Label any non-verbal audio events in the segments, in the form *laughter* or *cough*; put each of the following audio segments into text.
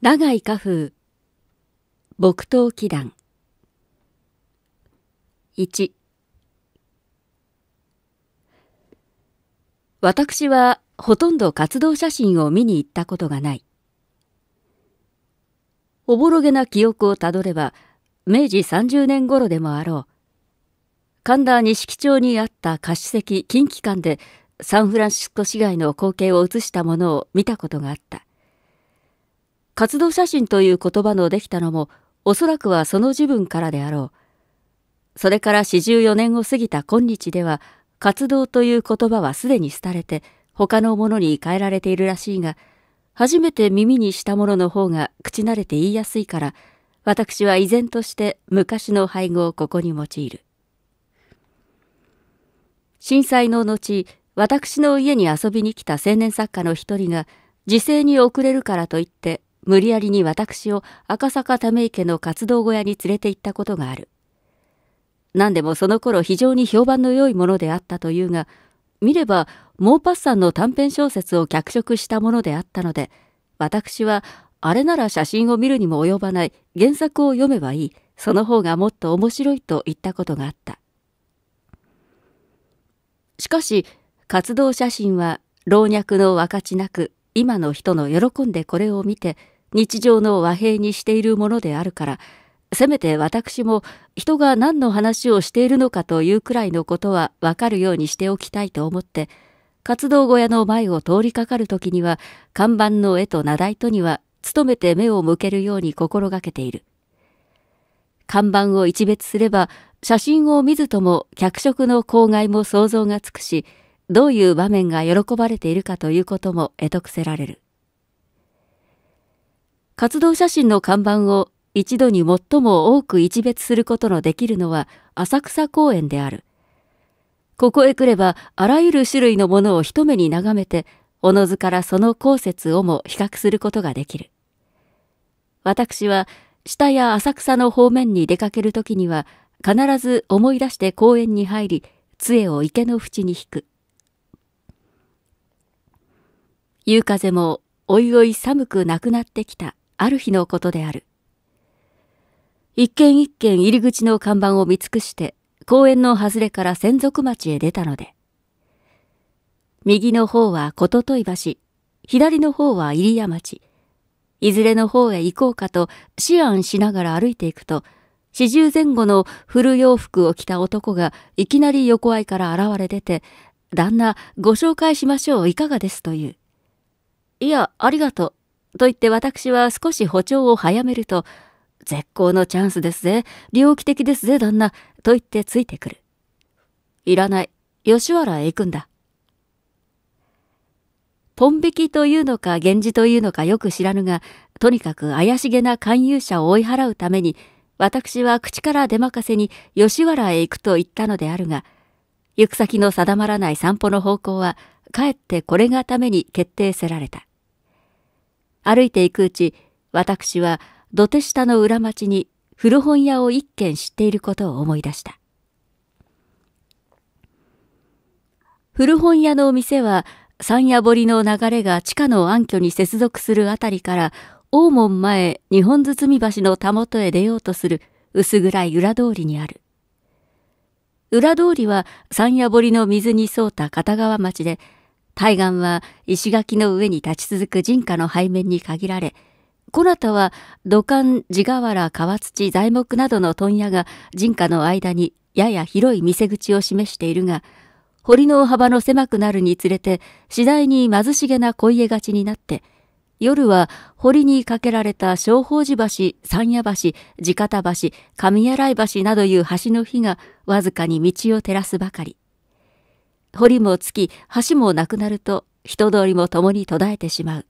長井家風木刀祈願1私はほとんど活動写真を見に行ったことがないおぼろげな記憶をたどれば明治30年頃でもあろう神田錦町にあった貸し席近畿館でサンフランシスコ市街の光景を写したものを見たことがあった活動写真という言葉のできたのも、おそらくはその自分からであろう。それから四十四年を過ぎた今日では、活動という言葉はすでに廃れて、他のものに変えられているらしいが、初めて耳にしたものの方が口慣れて言いやすいから、私は依然として昔の配合をここに用いる。震災の後、私の家に遊びに来た青年作家の一人が、時勢に遅れるからと言って無理やりに私を赤坂ため池の活動小屋に連れて行ったことがある。何でもその頃非常に評判の良いものであったというが、見ればモーパッサンの短編小説を脚色したものであったので、私はあれなら写真を見るにも及ばない原作を読めばいい、その方がもっと面白いと言ったことがあった。しかし、活動写真は老若の分かちなく、今の人の喜んでこれを見て、日常の和平にしているものであるからせめて私も人が何の話をしているのかというくらいのことはわかるようにしておきたいと思って活動小屋の前を通りかかる時には看板の絵と名題とには努めて目を向けるように心がけている看板を一別すれば写真を見ずとも脚色の公害も想像がつくしどういう場面が喜ばれているかということも得得せられる活動写真の看板を一度に最も多く一別することのできるのは浅草公園である。ここへ来ればあらゆる種類のものを一目に眺めて、おのずからその公説をも比較することができる。私は、下や浅草の方面に出かけるときには、必ず思い出して公園に入り、杖を池の淵に引く。夕風もおいおい寒くなくなってきたある日のことである。一軒一軒入り口の看板を見尽くして、公園の外れから専属町へ出たので。右の方はこととい橋、左の方は入谷町。いずれの方へ行こうかと思案しながら歩いていくと、四十前後の古洋服を着た男がいきなり横合いから現れ出て、旦那、ご紹介しましょう、いかがですという。いや、ありがとう。と言って私は少し歩調を早めると、絶好のチャンスですぜ、猟奇的ですぜ、旦那、と言ってついてくる。いらない、吉原へ行くんだ。ポン引きというのか、源氏というのかよく知らぬが、とにかく怪しげな勧誘者を追い払うために、私は口から出任せに吉原へ行くと言ったのであるが、行く先の定まらない散歩の方向は、かえってこれがために決定せられた。歩いていくうち、私は土手下の裏町に古本屋を一軒知っていることを思い出した。古本屋のお店は、山野堀の流れが地下の暗渠に接続するあたりから、大門前日本堤橋のたもとへ出ようとする薄暗い裏通りにある。裏通りは山野堀の水に沿うた片側町で、対岸は石垣の上に立ち続く人家の背面に限られ、こなたは土管、地瓦、川土、材木などの問屋が人家の間にやや広い店口を示しているが、堀の幅の狭くなるにつれて次第に貧しげな小家がちになって、夜は堀に架けられた小宝寺橋、三夜橋、地方橋、上柳橋などいう橋の火がわずかに道を照らすばかり。堀もつき、橋もなくなると、人通りも共に途絶えてしまう。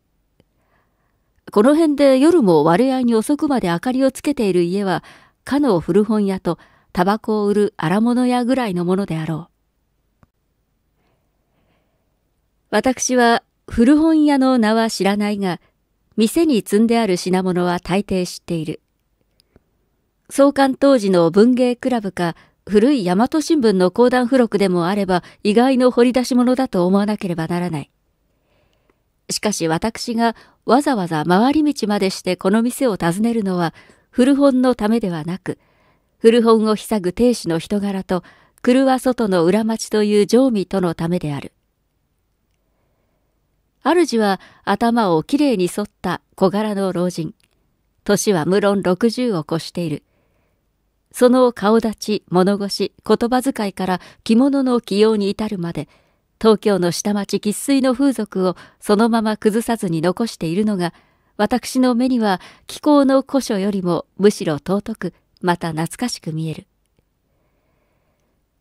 この辺で夜も割合に遅くまで明かりをつけている家は、かの古本屋とタバコを売る荒物屋ぐらいのものであろう。私は古本屋の名は知らないが、店に積んである品物は大抵知っている。創刊当時の文芸クラブか古い大和新聞の講談付録でもあれば意外の掘り出し物だと思わなければならない。しかし私がわざわざ回り道までしてこの店を訪ねるのは古本のためではなく、古本をひさぐ亭主の人柄と、狂わ外の裏町という常味とのためである。主は頭をきれいに沿った小柄の老人。年は無論60を越している。その顔立ち、物腰、言葉遣いから着物の起用に至るまで、東京の下町喫水の風俗をそのまま崩さずに残しているのが、私の目には気候の古書よりもむしろ尊く、また懐かしく見える。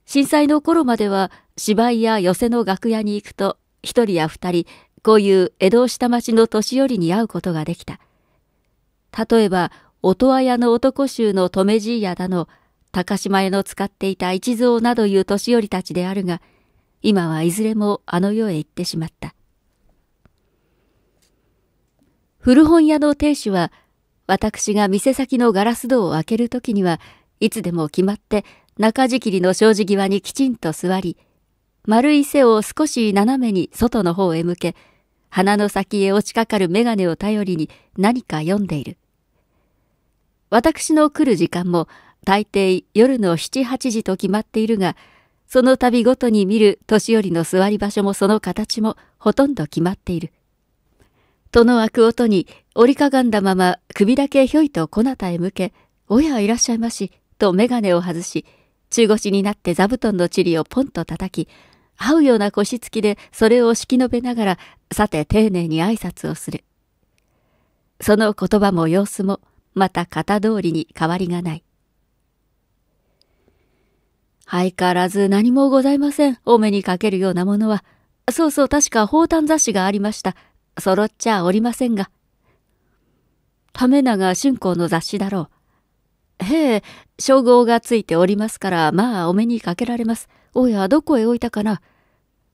震災の頃までは芝居や寄席の楽屋に行くと、一人や二人、こういう江戸下町の年寄りに会うことができた。例えば、音羽屋の男衆の留じいやだの、高島屋の使っていた一蔵などいう年寄りたちであるが、今はいずれもあの世へ行ってしまった。古本屋の亭主は、私が店先のガラス戸を開けるときには、いつでも決まって中敷りの障子際にきちんと座り、丸い背を少し斜めに外の方へ向け、鼻の先へ落ちかかる眼鏡を頼りに何か読んでいる。私の来る時間も大抵夜の七八時と決まっているが、その度ごとに見る年寄りの座り場所もその形もほとんど決まっている。戸の開く音に折りかがんだまま首だけひょいとこなたへ向け、おやいらっしゃいまし、と眼鏡を外し、中腰になって座布団のりをポンと叩き、這うような腰つきでそれを敷き延べながら、さて丁寧に挨拶をする。その言葉も様子も、また型通りに変わりがない。相変わらず何もございません。お目にかけるようなものは。そうそう、確か宝丹雑誌がありました。揃っちゃおりませんが。為が春光の雑誌だろう。へえ、称号がついておりますから、まあお目にかけられます。おや、どこへ置いたかな。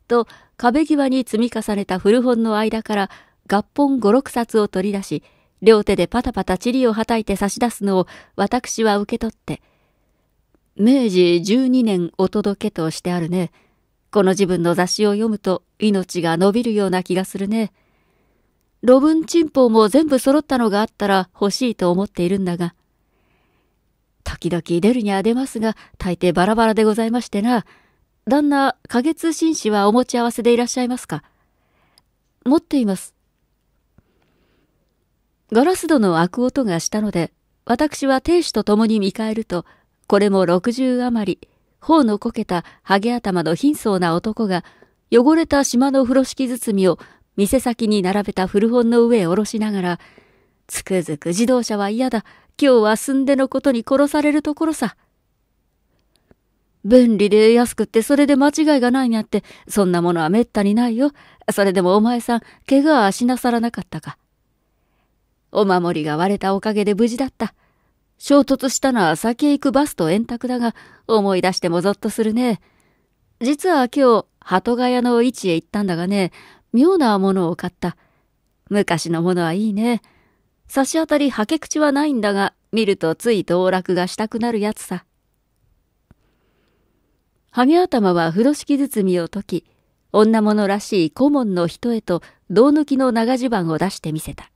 と、壁際に積み重ねた古本の間から、合本五六冊を取り出し、両手でパタパタリをはたいて差し出すのを私は受け取って、明治12年お届けとしてあるね。この自分の雑誌を読むと命が伸びるような気がするね。論文チンポも全部揃ったのがあったら欲しいと思っているんだが。時々出るには出ますが、大抵バラバラでございましてな。旦那、花月紳士はお持ち合わせでいらっしゃいますか持っています。ガラス戸の開く音がしたので、私は亭主と共に見返ると、これも六十余り、頬のこけたハゲ頭の貧相な男が、汚れた島の風呂敷包みを店先に並べた古本の上へ下ろしながら、つくづく自動車は嫌だ、今日はすんでのことに殺されるところさ。便利で安くってそれで間違いがないにあって、そんなものは滅多にないよ。それでもお前さん、怪我はしなさらなかったか。お守りが割れたおかげで無事だった。衝突したのは先へ行くバスと円卓だが、思い出してもぞっとするね。実は今日、鳩ヶ谷の位置へ行ったんだがね、妙なものを買った。昔のものはいいね。差し当たりはけ口はないんだが、見るとつい道楽がしたくなるやつさ。ハゲ頭は風呂敷包みを解き、女物らしい顧問の人へと、胴抜きの長襦袢を出してみせた。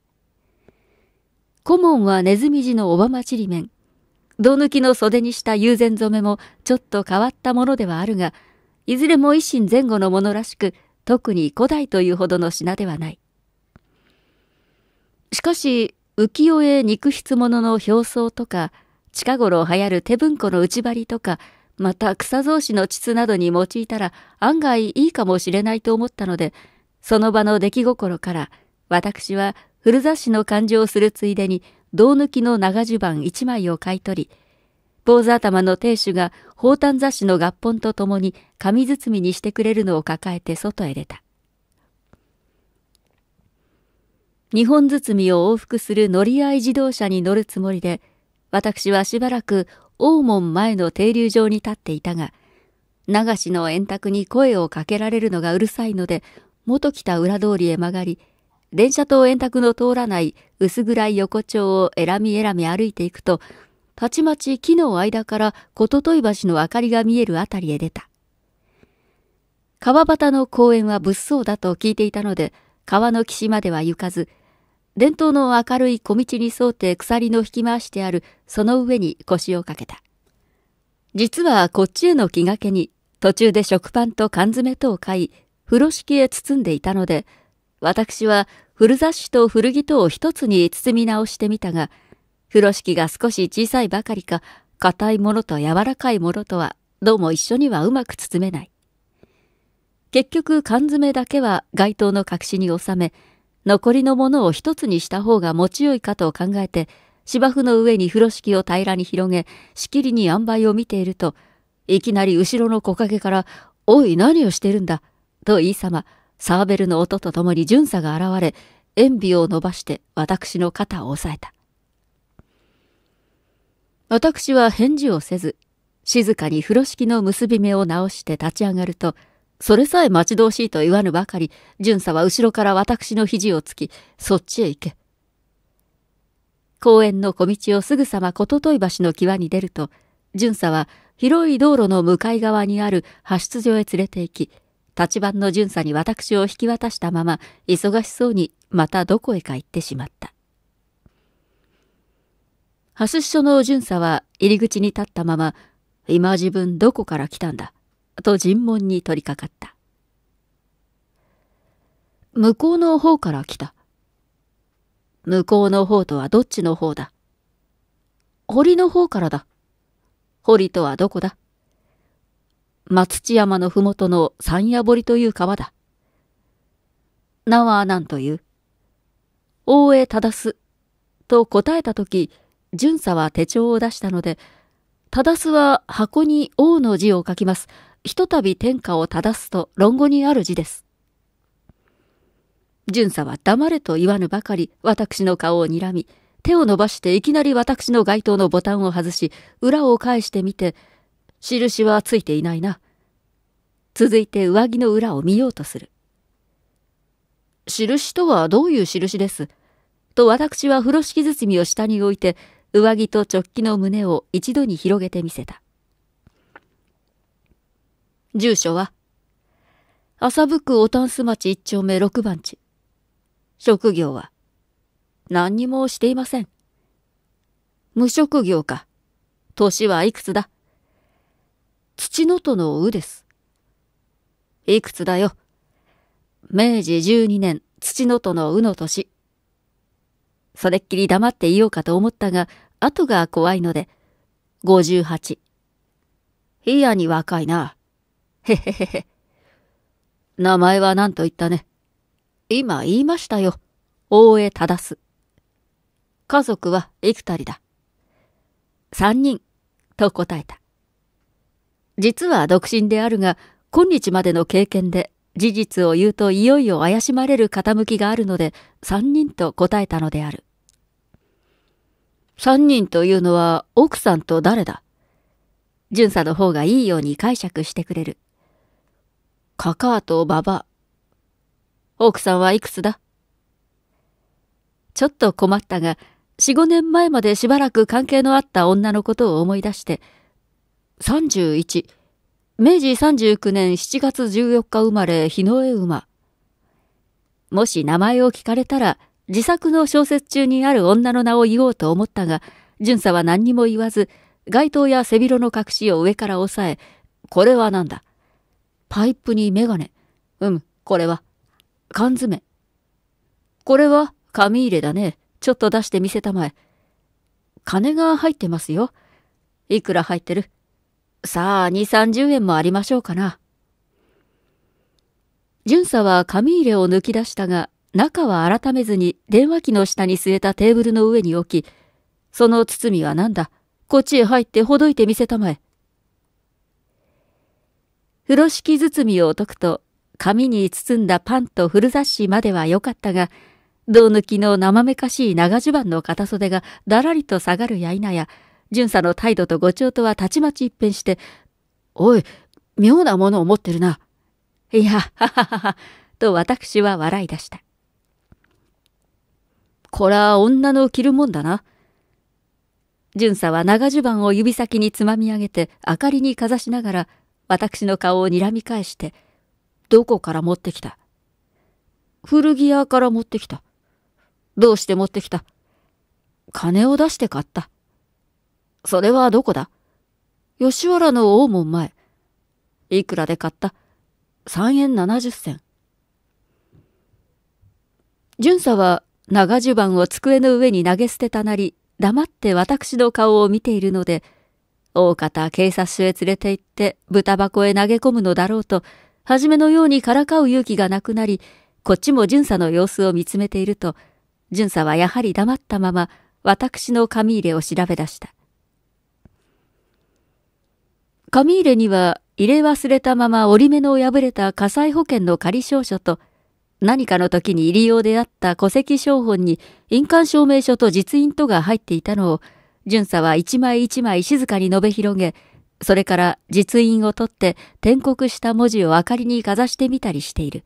顧問はネズミ地の小浜ちりめん。胴抜きの袖にした友禅染めもちょっと変わったものではあるが、いずれも維新前後のものらしく、特に古代というほどの品ではない。しかし、浮世絵肉筆物の表層とか、近頃流行る手文庫の内張りとか、また草草子の膣などに用いたら案外いいかもしれないと思ったので、その場の出来心から、私は古雑誌の勘定をするついでに胴抜きの長襦袢一枚を買い取り坊主頭の亭主が宝丹雑誌の合本とともに紙包みにしてくれるのを抱えて外へ出た二本包みを往復する乗り合い自動車に乗るつもりで私はしばらく大門前の停留場に立っていたが流しの円卓に声をかけられるのがうるさいので元来た裏通りへ曲がり電車と円卓の通らない薄暗い横丁をえらみえらみ歩いていくと、たちまち木の間からこととい橋の明かりが見えるあたりへ出た。川端の公園は物騒だと聞いていたので、川の岸までは行かず、伝統の明るい小道に沿って鎖の引き回してあるその上に腰をかけた。実はこっちへの気がけに途中で食パンと缶詰とを買い、風呂敷へ包んでいたので、私は古雑誌と古着とを一つに包み直してみたが、風呂敷が少し小さいばかりか、硬いものと柔らかいものとは、どうも一緒にはうまく包めない。結局缶詰だけは街灯の隠しに収め、残りのものを一つにした方が持ちよいかと考えて、芝生の上に風呂敷を平らに広げ、しきりに塩梅を見ていると、いきなり後ろの木陰から、おい、何をしてるんだ、と言いさま、サーベルの音とともに巡査が現れ、塩ビを伸ばして私の肩を押さえた。私は返事をせず、静かに風呂敷の結び目を直して立ち上がると、それさえ待ち遠しいと言わぬばかり、巡査は後ろから私の肘をつき、そっちへ行け。公園の小道をすぐさまこととい橋の際に出ると、巡査は広い道路の向かい側にある派出所へ連れて行き、立番の巡査に私を引き渡したまま、忙しそうにまたどこへか行ってしまった。蓮出所の巡査は入り口に立ったまま、今自分どこから来たんだ、と尋問に取り掛かった。向こうの方から来た。向こうの方とはどっちの方だ堀の方からだ。堀とはどこだ松千山のふもとの山野堀という川だ。名は何という大江忠す。と答えたとき、巡査は手帳を出したので、忠すは箱に王の字を書きます。ひとたび天下を正すと論語にある字です。巡査は黙れと言わぬばかり私の顔を睨み、手を伸ばしていきなり私の街灯のボタンを外し、裏を返してみて、印はついていないな。続いて上着の裏を見ようとする。印とはどういう印ですと私は風呂敷包みを下に置いて、上着と直帰の胸を一度に広げてみせた。住所は、麻吹区おたんす町一丁目六番地。職業は、何にもしていません。無職業か。年はいくつだ土のとのうです。いくつだよ。明治12年、土のとのうの年。それっきり黙っていようかと思ったが、後が怖いので、58。いやに若いな。へへへへ。名前は何と言ったね。今言いましたよ。大江忠す。家族は幾たりだ。三人、と答えた。実は独身であるが、今日までの経験で事実を言うといよいよ怪しまれる傾きがあるので、三人と答えたのである。三人というのは奥さんと誰だ巡査の方がいいように解釈してくれる。カカーとババ。奥さんはいくつだちょっと困ったが、四五年前までしばらく関係のあった女のことを思い出して、31明治39年7月14日生まれ日の絵馬もし名前を聞かれたら自作の小説中にある女の名を言おうと思ったが巡査は何にも言わず街灯や背広の隠しを上から押さえこれは何だパイプにメガネうむこれは缶詰これは紙入れだねちょっと出して見せたまえ金が入ってますよいくら入ってるさあ、二三十円もありましょうかな。巡査は紙入れを抜き出したが、中は改めずに電話機の下に据えたテーブルの上に置き、その包みは何だこっちへ入ってほどいて見せたまえ。風呂敷包みを解くと、紙に包んだパンと古雑誌までは良かったが、胴抜きの生めかしい長襦袢の片袖がだらりと下がるやいなや、巡査の態度とご調とはたちまち一変して、おい、妙なものを持ってるな。いや、はははは、と私は笑い出した。こら、女の着るもんだな。巡査は長襦袢を指先につまみ上げて、明かりにかざしながら、私の顔を睨み返して、どこから持ってきた古着屋から持ってきた。どうして持ってきた金を出して買った。それはどこだ吉原の大門前。いくらで買った3円70銭。巡査は長襦袢を机の上に投げ捨てたなり、黙って私の顔を見ているので、大方警察署へ連れて行って豚箱へ投げ込むのだろうと、初めのようにからかう勇気がなくなり、こっちも巡査の様子を見つめていると、巡査はやはり黙ったまま私の紙入れを調べ出した。紙入れには入れ忘れたまま折り目の破れた火災保険の仮証書と、何かの時に入り用であった戸籍証本に印鑑証明書と実印とが入っていたのを、巡査は一枚一枚静かに述べ広げ、それから実印を取って転刻した文字を明かりにかざしてみたりしている。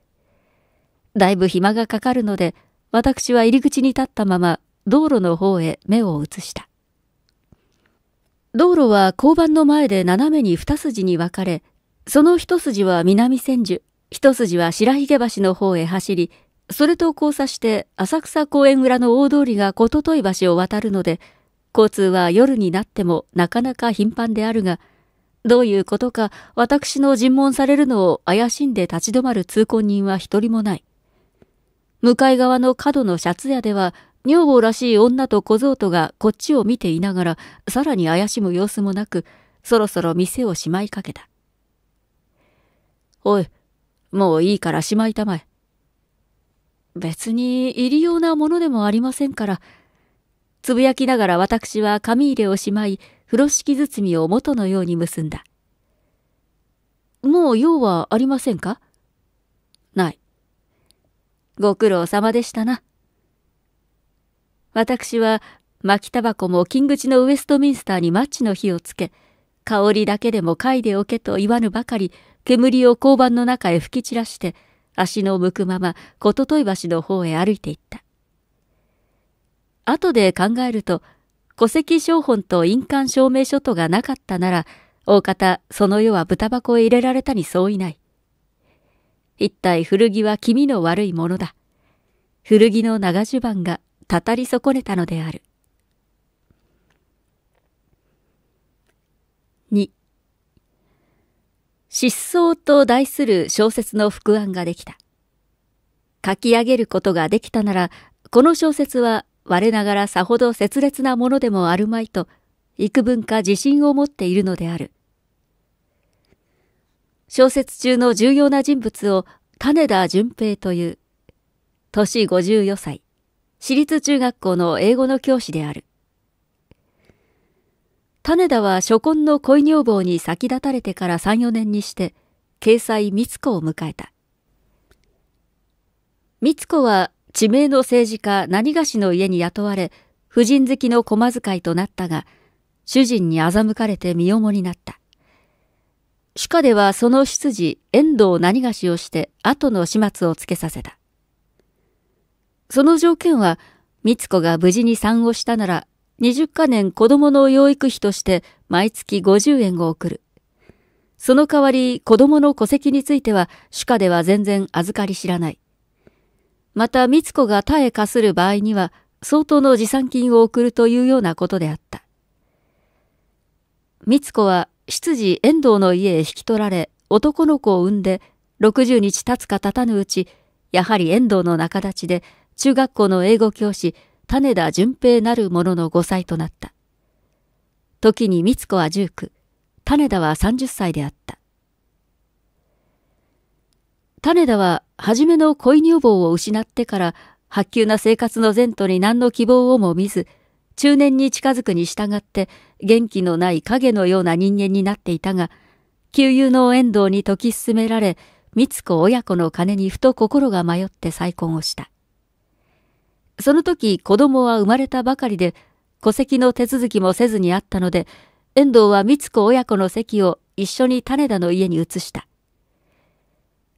だいぶ暇がかかるので、私は入り口に立ったまま道路の方へ目を移した。道路は交番の前で斜めに二筋に分かれ、その一筋は南千住、一筋は白髭橋の方へ走り、それと交差して浅草公園裏の大通りがこととい橋を渡るので、交通は夜になってもなかなか頻繁であるが、どういうことか私の尋問されるのを怪しんで立ち止まる通行人は一人もない。向かい側の角のシャツ屋では女房らしい女と小僧とがこっちを見ていながら、さらに怪しむ様子もなく、そろそろ店をしまいかけた。おい、もういいからしまいたまえ。別に入り用なものでもありませんから、つぶやきながら私は紙入れをしまい、風呂敷包みを元のように結んだ。もう用はありませんかない。ご苦労様でしたな。私は巻きタバコも金口のウエストミンスターにマッチの火をつけ、香りだけでも嗅いでおけと言わぬばかり、煙を交番の中へ吹き散らして、足の向くまま、こととい橋の方へ歩いていった。後で考えると、戸籍標本と印鑑証明書とがなかったなら、大方その世は豚箱へ入れられたに相違ない。一体古着は気味の悪いものだ。古着の長襦袢がたたり損ねたのである。2失踪と題する小説の副案ができた。書き上げることができたなら、この小説は我ながらさほど切烈なものでもあるまいと、幾分か自信を持っているのである。小説中の重要な人物を金田淳平という、年54歳、私立中学校の英語の教師である。種田は初婚の恋女房に先立たれてから3、4年にして、掲載三つ子を迎えた。三つ子は地名の政治家何がしの家に雇われ、婦人好きの小間遣いとなったが、主人に欺かれて身重になった。主家ではその執事、遠藤何がしをして後の始末をつけさせた。その条件は、美津子が無事に産をしたなら、20カ年子供の養育費として毎月50円を送る。その代わり子供の戸籍については主家では全然預かり知らない。また、美津子が他へ貸する場合には、相当の持参金を送るというようなことであった。美津子は、執事遠藤の家へ引き取られ、男の子を産んで、60日経つか経たぬうち、やはり遠藤の仲立ちで、中学校の英語教師、種田淳平なる者の5歳となった。時に光子は19、種田は30歳であった。種田は初めの恋女房を失ってから発給な生活の前途に何の希望をも見ず、中年に近づくに従って元気のない影のような人間になっていたが、旧友の遠藤に解き進められ、光子親子の金にふと心が迷って再婚をした。その時子供は生まれたばかりで、戸籍の手続きもせずにあったので、遠藤は三子親子の席を一緒に種田の家に移した。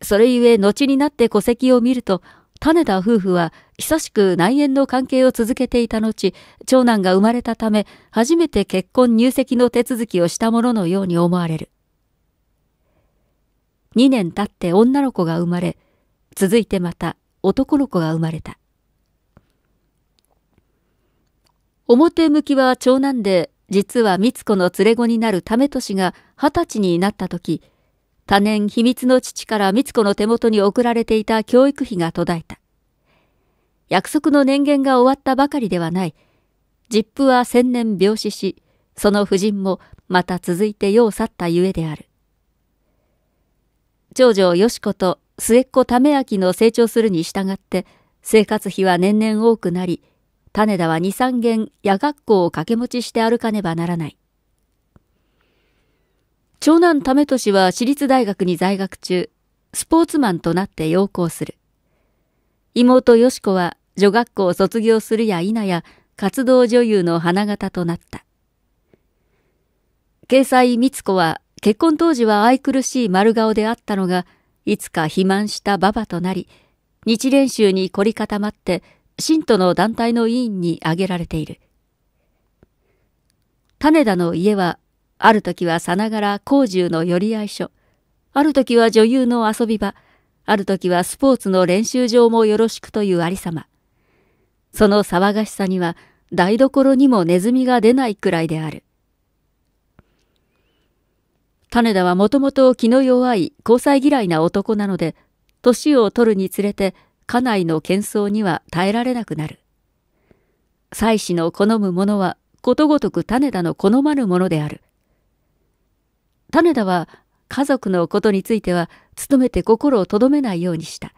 それゆえ後になって戸籍を見ると、種田夫婦は久しく内縁の関係を続けていた後、長男が生まれたため、初めて結婚入籍の手続きをしたもののように思われる。2年経って女の子が生まれ、続いてまた男の子が生まれた。表向きは長男で、実は三子の連れ子になる為俊が二十歳になった時、多年秘密の父から三子の手元に送られていた教育費が途絶えた。約束の年限が終わったばかりではない。実父は千年病死し、その夫人もまた続いて世を去ったゆえである。長女よし子と末っ子為明の成長するに従って、生活費は年々多くなり、種田は二三軒夜学校を掛け持ちして歩かねばならない。長男為俊は私立大学に在学中、スポーツマンとなって要光する。妹よし子は女学校を卒業するや否や活動女優の花形となった。掲載光子は結婚当時は愛くるしい丸顔であったのが、いつか肥満した馬場となり、日練習に凝り固まって信徒の団体の委員に挙げられている。種田の家は、ある時はさながら工獣の寄り合い所、ある時は女優の遊び場、ある時はスポーツの練習場もよろしくというありさま。その騒がしさには台所にもネズミが出ないくらいである。種田はもともと気の弱い交際嫌いな男なので、年を取るにつれて家内の喧騒には耐えられなくなる。妻子の好むものはことごとく種田の好まぬものである。種田は家族のことについては努めて心をとどめないようにした。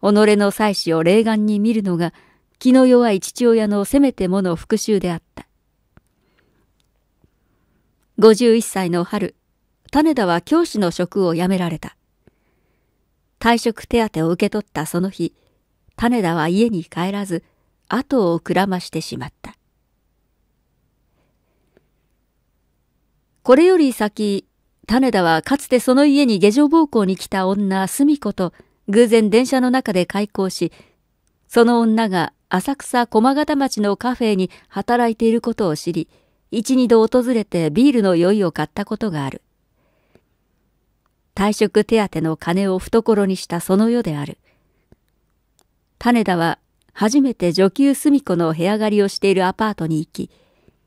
己の妻子を霊眼に見るのが気の弱い父親のせめてもの復讐であった。51歳の春、種田は教師の職を辞められた。退職手当を受け取ったその日、種田は家に帰らず、後をくらましてしまった。これより先、種田はかつてその家に下女暴行に来た女、澄子と偶然電車の中で開校し、その女が浅草駒形町のカフェに働いていることを知り、一二度訪れてビールの酔いを買ったことがある。退職手当の金を懐にしたその世である。種田は初めて女給住子の部屋借りをしているアパートに行き、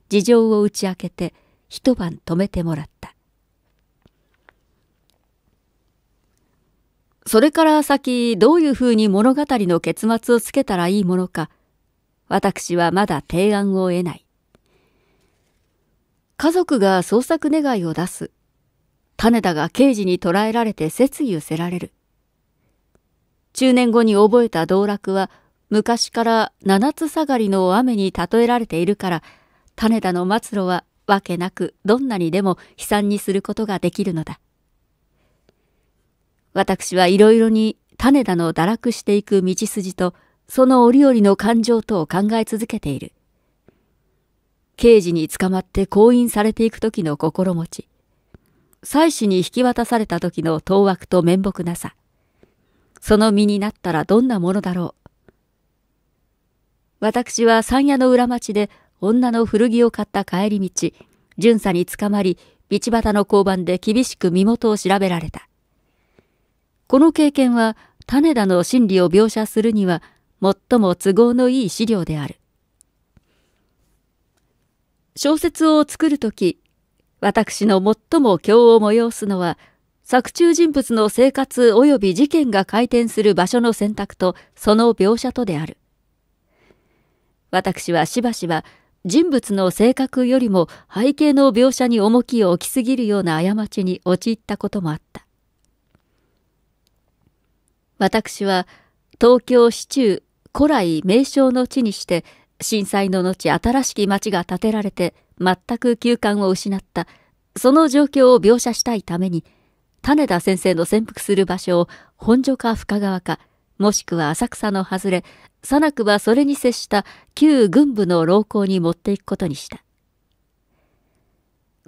事情を打ち明けて一晩泊めてもらった。それから先どういうふうに物語の結末をつけたらいいものか、私はまだ提案を得ない。家族が捜索願いを出す金田が刑事に捕らえられて説意をせられる。中年後に覚えた道楽は、昔から七つ下がりの雨に例えられているから、種田の末路はわけなくどんなにでも悲惨にすることができるのだ。私はいろいろに種田の堕落していく道筋とその折々の感情とを考え続けている。刑事に捕まって婚姻されていく時の心持ち。妻子に引き渡された時の当惑と面目なさ。その身になったらどんなものだろう。私は山屋の裏町で女の古着を買った帰り道、巡査に捕まり、道端の交番で厳しく身元を調べられた。この経験は種田の心理を描写するには最も都合のいい資料である。小説を作るとき、私の最も今日を催すのは、作中人物の生活及び事件が回転する場所の選択とその描写とである。私はしばしば人物の性格よりも背景の描写に重きを置きすぎるような過ちに陥ったこともあった。私は東京市中古来名称の地にして震災の後新しき町が建てられて全く休館を失ったその状況を描写したいために種田先生の潜伏する場所を本所か深川かもしくは浅草の外れさなくばそれに接した旧軍部の老校に持っていくことにした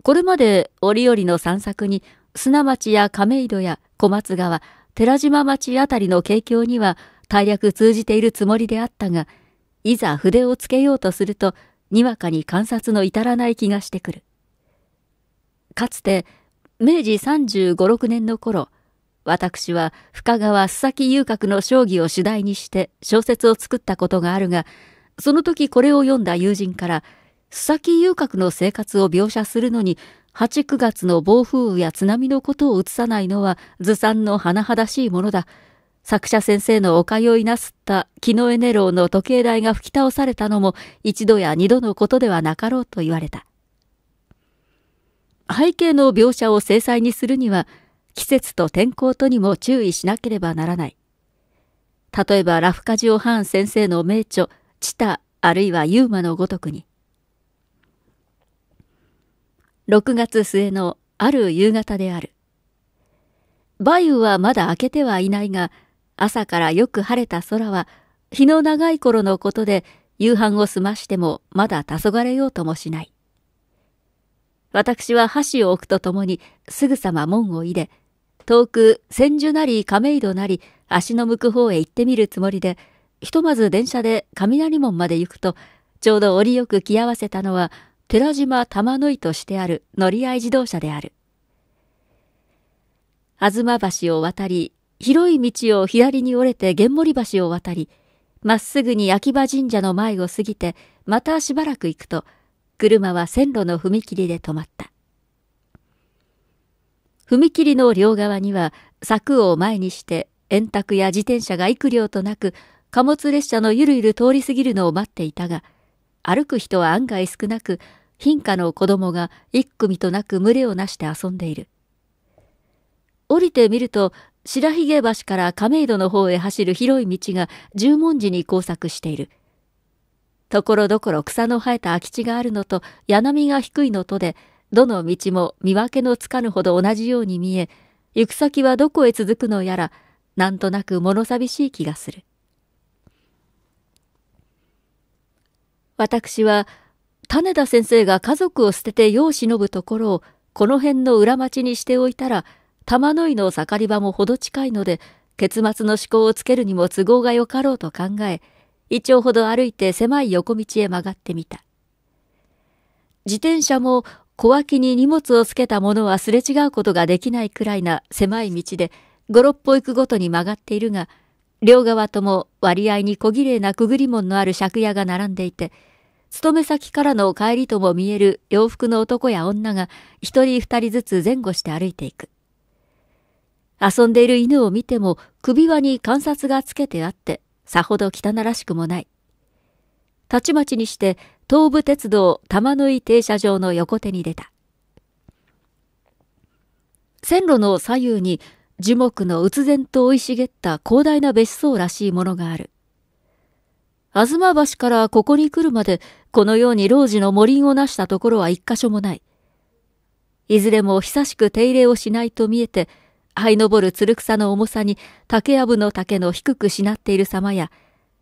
これまで折々の散策に砂町や亀戸や小松川寺島町あたりの景況には大略通じているつもりであったがいざ筆をつけようとすると、にわかに観察の至らない気がしてくる。かつて、明治35、6年の頃、私は深川須崎遊郭の将棋を主題にして小説を作ったことがあるが、その時これを読んだ友人から、須崎遊郭の生活を描写するのに、8、9月の暴風雨や津波のことを映さないのはずさんの甚だしいものだ。作者先生のお通いなすった木のエネローの時計台が吹き倒されたのも一度や二度のことではなかろうと言われた。背景の描写を精細にするには、季節と天候とにも注意しなければならない。例えばラフカジオ・ハーン先生の名著、チタあるいはユーマのごとくに。6月末のある夕方である。バイウはまだ明けてはいないが、朝からよく晴れた空は、日の長い頃のことで、夕飯を済ましてもまだ黄昏ようともしない。私は箸を置くとともに、すぐさま門を入れ、遠く千住なり亀戸なり、足の向く方へ行ってみるつもりで、ひとまず電車で雷門まで行くと、ちょうど折よく着合わせたのは、寺島玉の井としてある乗り合い自動車である。吾妻橋を渡り、広い道を左に折れて玄森橋を渡り、まっすぐに秋葉神社の前を過ぎて、またしばらく行くと、車は線路の踏切で止まった。踏切の両側には、柵を前にして、円卓や自転車が幾両となく、貨物列車のゆるゆる通り過ぎるのを待っていたが、歩く人は案外少なく、貧家の子供が一組となく群れをなして遊んでいる。降りてみると、白髭橋から亀戸の方へ走る広い道が十文字に交錯している。ところどころ草の生えた空き地があるのと柳が低いのとで、どの道も見分けのつかぬほど同じように見え、行く先はどこへ続くのやら、なんとなく物寂しい気がする。私は、種田先生が家族を捨てて世を忍ぶところを、この辺の裏町にしておいたら、玉の井の盛り場もほど近いので、結末の思考をつけるにも都合がよかろうと考え、一丁ほど歩いて狭い横道へ曲がってみた。自転車も小脇に荷物をつけたものはすれ違うことができないくらいな狭い道で、五六歩行くごとに曲がっているが、両側とも割合に小綺麗なくぐり門のある借家が並んでいて、勤め先からの帰りとも見える洋服の男や女が一人二人ずつ前後して歩いていく。遊んでいる犬を見ても首輪に観察がつけてあって、さほど汚らしくもない。たちまちにして東武鉄道玉の井停車場の横手に出た。線路の左右に樹木のうつ然と生い茂った広大な別荘らしいものがある。東橋からここに来るまでこのように老子の森をなしたところは一箇所もない。いずれも久しく手入れをしないと見えて、這い登る鶴草の重さに竹やぶの竹の低くしなっている様や、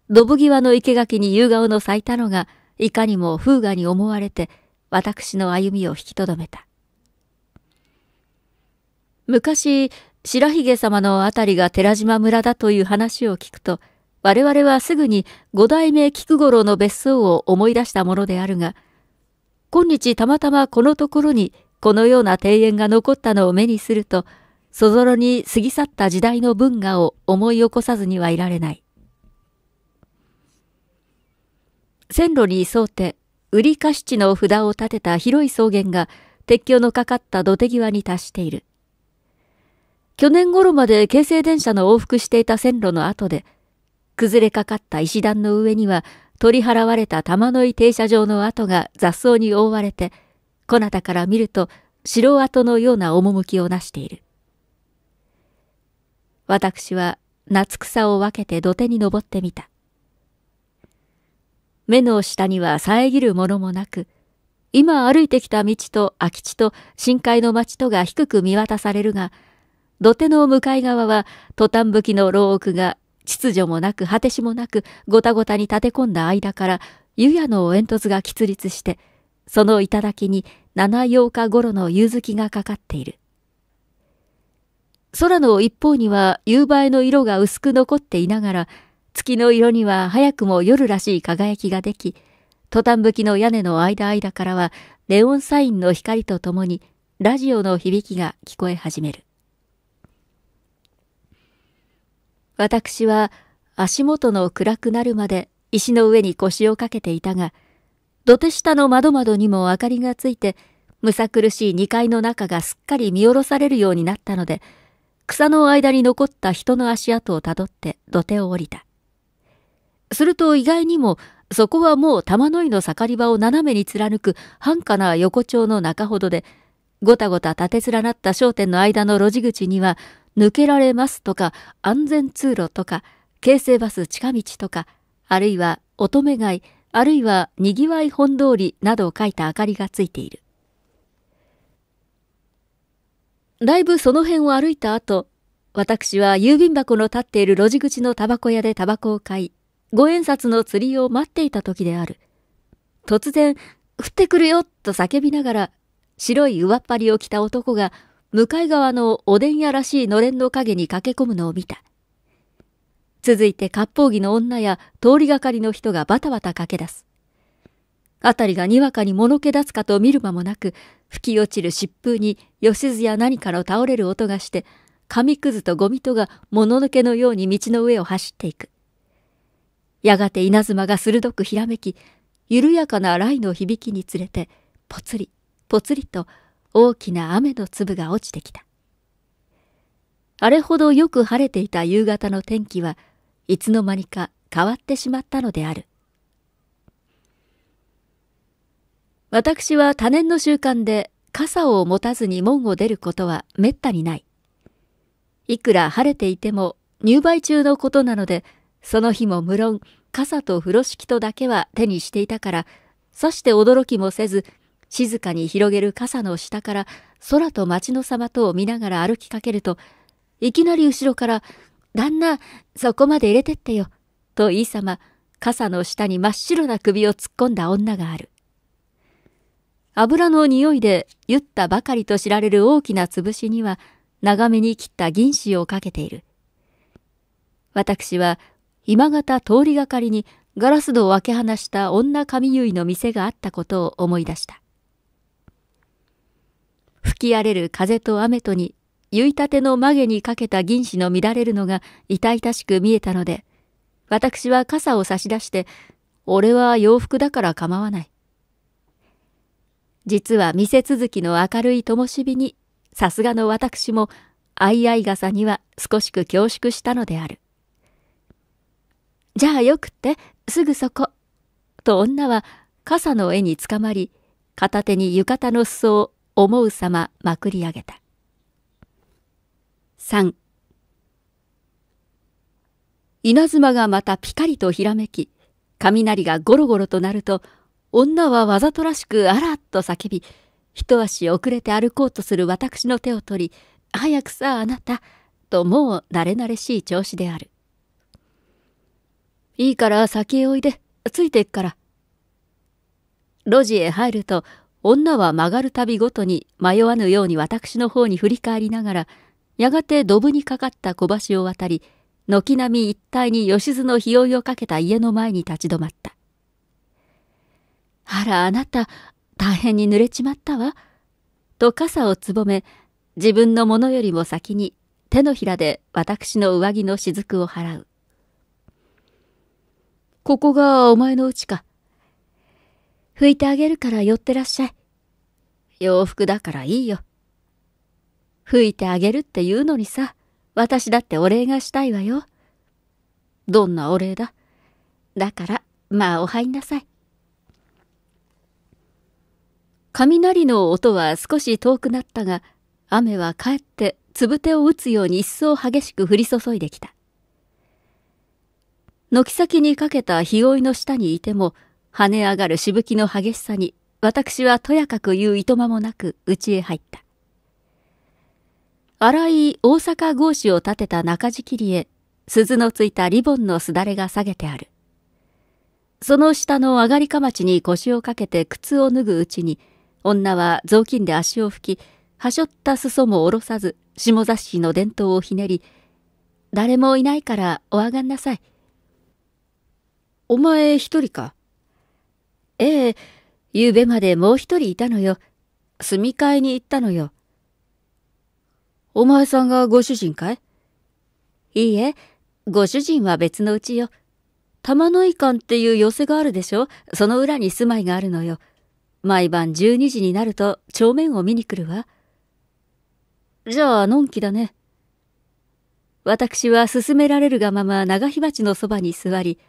ドブ際の生垣に夕顔の咲いたのが、いかにも風雅に思われて、私の歩みを引きとどめた。昔、白髭様のあたりが寺島村だという話を聞くと、我々はすぐに五代目菊五郎の別荘を思い出したものであるが、今日たまたまこのところにこのような庭園が残ったのを目にすると、そぞろに過ぎ去った時代の文化を思い起こさずにはいられない。線路に沿うて、売り貸し地の札を立てた広い草原が鉄橋のかかった土手際に達している。去年頃まで京成電車の往復していた線路の後で、崩れかかった石段の上には取り払われた玉の井停車場の跡が雑草に覆われて、こなたから見ると城跡のような趣をなしている。私は夏草を分けて土手に登ってみた。目の下には遮るものもなく、今歩いてきた道と空き地と深海の町とが低く見渡されるが、土手の向かい側はトタンぶきの牢屋が秩序もなく果てしもなくごたごたに立て込んだ間から湯屋の煙突が喫立して、その頂に七8日頃の夕月がかかっている。空の一方には夕映えの色が薄く残っていながら、月の色には早くも夜らしい輝きができ、トタン吹きの屋根の間間からは、ネオンサインの光とともに、ラジオの響きが聞こえ始める。私は足元の暗くなるまで石の上に腰をかけていたが、土手下の窓窓にも明かりがついて、むさ苦しい2階の中がすっかり見下ろされるようになったので、草の間に残った人の足跡をたどって土手を降りた。すると意外にも、そこはもう玉の井の盛り場を斜めに貫く繁華な横丁の中ほどで、ごたごた立て連なった商店の間の路地口には、抜けられますとか、安全通路とか、京成バス近道とか、あるいは乙女街、あるいはにぎわい本通りなどを書いた明かりがついている。だいぶその辺を歩いた後、私は郵便箱の立っている路地口のタバコ屋でタバコを買い、五円札の釣りを待っていた時である。突然、降ってくるよと叫びながら、白い上っ張りを着た男が、向かい側のおでん屋らしいのれんの陰に駆け込むのを見た。続いて割烹着の女や通りがかりの人がバタバタ駆け出す。辺りがにわかにも気けつすかと見る間もなく、吹き落ちる疾風に、吉津や何かの倒れる音がして、紙くずとゴミとがもののけのように道の上を走っていく。やがて稲妻が鋭くひらめき、緩やかな雷の響きにつれて、ぽつり、ぽつりと大きな雨の粒が落ちてきた。あれほどよく晴れていた夕方の天気は、いつの間にか変わってしまったのである。私は他年の習慣で傘を持たずに門を出ることはめったにない。いくら晴れていても入梅中のことなので、その日も無論傘と風呂敷とだけは手にしていたから、さして驚きもせず、静かに広げる傘の下から空と町の様とを見ながら歩きかけると、いきなり後ろから、旦那、そこまで入れてってよ、と言いさま、傘の下に真っ白な首を突っ込んだ女がある。油の匂いで言ったばかりと知られる大きなつぶしには長めに切った銀紙をかけている。私は今方通りがかりにガラス戸を開け放した女髪結いの店があったことを思い出した。吹き荒れる風と雨とに、結いたての曲げにかけた銀紙の乱れるのが痛々しく見えたので、私は傘を差し出して、俺は洋服だから構わない。実は店続きの明るい灯火に、さすがの私も、相合い傘には少しく恐縮したのである。じゃあよくって、すぐそこ。と女は傘の絵につかまり、片手に浴衣の裾を思うさままくり上げた。三。稲妻がまたピカリとひらめき、雷がゴロゴロとなると、女はわざとらしくあらっと叫び、一足遅れて歩こうとする私の手を取り、早くさあなた、ともう慣れ慣れしい調子である。いいから先へおいで、ついていくから。路地へ入ると、女は曲がるたびごとに迷わぬように私の方に振り返りながら、やがてドブにかかった小橋を渡り、軒並み一帯に吉津の日酔いをかけた家の前に立ち止まった。あらあなた、大変に濡れちまったわ。と傘をつぼめ、自分のものよりも先に手のひらで私の上着の雫を払う。ここがお前の家か。拭いてあげるから寄ってらっしゃい。洋服だからいいよ。拭いてあげるって言うのにさ、私だってお礼がしたいわよ。どんなお礼だだから、まあお入んなさい。雷の音は少し遠くなったが、雨はかえってつぶてを打つように一層激しく降り注いできた。軒先にかけた日追いの下にいても、跳ね上がるしぶきの激しさに、私はとやかく言ういとまもなく、家へ入った。荒い大阪格子を立てた中敷りへ、鈴のついたリボンのすだれが下げてある。その下の上がりかまちに腰をかけて靴を脱ぐうちに、女は雑巾で足を拭き、はしょった裾も下ろさず、下雑誌の伝統をひねり、誰もいないからお上がんなさい。お前一人かええ、ゆべまでもう一人いたのよ。住み替えに行ったのよ。お前さんがご主人かいいいえ、ご主人は別のうちよ。玉の井館っていう寄せがあるでしょその裏に住まいがあるのよ。毎晩12時になると帳面を見に来るわ。じゃあ、のんきだね。私は勧められるがまま長火鉢のそばに座り、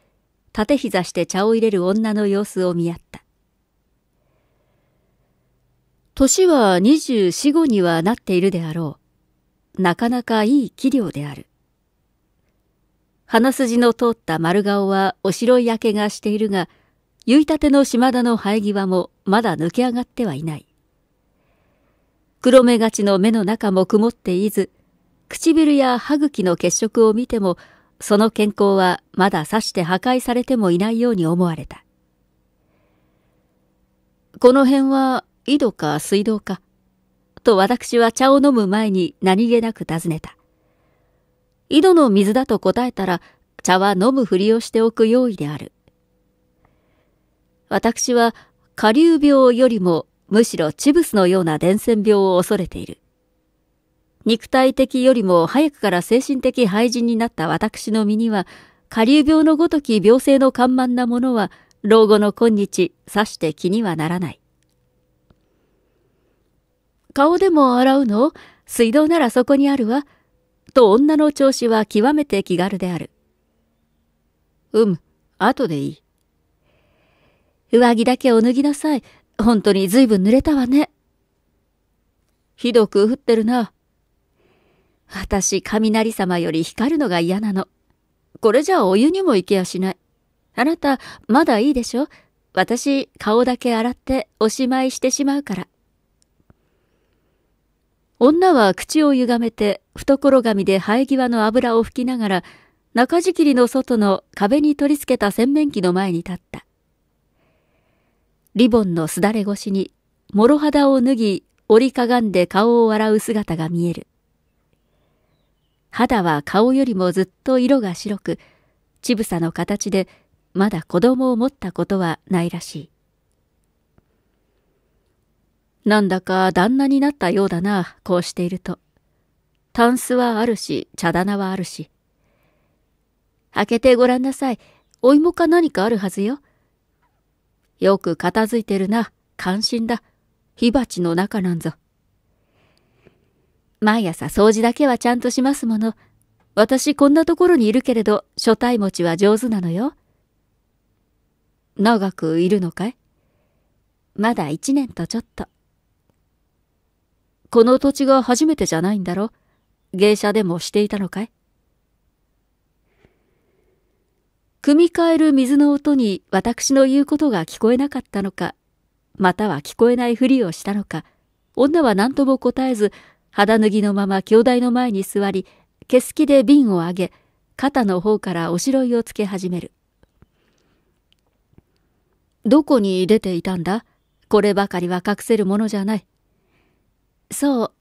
立て膝して茶を入れる女の様子を見合った。年は二十四五にはなっているであろう。なかなかいい器量である。鼻筋の通った丸顔はおしろい明けがしているが、結いたての島田の生え際もまだ抜け上がってはいない。黒目がちの目の中も曇っていず、唇や歯茎の血色を見ても、その健康はまださして破壊されてもいないように思われた。この辺は井戸か水道か、と私は茶を飲む前に何気なく尋ねた。井戸の水だと答えたら、茶は飲むふりをしておく用意である。私は下流病よりもむしろチブスのような伝染病を恐れている。肉体的よりも早くから精神的廃人になった私の身には、下流病のごとき病性の緩慢なものは、老後の今日、さして気にはならない。顔でも洗うの水道ならそこにあるわ。と女の調子は極めて気軽である。うむ、後でいい。上着だけお脱ぎなさい。本当に随分濡れたわね。ひどく降ってるな。私、雷様より光るのが嫌なの。これじゃあお湯にも行けやしない。あなた、まだいいでしょ私、顔だけ洗っておしまいしてしまうから。女は口をゆがめて、懐紙で生え際の油を拭きながら、中仕切りの外の壁に取り付けた洗面器の前に立った。リボンのすだれ越しに、もろ肌を脱ぎ、折りかがんで顔を洗う姿が見える。肌は顔よりもずっと色が白く、ちぶさの形で、まだ子供を持ったことはないらしい。なんだか旦那になったようだな、こうしていると。タンスはあるし、茶棚はあるし。開けてごらんなさい。お芋か何かあるはずよ。よく片付いてるな。感心だ。火鉢の中なんぞ。毎朝掃除だけはちゃんとしますもの。私こんなところにいるけれど、初体持ちは上手なのよ。長くいるのかいまだ一年とちょっと。この土地が初めてじゃないんだろ芸者でもしていたのかい汲み替える水の音に私の言うことが聞こえなかったのか、または聞こえないふりをしたのか、女は何とも答えず、肌脱ぎのまま兄弟の前に座り、毛すきで瓶を上げ、肩の方からおしろいをつけ始める。どこに出ていたんだこればかりは隠せるものじゃない。そう。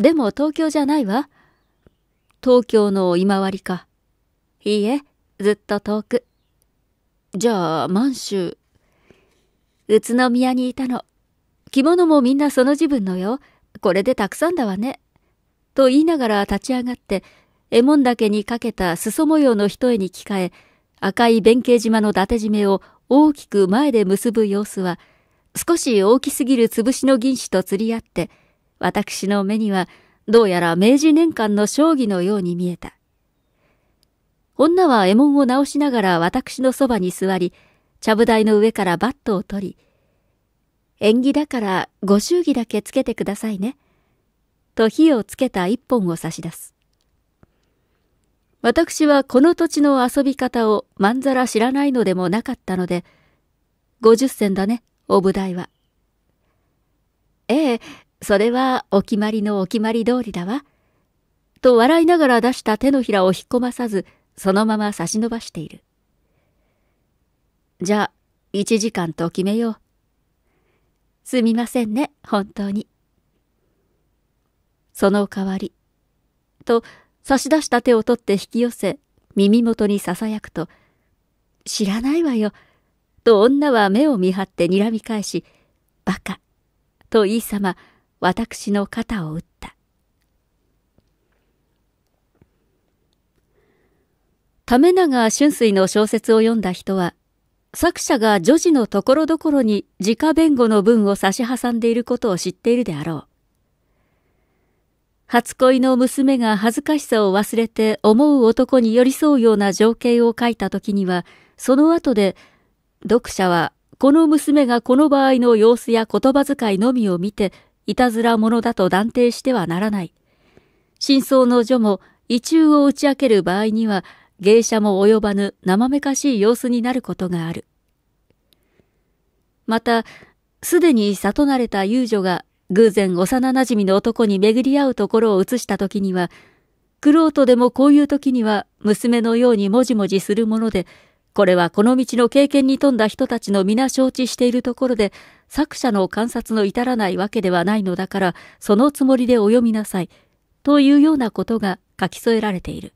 でも東京じゃないわ。東京の今割か。いいえ。ずっと遠く。じゃあ、満州。宇都宮にいたの。着物もみんなその自分のよ。これでたくさんだわね。と言いながら立ち上がって、絵文岳にかけた裾模様の一重に着替え、赤い弁慶島の伊達締めを大きく前で結ぶ様子は、少し大きすぎる潰しの銀紙と釣り合って、私の目には、どうやら明治年間の将棋のように見えた。女は獲物を直しながら私のそばに座り、ちゃぶ台の上からバットを取り、縁起だからご祝儀だけつけてくださいね。と火をつけた一本を差し出す。私はこの土地の遊び方をまんざら知らないのでもなかったので、五十銭だね、おぶ台は。ええ、それはお決まりのお決まり通りだわ。と笑いながら出した手のひらを引っ込まさず、そのまま差し伸ばしている。じゃあ、1時間と決めよう。すみませんね、本当に。その代わり。と、差し出した手を取って引き寄せ、耳元に囁くと、知らないわよ。と女は目を見張って睨み返し、バカ。と言いさま、私の肩を打った。亀永春水の小説を読んだ人は、作者が女児のところどころに自家弁護の文を差し挟んでいることを知っているであろう。初恋の娘が恥ずかしさを忘れて思う男に寄り添うような情景を書いた時には、その後で、読者はこの娘がこの場合の様子や言葉遣いのみを見て、いたずら者だと断定してはならない。真相の女も、意中を打ち明ける場合には、芸者も及ばぬ生めかしい様子になることがある。また、すでに里慣れた遊女が偶然幼馴染の男に巡り合うところを映した時には、苦労とでもこういう時には娘のようにもじもじするもので、これはこの道の経験に富んだ人たちの皆承知しているところで、作者の観察の至らないわけではないのだから、そのつもりでお読みなさい、というようなことが書き添えられている。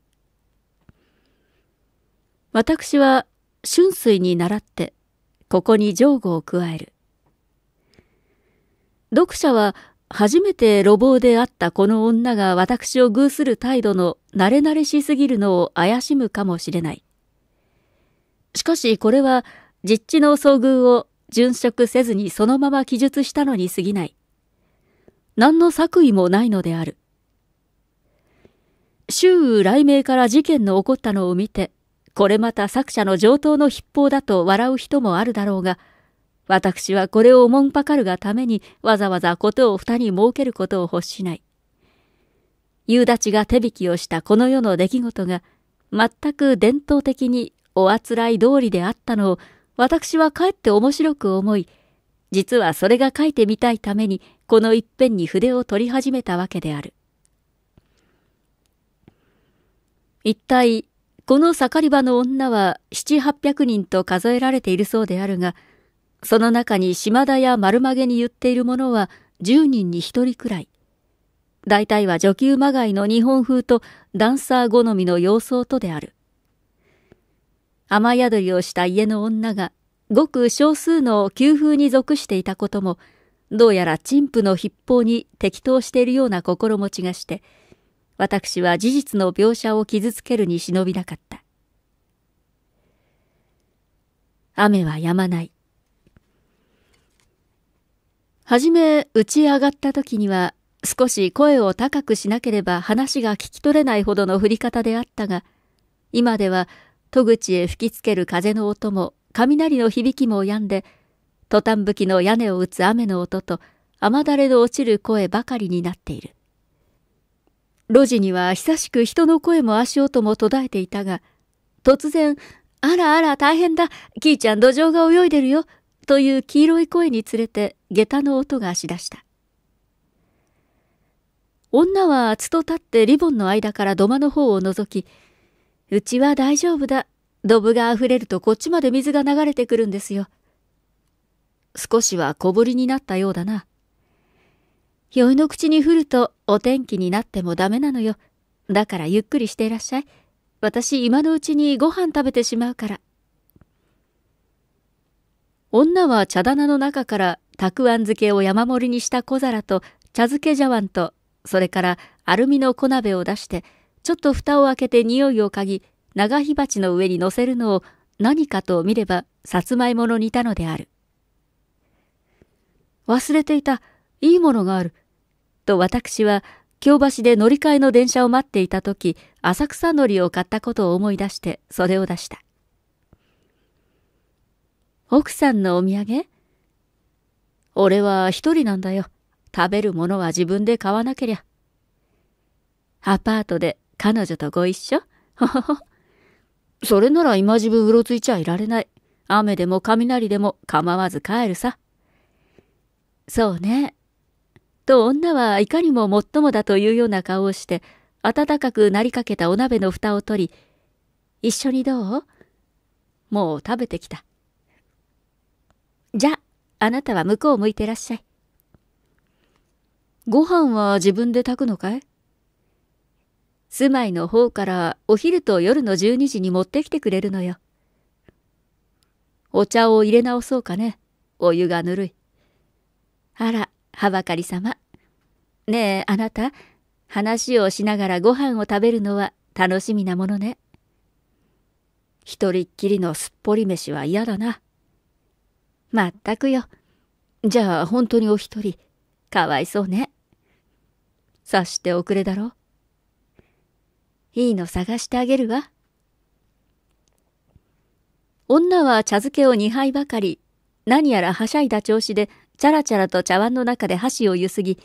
私は春水に倣って、ここに上語を加える。読者は初めて路傍で会ったこの女が私を偶する態度の慣れ慣れしすぎるのを怪しむかもしれない。しかしこれは実地の遭遇を殉職せずにそのまま記述したのに過ぎない。何の作為もないのである。周雨雷鳴から事件の起こったのを見て、これまた作者の上等の筆法だと笑う人もあるだろうが、私はこれをおもんぱかるがためにわざわざことを二に設けることを欲しない。夕立が手引きをしたこの世の出来事が、全く伝統的におあつらい通りであったのを、私はかえって面白く思い、実はそれが書いてみたいために、この一辺に筆を取り始めたわけである。一体、この盛り場の女は七八百人と数えられているそうであるが、その中に島田や丸曲げに言っている者は十人に一人くらい。大体は女給まがいの日本風とダンサー好みの様相とである。雨宿りをした家の女が、ごく少数の旧風に属していたことも、どうやら陳腐の筆法に適当しているような心持ちがして、私は事実の描写を傷つけるに忍びなかった。雨は止まない。はじめ、打ち上がった時には、少し声を高くしなければ話が聞き取れないほどの降り方であったが、今では戸口へ吹きつける風の音も、雷の響きも止んで、トタン吹きの屋根を打つ雨の音と、雨だれの落ちる声ばかりになっている。路地には久しく人の声も足音も途絶えていたが、突然、あらあら大変だ、キーちゃん土壌が泳いでるよ、という黄色い声につれて下駄の音がしだした。女はつと立ってリボンの間から土間の方を覗き、うちは大丈夫だ。ドブが溢れるとこっちまで水が流れてくるんですよ。少しは小ぶりになったようだな。酔いの口に降るとお天気になってもダメなのよ。だからゆっくりしていらっしゃい。私今のうちにご飯食べてしまうから。女は茶棚の中からたくあん漬けを山盛りにした小皿と茶漬け茶碗と、それからアルミの小鍋を出して、ちょっと蓋を開けて匂いを嗅ぎ、長火鉢の上に乗せるのを何かと見ればさつまいもの煮たのである。忘れていた。いいものがある。と私は京橋で乗り換えの電車を待っていた時、浅草海苔を買ったことを思い出して袖を出した。奥さんのお土産俺は一人なんだよ。食べるものは自分で買わなけりゃ。アパートで彼女とご一緒 *laughs* それなら今自分うろついちゃいられない。雨でも雷でも構わず帰るさ。そうね。と女はいかにももっともだというような顔をして、温かくなりかけたお鍋の蓋を取り、一緒にどうもう食べてきた。じゃ、あなたは向こう向いてらっしゃい。ご飯は自分で炊くのかい住まいの方からお昼と夜の12時に持ってきてくれるのよ。お茶を入れ直そうかね。お湯がぬるい。あら、はばかり様。ねえ、あなた、話をしながらご飯を食べるのは楽しみなものね。一人っきりのすっぽり飯は嫌だな。まったくよ。じゃあ本当にお一人、かわいそうね。察しておくれだろ。いいの探してあげるわ。女は茶漬けを2杯ばかり、何やらはしゃいだ調子で、チャラチャラと茶碗の中で箸をゆすぎ、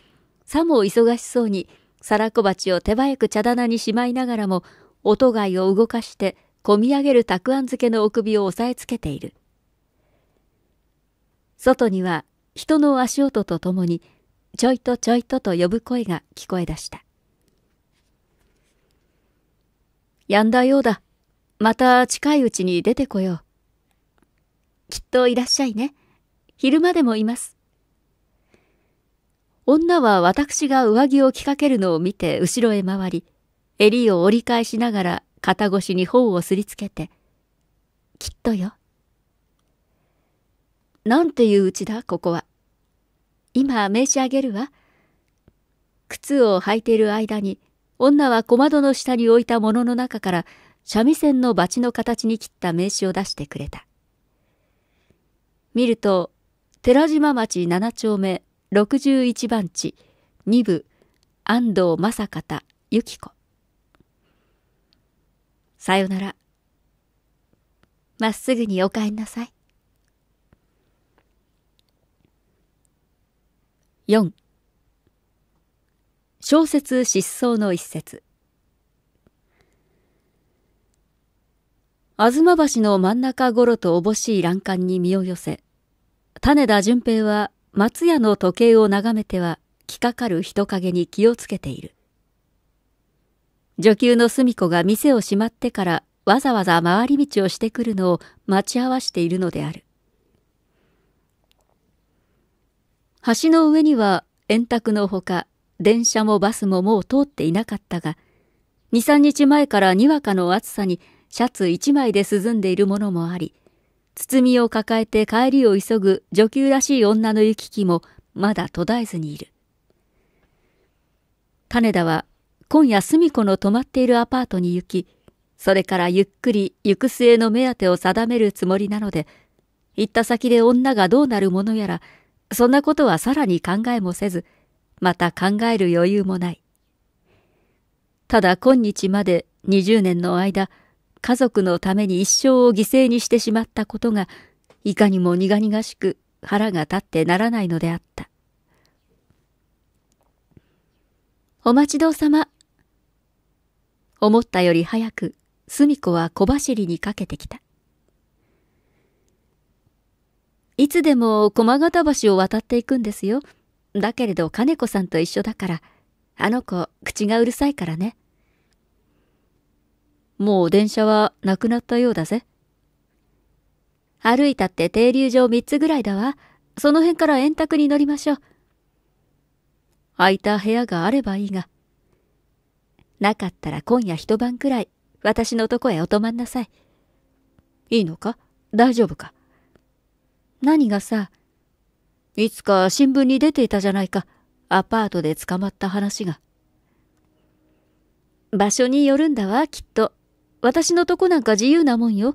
さも忙しそうに、皿小鉢を手早く茶棚にしまいながらも、音貝を動かして、こみ上げるたくあん漬けのお首を押さえつけている。外には、人の足音とともに、ちょいとちょいとと呼ぶ声が聞こえ出した。やんだようだ。また近いうちに出てこよう。きっといらっしゃいね。昼間でもいます。女は私が上着を着かけるのを見て後ろへ回り、襟を折り返しながら肩越しに頬をすりつけて、きっとよ。なんていううちだ、ここは。今、名刺あげるわ。靴を履いている間に、女は小窓の下に置いたものの中から、三味線のバチの形に切った名刺を出してくれた。見ると、寺島町七丁目61番地2部安藤正方由紀子さよならまっすぐにお帰りなさい4小説失踪の一節吾妻橋の真ん中ごろとおぼしい欄干に身を寄せ種田純平は松屋の時計を眺めては着かかる人影に気をつけている。女給のすみ子が店を閉まってからわざわざ回り道をしてくるのを待ち合わしているのである。橋の上には円卓のほか電車もバスももう通っていなかったが、2、3日前からにわかの暑さにシャツ1枚で涼んでいるものもあり、包みを抱えて帰りを急ぐ女給らしい女の行き来もまだ途絶えずにいる。種田は今夜隅子の泊まっているアパートに行き、それからゆっくり行く末の目当てを定めるつもりなので、行った先で女がどうなるものやら、そんなことはさらに考えもせず、また考える余裕もない。ただ今日まで20年の間、家族のために一生を犠牲にしてしまったことが、いかにも苦々しく腹が立ってならないのであった。お待ちどうさま。思ったより早く、すみ子は小走りにかけてきた。いつでも駒形橋を渡っていくんですよ。だけれど金子さんと一緒だから、あの子、口がうるさいからね。もう電車はなくなったようだぜ。歩いたって停留場3つぐらいだわ。その辺から円卓に乗りましょう。空いた部屋があればいいが。なかったら今夜一晩くらい、私のとこへお泊まんなさい。いいのか大丈夫か何がさ、いつか新聞に出ていたじゃないか。アパートで捕まった話が。場所によるんだわ、きっと。私のとこなんか自由なもんよ。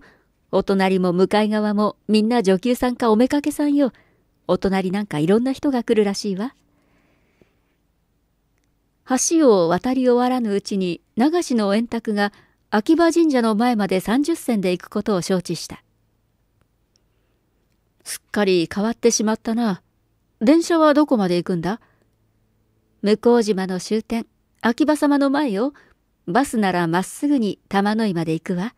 お隣も向かい側もみんな女給さんかおめかけさんよ。お隣なんかいろんな人が来るらしいわ。橋を渡り終わらぬうちに流しの円卓が秋葉神社の前まで30銭で行くことを承知した。すっかり変わってしまったな。電車はどこまで行くんだ向島の終点、秋葉様の前よ。バスならまっすぐに玉の井まで行くわ。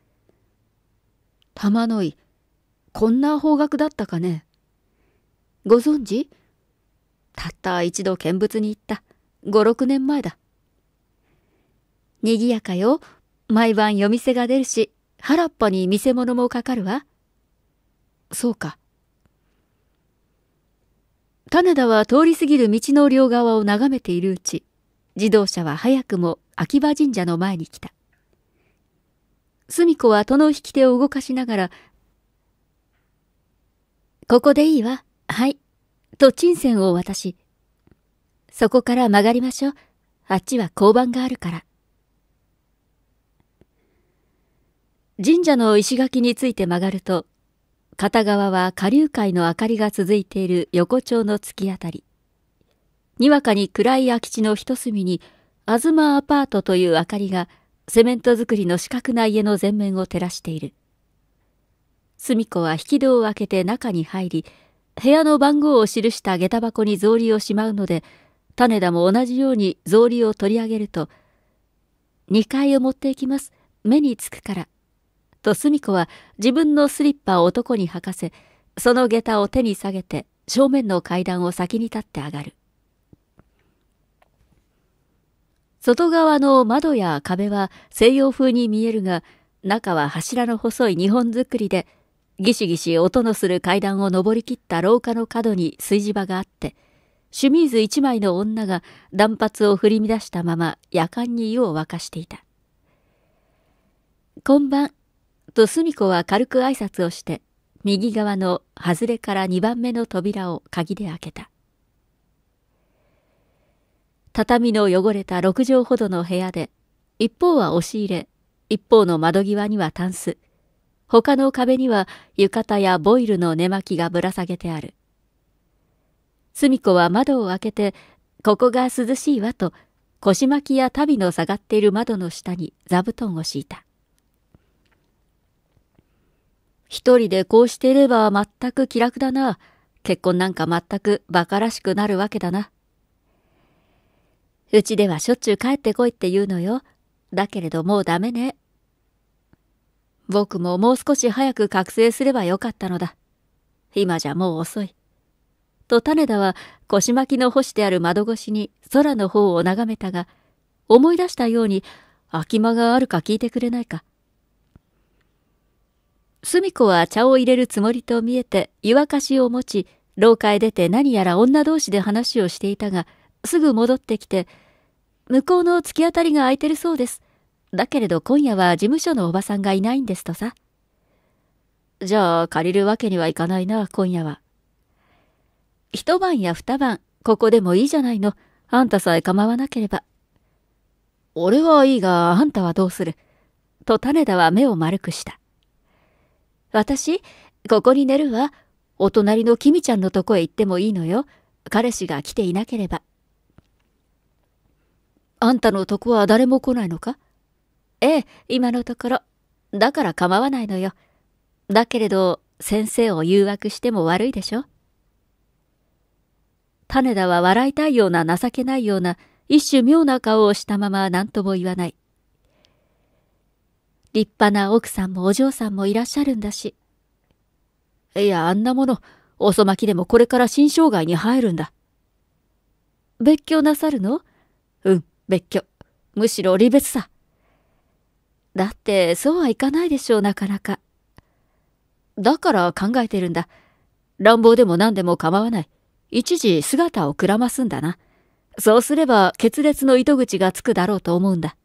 玉の井、こんな方角だったかね。ご存知たった一度見物に行った五六年前だ。賑やかよ。毎晩夜店が出るし、原っぱに見せ物もかかるわ。そうか。種田は通り過ぎる道の両側を眺めているうち、自動車は早くも秋葉神社の前に来た。澄子は戸の引き手を動かしながら、ここでいいわ。はい。と鎮線を渡し、そこから曲がりましょう。あっちは交番があるから。神社の石垣について曲がると、片側は下流界の明かりが続いている横丁の突き当たり。にわかに暗い空き地の一隅にアズマアパートという明かりがセメント作りの四角な家の全面を照らしている。すみ子は引き戸を開けて中に入り、部屋の番号を記した下駄箱に草履をしまうので、種田も同じように草履を取り上げると、二階を持っていきます。目につくから。とすみ子は自分のスリッパを男に履かせ、その下駄を手に下げて正面の階段を先に立って上がる。外側の窓や壁は西洋風に見えるが、中は柱の細い日本造りで、ギシギシ音のする階段を登り切った廊下の角に炊事場があって、シュミーズ一枚の女が断髪を振り乱したまま夜間に湯を沸かしていた。こんばん、とすみ子は軽く挨拶をして、右側の外れから2番目の扉を鍵で開けた。畳の汚れた6畳ほどの部屋で、一方は押し入れ、一方の窓際にはタンス、他の壁には浴衣やボイルの寝巻きがぶら下げてある。すみ子は窓を開けて、ここが涼しいわと、腰巻きや足袋の下がっている窓の下に座布団を敷いた。一人でこうしていれば全く気楽だな。結婚なんか全く馬鹿らしくなるわけだな。うちではしょっちゅう帰ってこいって言うのよ。だけれどもうダメね。僕ももう少し早く覚醒すればよかったのだ。今じゃもう遅い。と種田は腰巻きの干してある窓越しに空の方を眺めたが、思い出したように空き間があるか聞いてくれないか。すみ子は茶を入れるつもりと見えて湯沸かしを持ち、廊下へ出て何やら女同士で話をしていたが、すぐ戻ってきて、向こうの突き当たりが空いてるそうです。だけれど今夜は事務所のおばさんがいないんですとさ。じゃあ借りるわけにはいかないな、今夜は。一晩や二晩、ここでもいいじゃないの。あんたさえ構わなければ。俺はいいが、あんたはどうすると種田は目を丸くした。私、ここに寝るわ。お隣のきみちゃんのとこへ行ってもいいのよ。彼氏が来ていなければ。あんたのとこは誰も来ないのかええ、今のところ。だから構わないのよ。だけれど、先生を誘惑しても悪いでしょ種田は笑いたいような情けないような一種妙な顔をしたまま何とも言わない。立派な奥さんもお嬢さんもいらっしゃるんだし。いや、あんなもの、遅まきでもこれから新生涯に入るんだ。別居なさるの別居。むしろ離別さ。だってそうはいかないでしょうなかなか。だから考えてるんだ。乱暴でも何でも構わない。一時姿をくらますんだな。そうすれば決裂の糸口がつくだろうと思うんだ。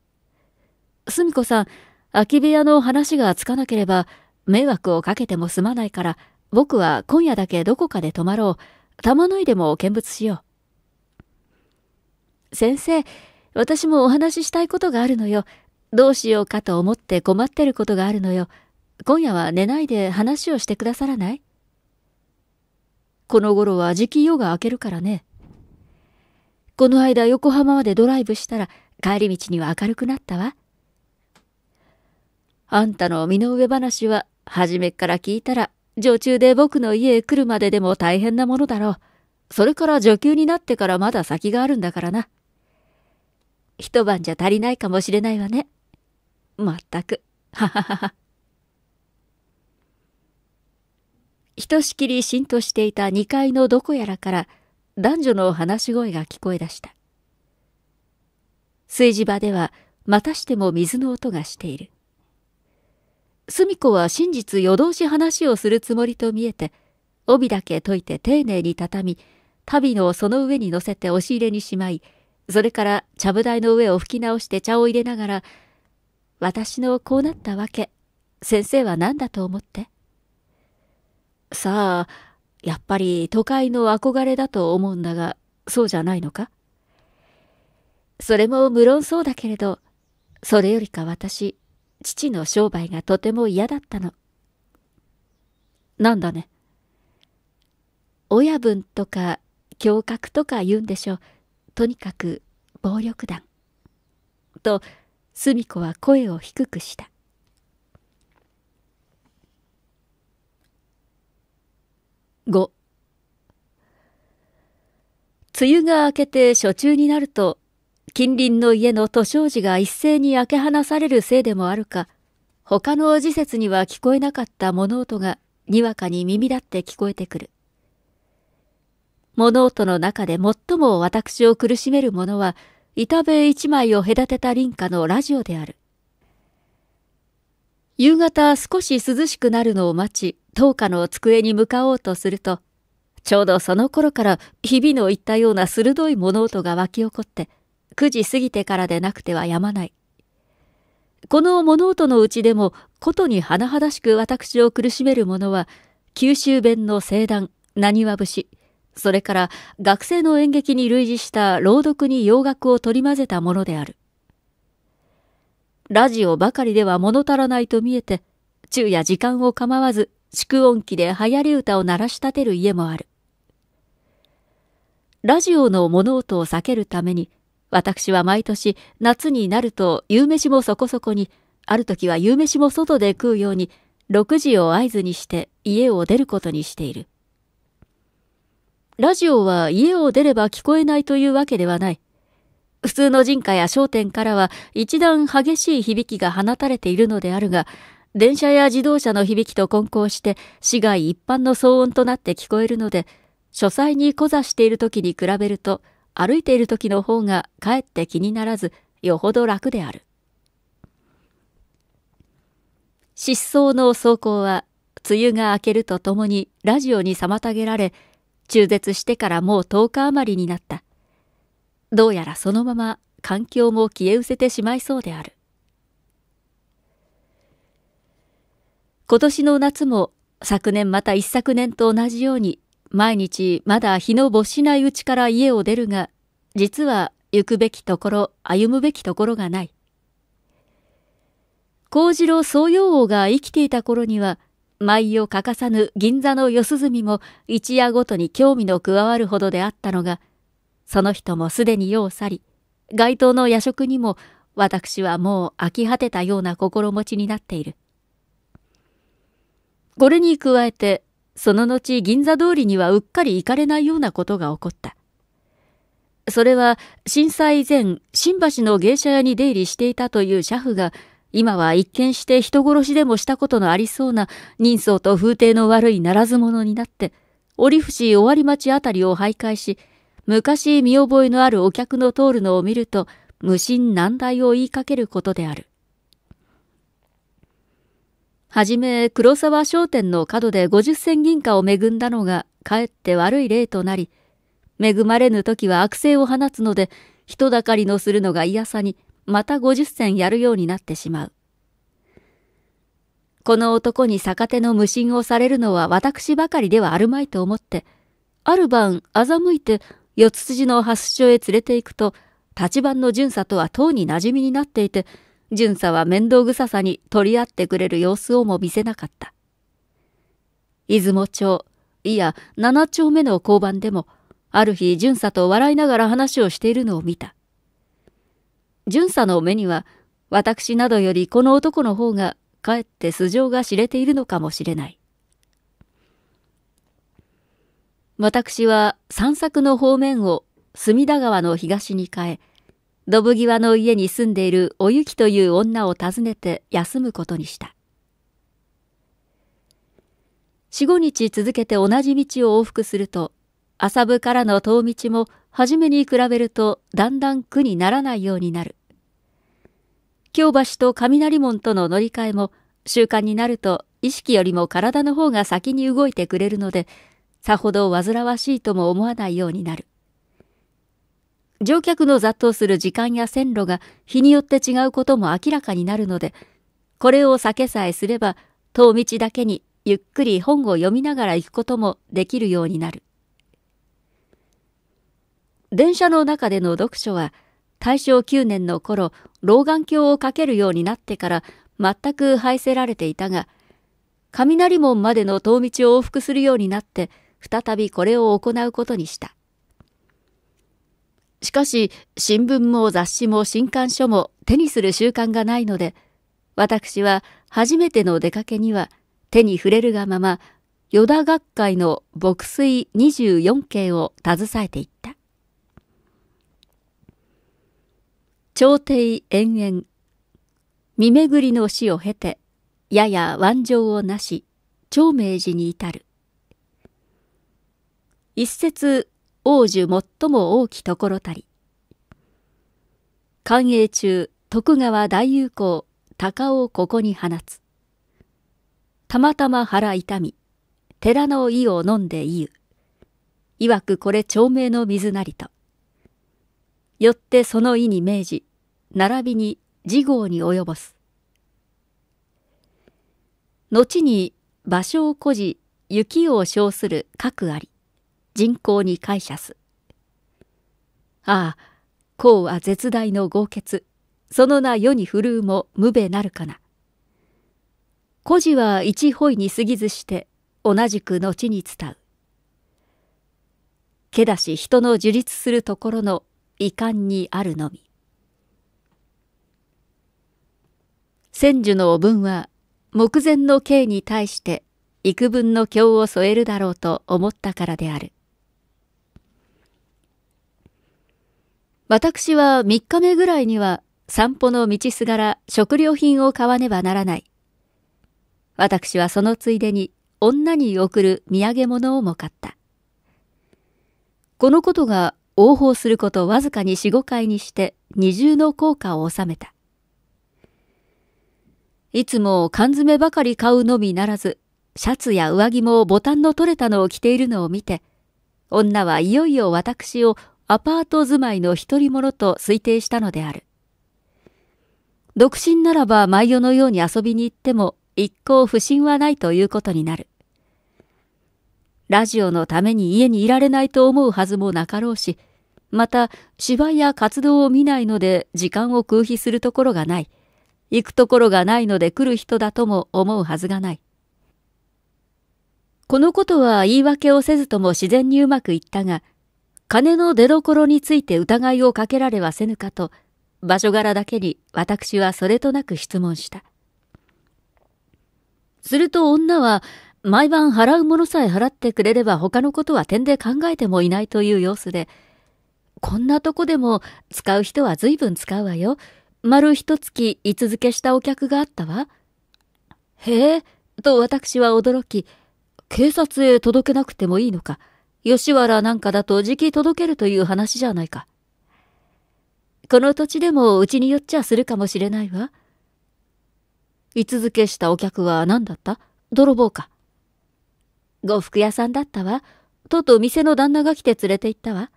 すみこさん、空き部屋の話がつかなければ迷惑をかけても済まないから、僕は今夜だけどこかで泊まろう。玉の井でも見物しよう。先生、私もお話ししたいことがあるのよ。どうしようかと思って困ってることがあるのよ。今夜は寝ないで話をしてくださらないこの頃は時期夜が明けるからね。この間横浜までドライブしたら帰り道には明るくなったわ。あんたの身の上話は初めから聞いたら女中で僕の家へ来るまででも大変なものだろう。それから女給になってからまだ先があるんだからな。一晩じゃ足りないかもしれないわね。まったく、はははは。ひとしきり浸透していた2階のどこやらから男女の話し声が聞こえ出した。炊事場ではまたしても水の音がしている。すみ子は真実夜通し話をするつもりと見えて、帯だけ解いて丁寧に畳み、足袋のその上に乗せて押し入れにしまい、それからちゃぶ台の上を拭き直して茶を入れながら、私のこうなったわけ、先生は何だと思ってさあ、やっぱり都会の憧れだと思うんだが、そうじゃないのかそれも無論そうだけれど、それよりか私、父の商売がとても嫌だったの。なんだね。親分とか、教格とか言うんでしょう。とにかく暴力団。と、すみ子は声を低くした。5梅雨が明けて初中になると、近隣の家の図書寺が一斉に開け放されるせいでもあるか、他の時節には聞こえなかった物音がにわかに耳立って聞こえてくる。物音の中で最も私を苦しめるものは、板塀一枚を隔てた林家のラジオである。夕方少し涼しくなるのを待ち、当家の机に向かおうとすると、ちょうどその頃から日々の言ったような鋭い物音が湧き起こって、9時過ぎてからでなくてはやまない。この物音のうちでも、ことに甚だしく私を苦しめるものは、九州弁の聖団なにわ節、それから学生の演劇に類似した朗読に洋楽を取り混ぜたものである。ラジオばかりでは物足らないと見えて、昼夜時間を構わず蓄音機で流行り歌を鳴らし立てる家もある。ラジオの物音を避けるために、私は毎年夏になると夕飯もそこそこに、ある時は夕飯も外で食うように、6時を合図にして家を出ることにしている。ラジオは家を出れば聞こえないというわけではない。普通の人家や商店からは一段激しい響きが放たれているのであるが、電車や自動車の響きと混交して市外一般の騒音となって聞こえるので、書斎に小座している時に比べると、歩いている時の方がかえって気にならず、よほど楽である。失踪の走行は、梅雨が明けるとともにラジオに妨げられ、中絶してからもう10日余りになった。どうやらそのまま環境も消え失せてしまいそうである。今年の夏も昨年また一昨年と同じように毎日まだ日の没しないうちから家を出るが実は行くべきところ歩むべきところがない幸次郎宗陽王が生きていた頃には舞を欠かさぬ銀座の四隅も一夜ごとに興味の加わるほどであったのが、その人もすでに世を去り、街頭の夜食にも私はもう飽き果てたような心持ちになっている。これに加えて、その後銀座通りにはうっかり行かれないようなことが起こった。それは震災以前、新橋の芸者屋に出入りしていたという車夫が、今は一見して人殺しでもしたことのありそうな人相と風体の悪いならず者になって、折伏尾張町あたりを徘徊し、昔見覚えのあるお客の通るのを見ると、無心難題を言いかけることである。はじめ、黒沢商店の角で五十銭銀貨を恵んだのが、かえって悪い例となり、恵まれぬ時は悪性を放つので、人だかりのするのが嫌さに、また50銭やるようになってしまう。この男に逆手の無心をされるのは私ばかりではあるまいと思って、ある晩欺いて四つ筋の発祥へ連れて行くと、立番の巡査とはとうに馴染みになっていて、巡査は面倒臭さに取り合ってくれる様子をも見せなかった。出雲町、いや、七丁目の交番でも、ある日巡査と笑いながら話をしているのを見た。巡査の目には、私などよりこの男の方が、かえって素性が知れているのかもしれない。私は散策の方面を隅田川の東に変え、ドブ際の家に住んでいるおゆきという女を訪ねて休むことにした。四五日続けて同じ道を往復すると、麻布からの遠道も初めに比べるとだんだん苦にならないようになる。京橋と雷門との乗り換えも習慣になると意識よりも体の方が先に動いてくれるので、さほど煩わしいとも思わないようになる。乗客の雑踏する時間や線路が日によって違うことも明らかになるので、これを避けさえすれば、遠道だけにゆっくり本を読みながら行くこともできるようになる。電車の中での読書は、大正9年の頃、老眼鏡をかけるようになってから全く排せられていたが、雷門までの遠道を往復するようになって、再びこれを行うことにした。しかし、新聞も雑誌も新刊書も手にする習慣がないので、私は初めての出かけには手に触れるがまま、与田学会の牧水24系を携えていた。朝廷延々見巡りの死を経てやや腕上をなし長明寺に至る一節王寿最も大きところたり寛永中徳川大友公鷹をここに放つたまたま腹痛み寺の意を飲んで言ういわくこれ長命の水なりとよってその意に命じ、並びに事業に及ぼす。後に場所を誇示、雪を称する核あり、人口に解釈す。ああ、うは絶大の豪傑、その名世に振るうも無べなるかな。故事は一ほいに過ぎずして同じく後に伝う。けだし人の樹立するところの遺憾にあるのみ。千寿のお分は、目前の刑に対して幾分の経を添えるだろうと思ったからである。私は3日目ぐらいには散歩の道すがら食料品を買わねばならない。私はそのついでに女に送る土産物をも買った。このことが応報することわずかに四五回にして二重の効果を収めた。いつも缶詰ばかり買うのみならず、シャツや上着もボタンの取れたのを着ているのを見て、女はいよいよ私をアパート住まいの独り者と推定したのである。独身ならば毎夜のように遊びに行っても一向不審はないということになる。ラジオのために家にいられないと思うはずもなかろうし、また芝居や活動を見ないので時間を空費するところがない。行くところがないので来る人だとも思うはずがない。このことは言い訳をせずとも自然にうまくいったが、金の出どころについて疑いをかけられはせぬかと、場所柄だけに私はそれとなく質問した。すると女は毎晩払うものさえ払ってくれれば他のことは点で考えてもいないという様子で、こんなとこでも使う人は随分使うわよ。丸一月居続けしたお客があったわ。へえ、と私は驚き、警察へ届けなくてもいいのか。吉原なんかだとじき届けるという話じゃないか。この土地でもうちによっちゃするかもしれないわ。居続けしたお客は何だった泥棒か。呉服屋さんだったわ。とうとう店の旦那が来て連れて行ったわ。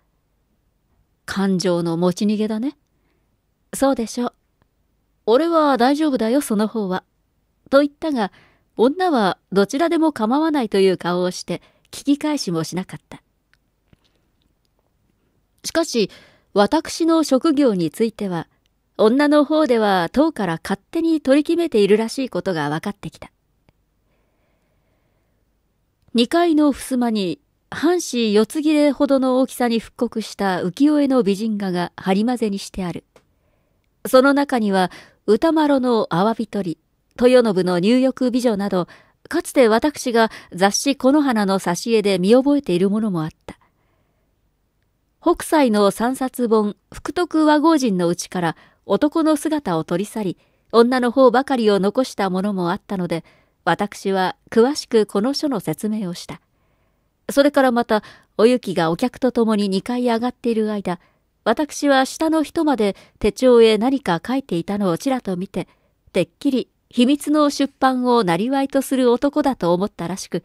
感情の持ち逃げだね。そうでしょう。俺は大丈夫だよ、その方は。と言ったが、女はどちらでも構わないという顔をして、聞き返しもしなかった。しかし、私の職業については、女の方ではうから勝手に取り決めているらしいことが分かってきた。2階の襖に、半紙四つ切れほどの大きさに復刻した浮世絵の美人画が張り混ぜにしてある。その中には、歌麿の阿波り、豊信の入浴美女など、かつて私が雑誌この花の挿絵で見覚えているものもあった。北斎の三冊本、福徳和合人のうちから男の姿を取り去り、女の方ばかりを残したものもあったので、私は詳しくこの書の説明をした。それからまた、おゆきがお客と共に2階へ上がっている間、私は下の人まで手帳へ何か書いていたのをちらと見て、てっきり秘密の出版をなりわいとする男だと思ったらしく、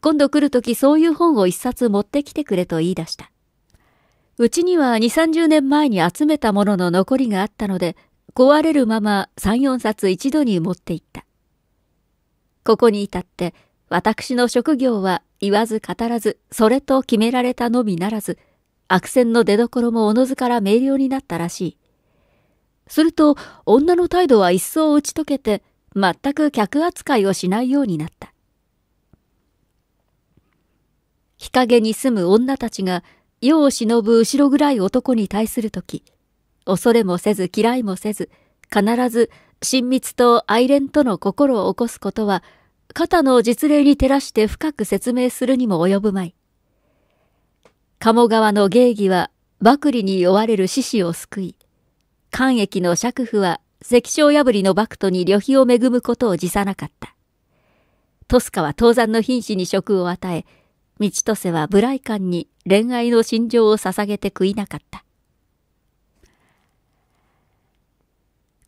今度来るときそういう本を一冊持ってきてくれと言い出した。うちには2、30年前に集めたものの残りがあったので、壊れるまま3、4冊一度に持っていった。ここに至って私の職業は言わず語らずそれと決められたのみならず悪戦の出どころもおのずから明瞭になったらしい。すると女の態度は一層打ち解けて全く客扱いをしないようになった。日陰に住む女たちが世を忍ぶ後ろ暗い男に対するとき、恐れもせず嫌いもせず、必ず親密と愛憐との心を起こすことは、肩の実例に照らして深く説明するにも及ぶまい。鴨川の芸儀は、幕吏に追われる獅子を救い、関駅の釈夫は、関章破りの幕徒に旅費を恵むことを辞さなかった。トスカは東山の品種に職を与え、道とせは無頼感に恋愛の心情を捧げて食いなかった。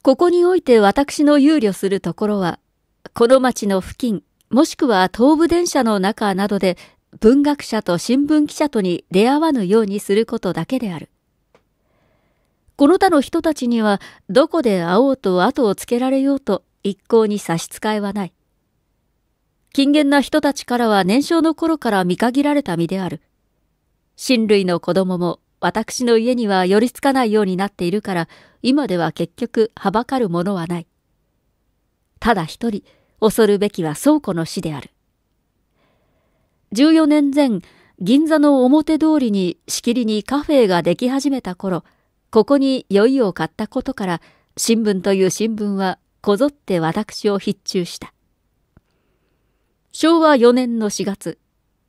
ここにおいて私の憂慮するところは、この町の付近、もしくは東部電車の中などで文学者と新聞記者とに出会わぬようにすることだけである。この他の人たちには、どこで会おうと後をつけられようと一向に差し支えはない。近厳な人たちからは年少の頃から見限られた身である。親類の子供も私の家には寄りつかないようになっているから、今では結局はばかるものはない。ただ一人、恐るべきは倉庫の死である。14年前、銀座の表通りにしきりにカフェができ始めた頃、ここに酔いを買ったことから、新聞という新聞はこぞって私を必中した。昭和4年の4月、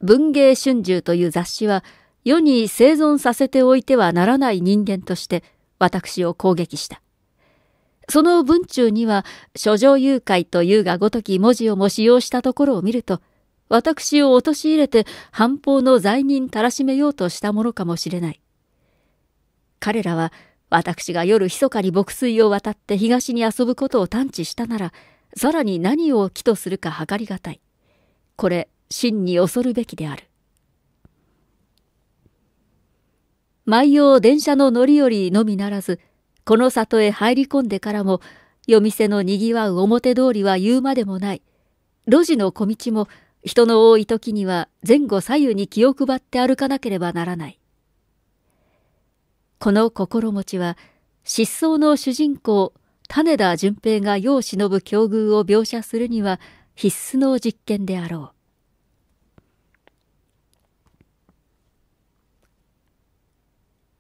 文芸春秋という雑誌は世に生存させておいてはならない人間として私を攻撃した。その文中には、諸状誘拐というがごとき文字をも使用したところを見ると、私を陥れて反法の罪人たらしめようとしたものかもしれない。彼らは、私が夜密かに牧水を渡って東に遊ぶことを探知したなら、さらに何を起とするか計りがたい。これ、真に恐るべきである。毎夜電車の乗り降りのみならず、この里へ入り込んでからも、夜店のにぎわう表通りは言うまでもない。路地の小道も、人の多い時には前後左右に気を配って歩かなければならない。この心持ちは、失踪の主人公、種田淳平が世を忍ぶ境遇を描写するには必須の実験であろう。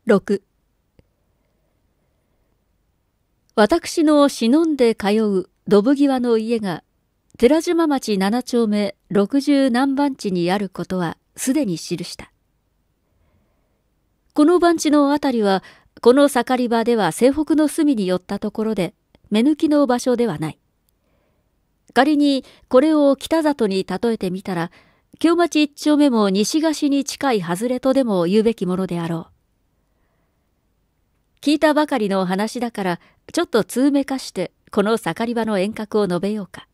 6私の忍んで通うドブ際の家が寺島町7丁目60何番地にあることはすでに記した。この番地のあたりは、この盛り場では西北の隅に寄ったところで、目抜きの場所ではない。仮にこれを北里に例えてみたら、京町一丁目も西菓子に近い外れとでも言うべきものであろう。聞いたばかりの話だから、ちょっと通めかして、この盛り場の遠隔を述べようか。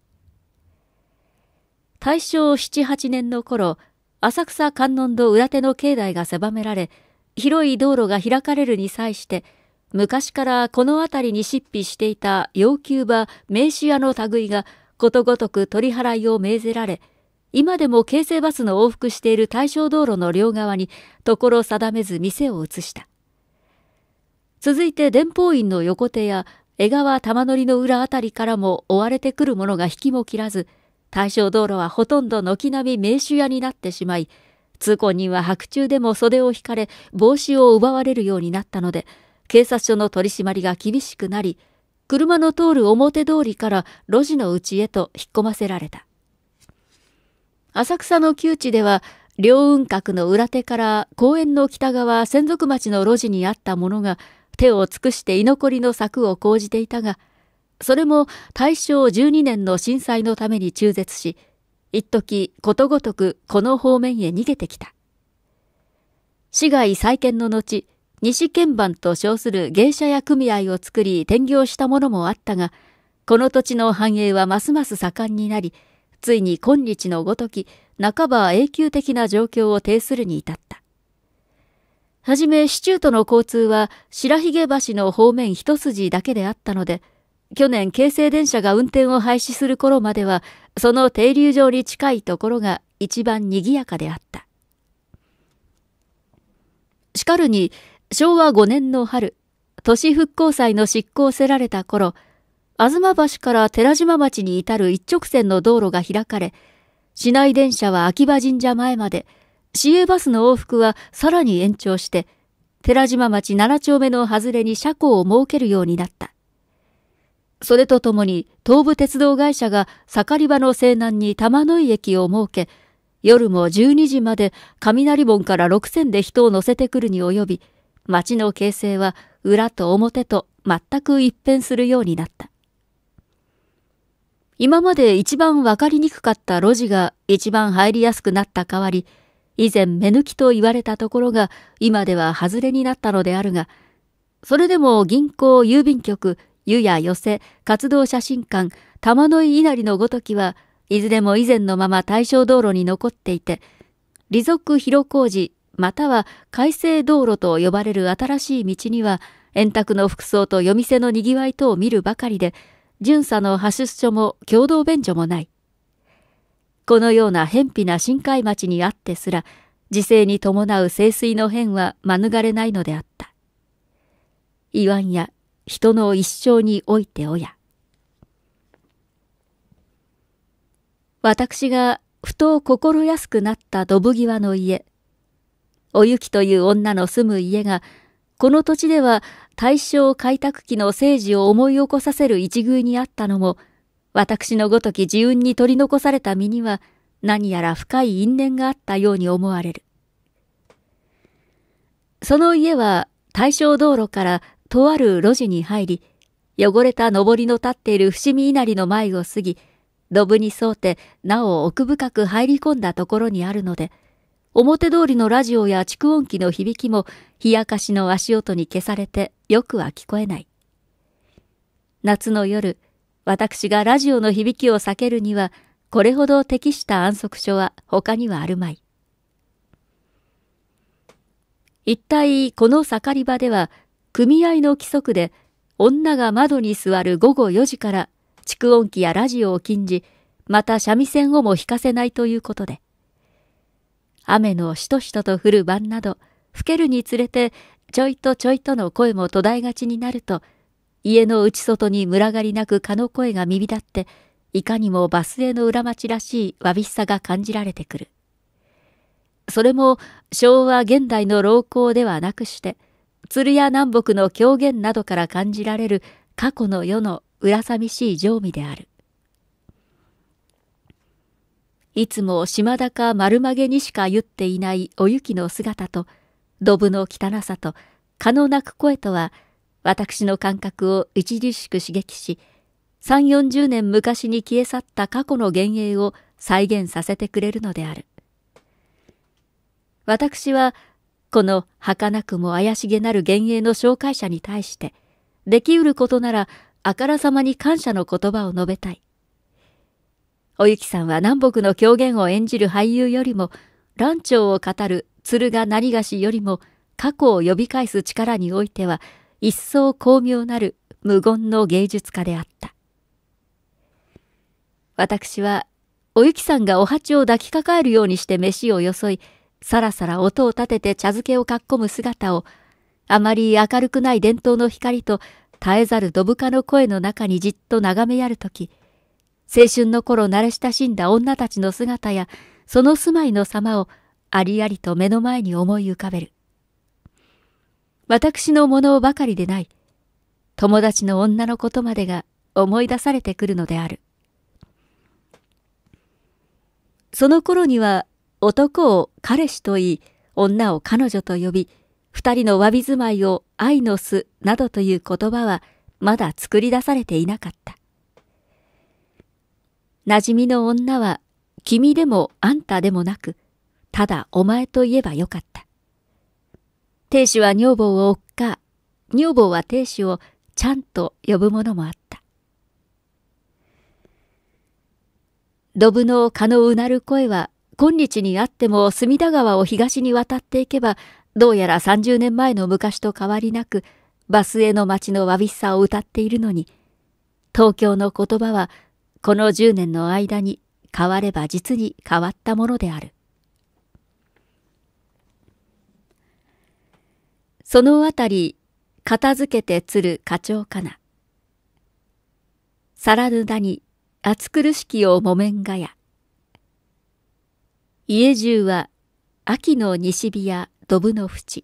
大正七八年の頃、浅草観音堂裏手の境内が狭められ、広い道路が開かれるに際して、昔からこの辺りに執筆していた要求場名刺屋の類がことごとく取り払いを命ぜられ、今でも京成バスの往復している大正道路の両側に所定めず店を移した。続いて伝法院の横手や江川玉乗りの裏あたりからも追われてくるものが引きも切らず、対象道路はほとんど軒並み名手屋になってしまい、通行人は白昼でも袖を引かれ、帽子を奪われるようになったので、警察署の取り締まりが厳しくなり、車の通る表通りから路地の内へと引っ込ませられた。浅草の旧地では、両雲閣の裏手から公園の北側、千足町の路地にあったものが、手を尽くして居残りの策を講じていたが、それも大正12年の震災のために中絶し、一時ことごとくこの方面へ逃げてきた。市外再建の後、西鍵盤と称する芸者や組合を作り転業したものもあったが、この土地の繁栄はますます盛んになり、ついに今日のごとき、半ば永久的な状況を呈するに至った。はじめ市中との交通は白髭橋の方面一筋だけであったので、去年京成電車が運転を廃止する頃までは、その停留場に近いところが一番賑やかであった。しかるに、昭和5年の春、都市復興祭の執行せられた頃、東橋から寺島町に至る一直線の道路が開かれ、市内電車は秋葉神社前まで、市営バスの往復はさらに延長して、寺島町7丁目の外れに車庫を設けるようになった。それとともに、東武鉄道会社が盛り場の西南に玉野井駅を設け、夜も12時まで雷門から6線で人を乗せてくるに及び、町の形成は裏と表と全く一変するようになった。今まで一番わかりにくかった路地が一番入りやすくなった代わり、以前目抜きと言われたところが今では外れになったのであるが、それでも銀行郵便局、湯や寄せ、活動写真館、玉の井稲荷のごときは、いずれも以前のまま対象道路に残っていて、利属広小路、または改正道路と呼ばれる新しい道には、円卓の服装と夜店のにぎわいとを見るばかりで、巡査の派出所も共同便所もない。このような偏僻な深海町にあってすら、時勢に伴う清水の変は免れないのであった。言わんや、人の一生においておや。私がふと心安くなったドブ際の家。おゆきという女の住む家が、この土地では大正開拓期の政治を思い起こさせる一遇にあったのも、私のごとき自運に取り残された身には、何やら深い因縁があったように思われる。その家は大正道路からとある路地に入り、汚れた上りの立っている伏見稲荷の前を過ぎ、ドブに沿うてなお奥深く入り込んだところにあるので、表通りのラジオや蓄音機の響きも冷やかしの足音に消されてよくは聞こえない。夏の夜、私がラジオの響きを避けるには、これほど適した安息所は他にはあるまい。一体この盛り場では、組合の規則で、女が窓に座る午後4時から、蓄音機やラジオを禁じ、また三味線をも弾かせないということで、雨のしとしとと降る晩など、更けるにつれて、ちょいとちょいとの声も途絶えがちになると、家の内外に群がりなく蚊の声が耳立って、いかにもバスへの裏町らしいわびしさが感じられてくる。それも昭和現代の老行ではなくして、鶴屋南北の狂言などから感じられる過去の世の裏寂しい常味である。いつも島高丸曲げにしか言っていないお雪の姿と、ドブの汚さと、蚊の鳴く声とは、私の感覚を著しく刺激し、三四十年昔に消え去った過去の幻影を再現させてくれるのである。私は、この儚くも怪しげなる幻影の紹介者に対して、できうることなら、あからさまに感謝の言葉を述べたい。おゆきさんは南北の狂言を演じる俳優よりも、蘭長を語る鶴が成がしよりも、過去を呼び返す力においては、一層巧妙なる無言の芸術家であった。私は、おゆきさんがお鉢を抱きかかえるようにして飯をよそい、さらさら音を立てて茶漬けをかっこむ姿を、あまり明るくない伝統の光と絶えざるドブカの声の中にじっと眺めやるとき、青春の頃慣れ親しんだ女たちの姿や、その住まいの様をありありと目の前に思い浮かべる。私のものばかりでない、友達の女のことまでが思い出されてくるのである。その頃には男を彼氏と言い、女を彼女と呼び、二人のわび住まいを愛の巣などという言葉はまだ作り出されていなかった。馴染みの女は君でもあんたでもなく、ただお前と言えばよかった。亭主は女房を追っか、女房は亭主をちゃんと呼ぶものもあった。ドブの蚊のうなる声は、今日にあっても隅田川を東に渡っていけば、どうやら30年前の昔と変わりなく、バスへの街のわびしさを歌っているのに、東京の言葉は、この10年の間に変われば実に変わったものである。そのあたり、片付けてつる課長かな。さらぬなに、暑苦しきを木綿がや。家中は、秋の西日やドブの淵。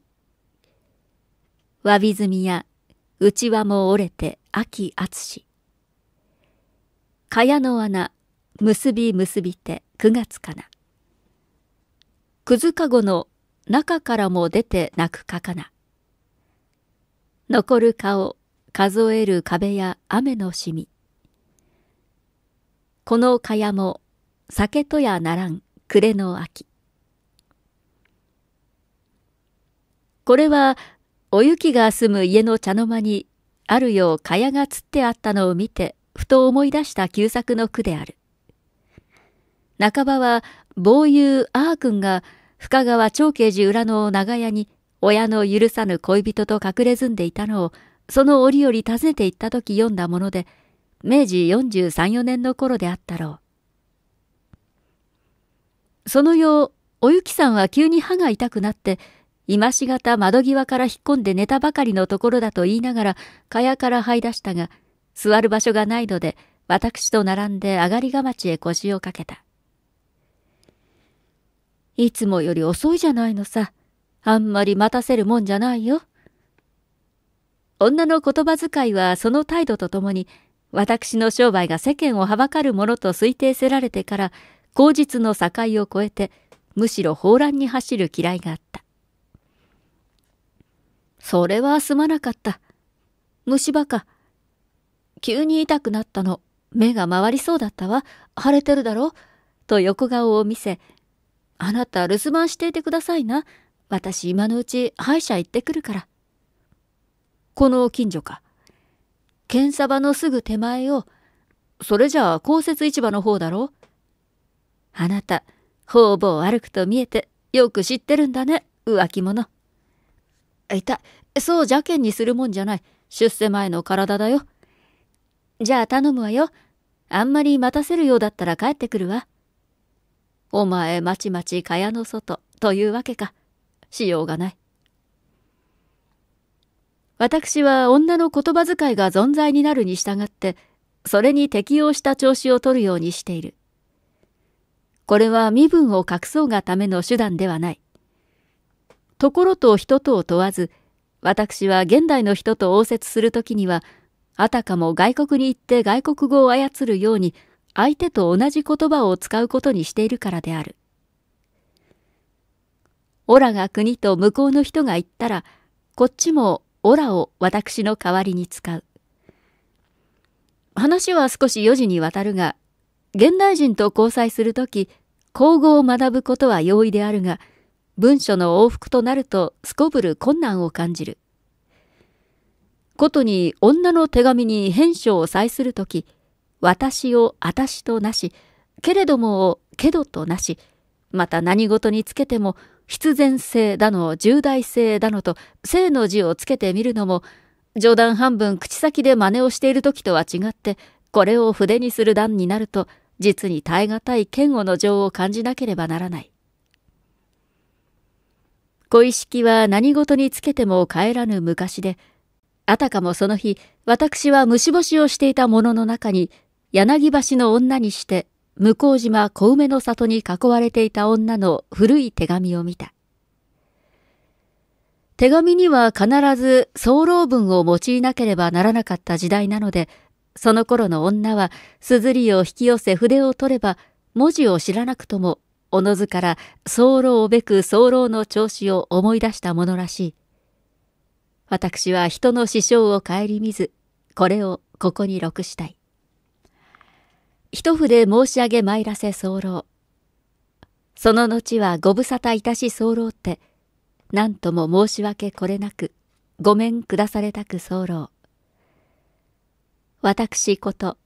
わびずみや、うちわも折れて秋厚し。かやの穴、結び結びて九月かな。くずかごの中からも出て泣くかかな。残る顔、数える壁や雨のしみ。この蚊帳も、酒とやならん暮れの秋。これは、お雪が住む家の茶の間に、あるよう蚊帳がつってあったのを見て、ふと思い出した旧作の句である。半ばは、傍友あー君が深川長慶寺裏の長屋に親の許さぬ恋人と隠れ住んでいたのを、その折々訪ねて行った時読んだもので、明治43、4年の頃であったろう。その夜、おゆきさんは急に歯が痛くなって、今しがた窓際から引っ込んで寝たばかりのところだと言いながら、蚊帳から這い出したが、座る場所がないので、私と並んで上がりがまちへ腰をかけた。いつもより遅いじゃないのさ。あんまり待たせるもんじゃないよ。女の言葉遣いはその態度とともに、私の商売が世間をはばかるものと推定せられてから、口実の境を越えて、むしろ放乱に走る嫌いがあった。それはすまなかった。虫歯か。急に痛くなったの。目が回りそうだったわ。腫れてるだろと横顔を見せ、あなた留守番していてくださいな。私今のうち歯医者行ってくるから。この近所か。検査場のすぐ手前を、それじゃあ公設市場の方だろあなた、方々歩くと見えてよく知ってるんだね、浮気者。いた、そう邪険にするもんじゃない。出世前の体だよ。じゃあ頼むわよ。あんまり待たせるようだったら帰ってくるわ。お前まちまち蚊帳の外というわけか。しようがない。私は女の言葉遣いが存在になるに従って、それに適応した調子をとるようにしている。これは身分を隠そうがための手段ではない。ところと人とを問わず、私は現代の人と応接するときには、あたかも外国に行って外国語を操るように、相手と同じ言葉を使うことにしているからである。オラが国と向こうの人が言ったら、こっちもオラを私の代わりに使う。話は少し4時にわたるが、現代人と交際するとき、口語を学ぶことは容易であるが、文書の往復となるとすこぶる困難を感じる。ことに女の手紙に返書を採するとき、私を私となし、けれどもをけどとなし、また何事につけても必然性だの、重大性だのと、性の字をつけてみるのも、冗談半分口先で真似をしている時とは違って、これを筆にする段になると、実に耐え難い嫌悪の情を感じなければならない。小石は何事につけても帰らぬ昔で、あたかもその日、私は虫干しをしていたものの中に、柳橋の女にして向島小梅の里に囲われていた女の古い手紙を見た。手紙には必ず早漏文を用いなければならなかった時代なので、その頃の女は、硯を引き寄せ筆を取れば、文字を知らなくとも、おのずから、早漏をべく早漏の調子を思い出したものらしい。私は人の師匠を顧みず、これをここに録したい。一筆申し上げ参らせ候。その後はご無沙汰いたし候って、何とも申し訳これなく、ごめんくだされたく候。私こと、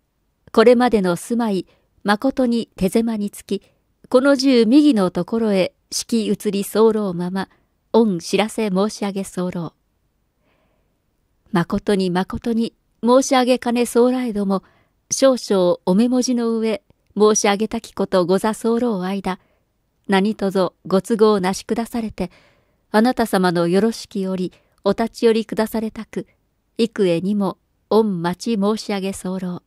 これまでの住まい、誠に手狭につき、この十右のところへ式移り候まま、御知らせ申し上げ候。誠に誠に申し上げかね候えども、少々お目文字の上、申し上げたきことござ候う間、何とぞご都合なしくだされて、あなた様のよろしきりお立ち寄りくだされたく、幾重にも御待ち申し上げ候。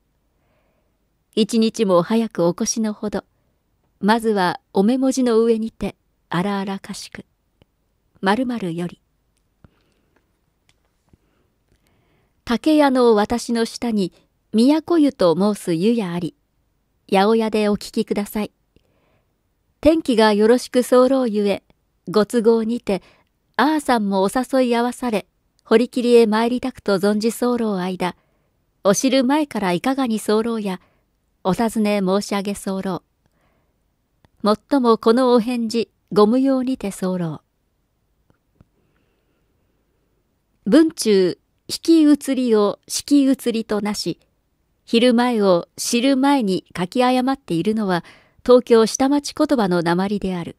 一日も早くお越しのほど、まずはお目文字の上にて、荒々かしく。まるより。竹屋の私の下に、都湯と申す湯やあり、八百屋でお聞きください。天気がよろしく候ゆえ、ご都合にて、あーさんもお誘い合わされ、堀切へ参りたくと存じ候間、お知る前からいかがに候や、お尋ね申し上げ候。もっともこのお返事、ご無用にて候。文中、引き移りを引き移りとなし、昼前を知る前に書き誤っているのは、東京下町言葉の鉛である。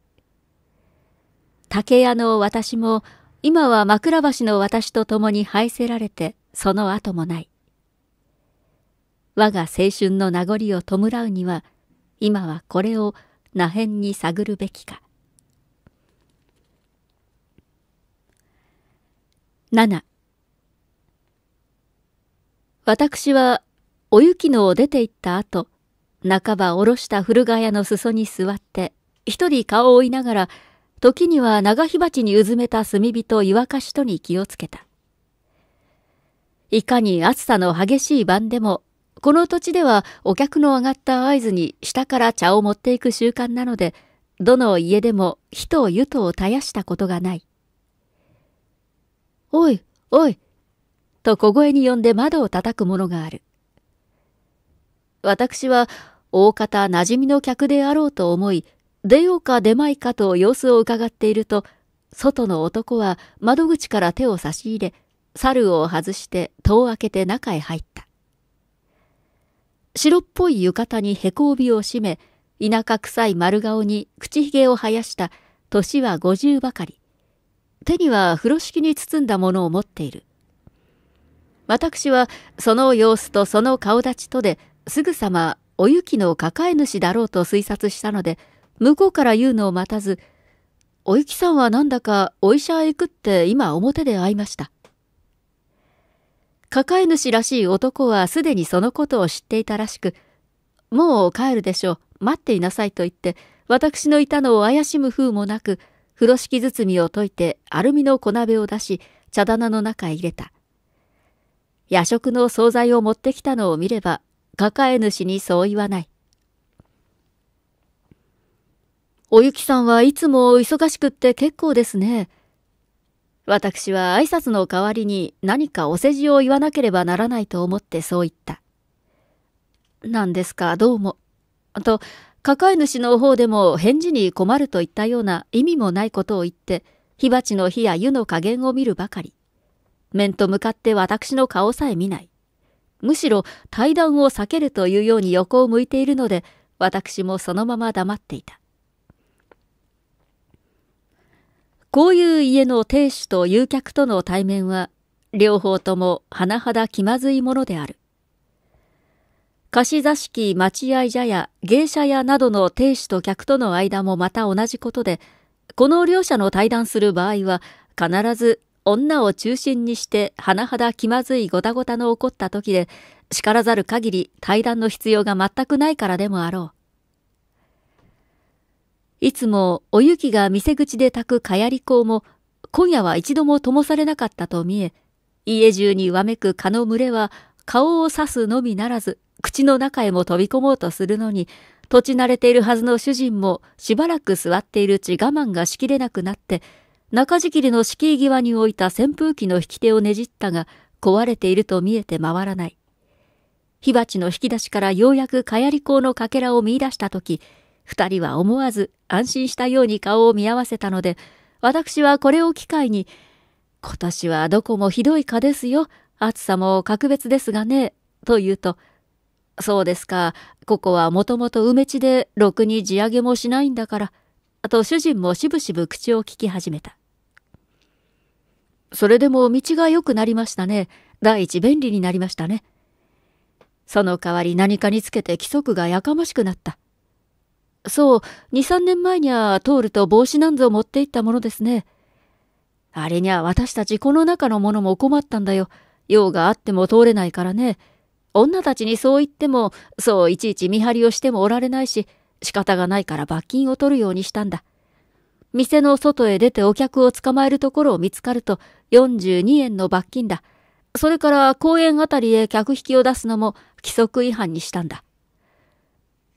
竹屋の私も、今は枕橋の私と共に廃せられて、その後もない。我が青春の名残を弔うには、今はこれを那変に探るべきか。七。私はお雪のを出て行った後、半ば下ろした古賀屋の裾に座って、一人顔を追いながら、時には長火鉢にうずめた炭火と湯沸かしとに気をつけた。いかに暑さの激しい晩でも、この土地ではお客の上がった合図に下から茶を持っていく習慣なので、どの家でも火と湯とを絶やしたことがない。おい、おい、と小声に呼んで窓を叩くものがある。私は大方馴染みの客であろうと思い、出ようか出まいかと様子を伺っていると、外の男は窓口から手を差し入れ、猿を外して戸を開けて中へ入った。白っぽい浴衣にへこびを締め、田舎臭い丸顔に口ひげを生やした、年は五十ばかり。手には風呂敷に包んだものを持っている。私はその様子とその顔立ちとですぐさまおゆきの抱え主だろうと推察したので、向こうから言うのを待たず、おゆきさんはなんだかお医者へ行くって今表で会いました。抱え主らしい男はすでにそのことを知っていたらしく、もう帰るでしょう、待っていなさいと言って、私のいたのを怪しむ風もなく、風呂敷包みを解いてアルミの小鍋を出し、茶棚の中へ入れた。夜食の惣菜を持ってきたのを見れば、抱え主にそう言わない。おゆきさんはいつも忙しくって結構ですね。私は挨拶の代わりに何かお世辞を言わなければならないと思ってそう言った。何ですか、どうも。と、抱え主の方でも返事に困るといったような意味もないことを言って、火鉢の火や湯の加減を見るばかり。面と向かって私の顔さえ見ない。むしろ対談を避けるというように横を向いているので、私もそのまま黙っていた。こういう家の亭主と誘客との対面は、両方とも甚だ気まずいものである。貸し座敷待合茶屋、芸者屋などの亭主と客との間もまた同じことで、この両者の対談する場合は、必ず女を中心にして甚だ気まずいごたごたの起こった時で、叱らざる限り対談の必要が全くないからでもあろう。いつもお雪が店口で炊くかやり香も、今夜は一度も灯されなかったと見え、家中にわめく蚊の群れは顔を刺すのみならず、口の中へも飛び込もうとするのに、土地慣れているはずの主人もしばらく座っている血我慢がしきれなくなって、中敷りの敷居際に置いた扇風機の引き手をねじったが、壊れていると見えて回らない。火鉢の引き出しからようやくかやり港のかけらを見出したとき、二人は思わず安心したように顔を見合わせたので、私はこれを機会に、今年はどこもひどい蚊ですよ。暑さも格別ですがね。と言うと、そうですか。ここはもともと梅地で、ろくに地上げもしないんだから、と主人もしぶしぶ口を聞き始めた。それでも道が良くなりましたね。第一便利になりましたね。その代わり何かにつけて規則がやかましくなった。そう、二三年前には通ると帽子なんぞ持って行ったものですね。あれには私たちこの中のものも困ったんだよ。用があっても通れないからね。女たちにそう言っても、そういちいち見張りをしてもおられないし、仕方がないから罰金を取るようにしたんだ。店の外へ出てお客を捕まえるところを見つかると42円の罰金だ。それから公園あたりへ客引きを出すのも規則違反にしたんだ。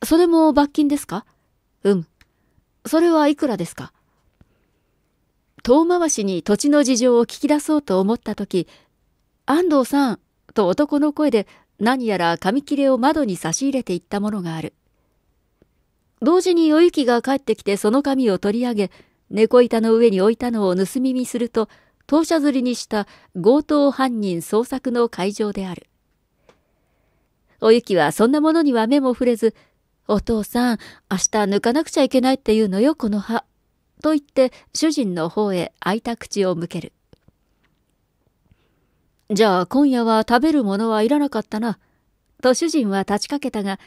それも罰金ですかうん。それはいくらですか遠回しに土地の事情を聞き出そうと思った時、安藤さんと男の声で何やら紙切れを窓に差し入れていったものがある。同時におゆきが帰ってきてその紙を取り上げ、猫板の上に置いたのを盗み見すると、当社釣りにした強盗犯人捜索の会場である。おゆきはそんなものには目も触れず、お父さん、明日抜かなくちゃいけないって言うのよ、この歯。と言って主人の方へ開いた口を向ける。じゃあ今夜は食べるものはいらなかったな。と主人は立ちかけたが、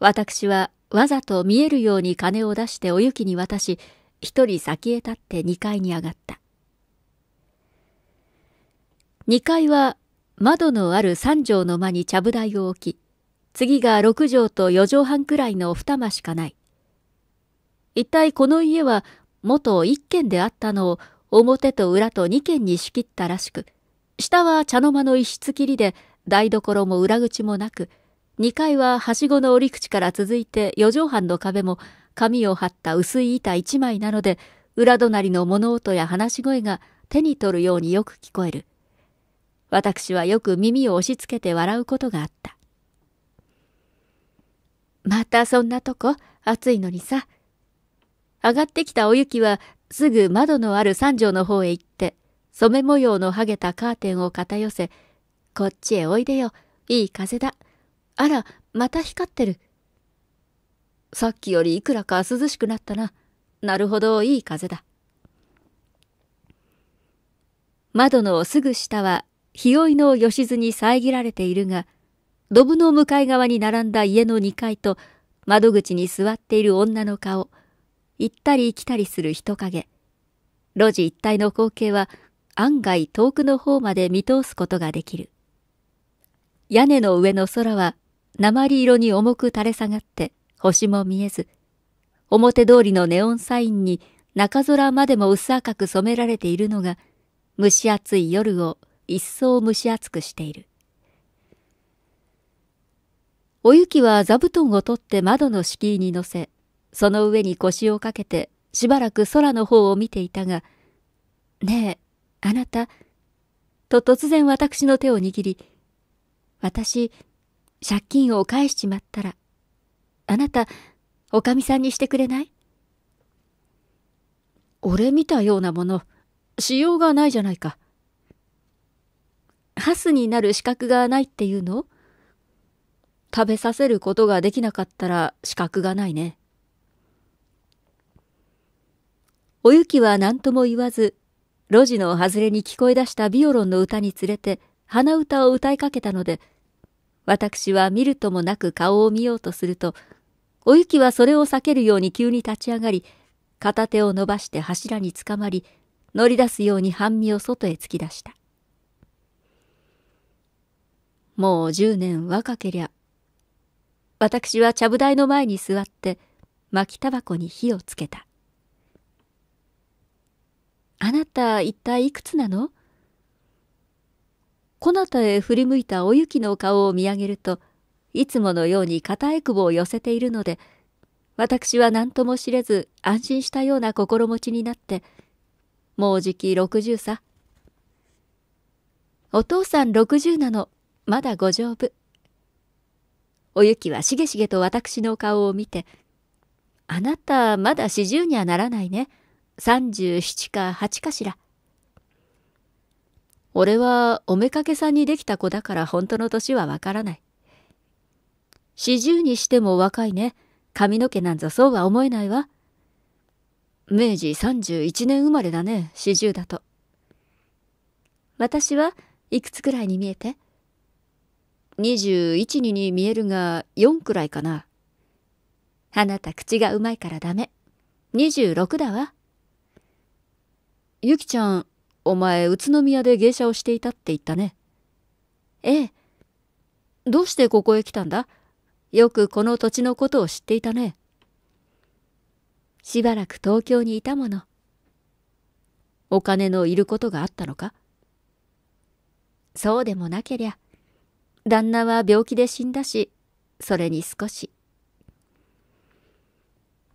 私はわざと見えるように金を出しておゆきに渡し、一人先へ立って二階に上がった。二階は窓のある三畳の間にちゃぶ台を置き、次が六畳と四畳半くらいの二間しかない。一体この家は元一軒であったのを表と裏と二軒に仕切ったらしく、下は茶の間の一室きりで台所も裏口もなく、2階ははしごの折り口から続いて四畳半の壁も紙を貼った薄い板一枚なので、裏隣の物音や話し声が手に取るようによく聞こえる。私はよく耳を押しつけて笑うことがあった。またそんなとこ、暑いのにさ。上がってきたお雪はすぐ窓のある三畳の方へ行って、染め模様の剥げたカーテンを片寄せ、こっちへおいでよ、いい風だ。あら、また光ってる。さっきよりいくらか涼しくなったな。なるほど、いい風だ。窓のすぐ下は、日酔いの吉津に遮られているが、ドブの向かい側に並んだ家の2階と、窓口に座っている女の顔、行ったり来たりする人影、路地一帯の光景は案外遠くの方まで見通すことができる。屋根の上の空は鉛色に重く垂れ下がって星も見えず、表通りのネオンサインに中空までも薄赤く染められているのが、蒸し暑い夜を一層蒸し暑くしている。おゆきは座布団を取って窓の敷居に乗せ、その上に腰をかけてしばらく空の方を見ていたが、ねえ、あなた、と突然私の手を握り、私、借金を返しちまったら、あなた、おかみさんにしてくれない俺見たようなもの、しようがないじゃないか。ハスになる資格がないっていうの食べさせることができなかったら資格がないね。おゆきは何とも言わず、路地の外れに聞こえ出したビオロンの歌につれて、鼻歌を歌いかけたので、私は見るともなく顔を見ようとすると、おゆきはそれを避けるように急に立ち上がり、片手を伸ばして柱につかまり、乗り出すように半身を外へ突き出した。もう十年若けりゃ。私はちゃぶ台の前に座って、巻きたばこに火をつけた。あなた一体いくつなのこなたへ振り向いたおゆきの顔を見上げると、いつものように片えくぼを寄せているので、私は何とも知れず安心したような心持ちになって、もうじき60さ。お父さん60なの、まだご丈夫。おゆきはしげしげと私の顔を見て、あなたまだ四十にはならないね。37か8かしら。俺はおめかけさんにできた子だから本当の年はわからない。四十にしても若いね。髪の毛なんざそうは思えないわ。明治31年生まれだね、四十だと。私はいくつくらいに見えて ?21 にに見えるが4くらいかな。あなた口がうまいからダメ。26だわ。ゆきちゃん、お前、宇都宮で芸者をしていたって言ったね。ええ。どうしてここへ来たんだよくこの土地のことを知っていたね。しばらく東京にいたもの。お金のいることがあったのかそうでもなけりゃ、旦那は病気で死んだし、それに少し。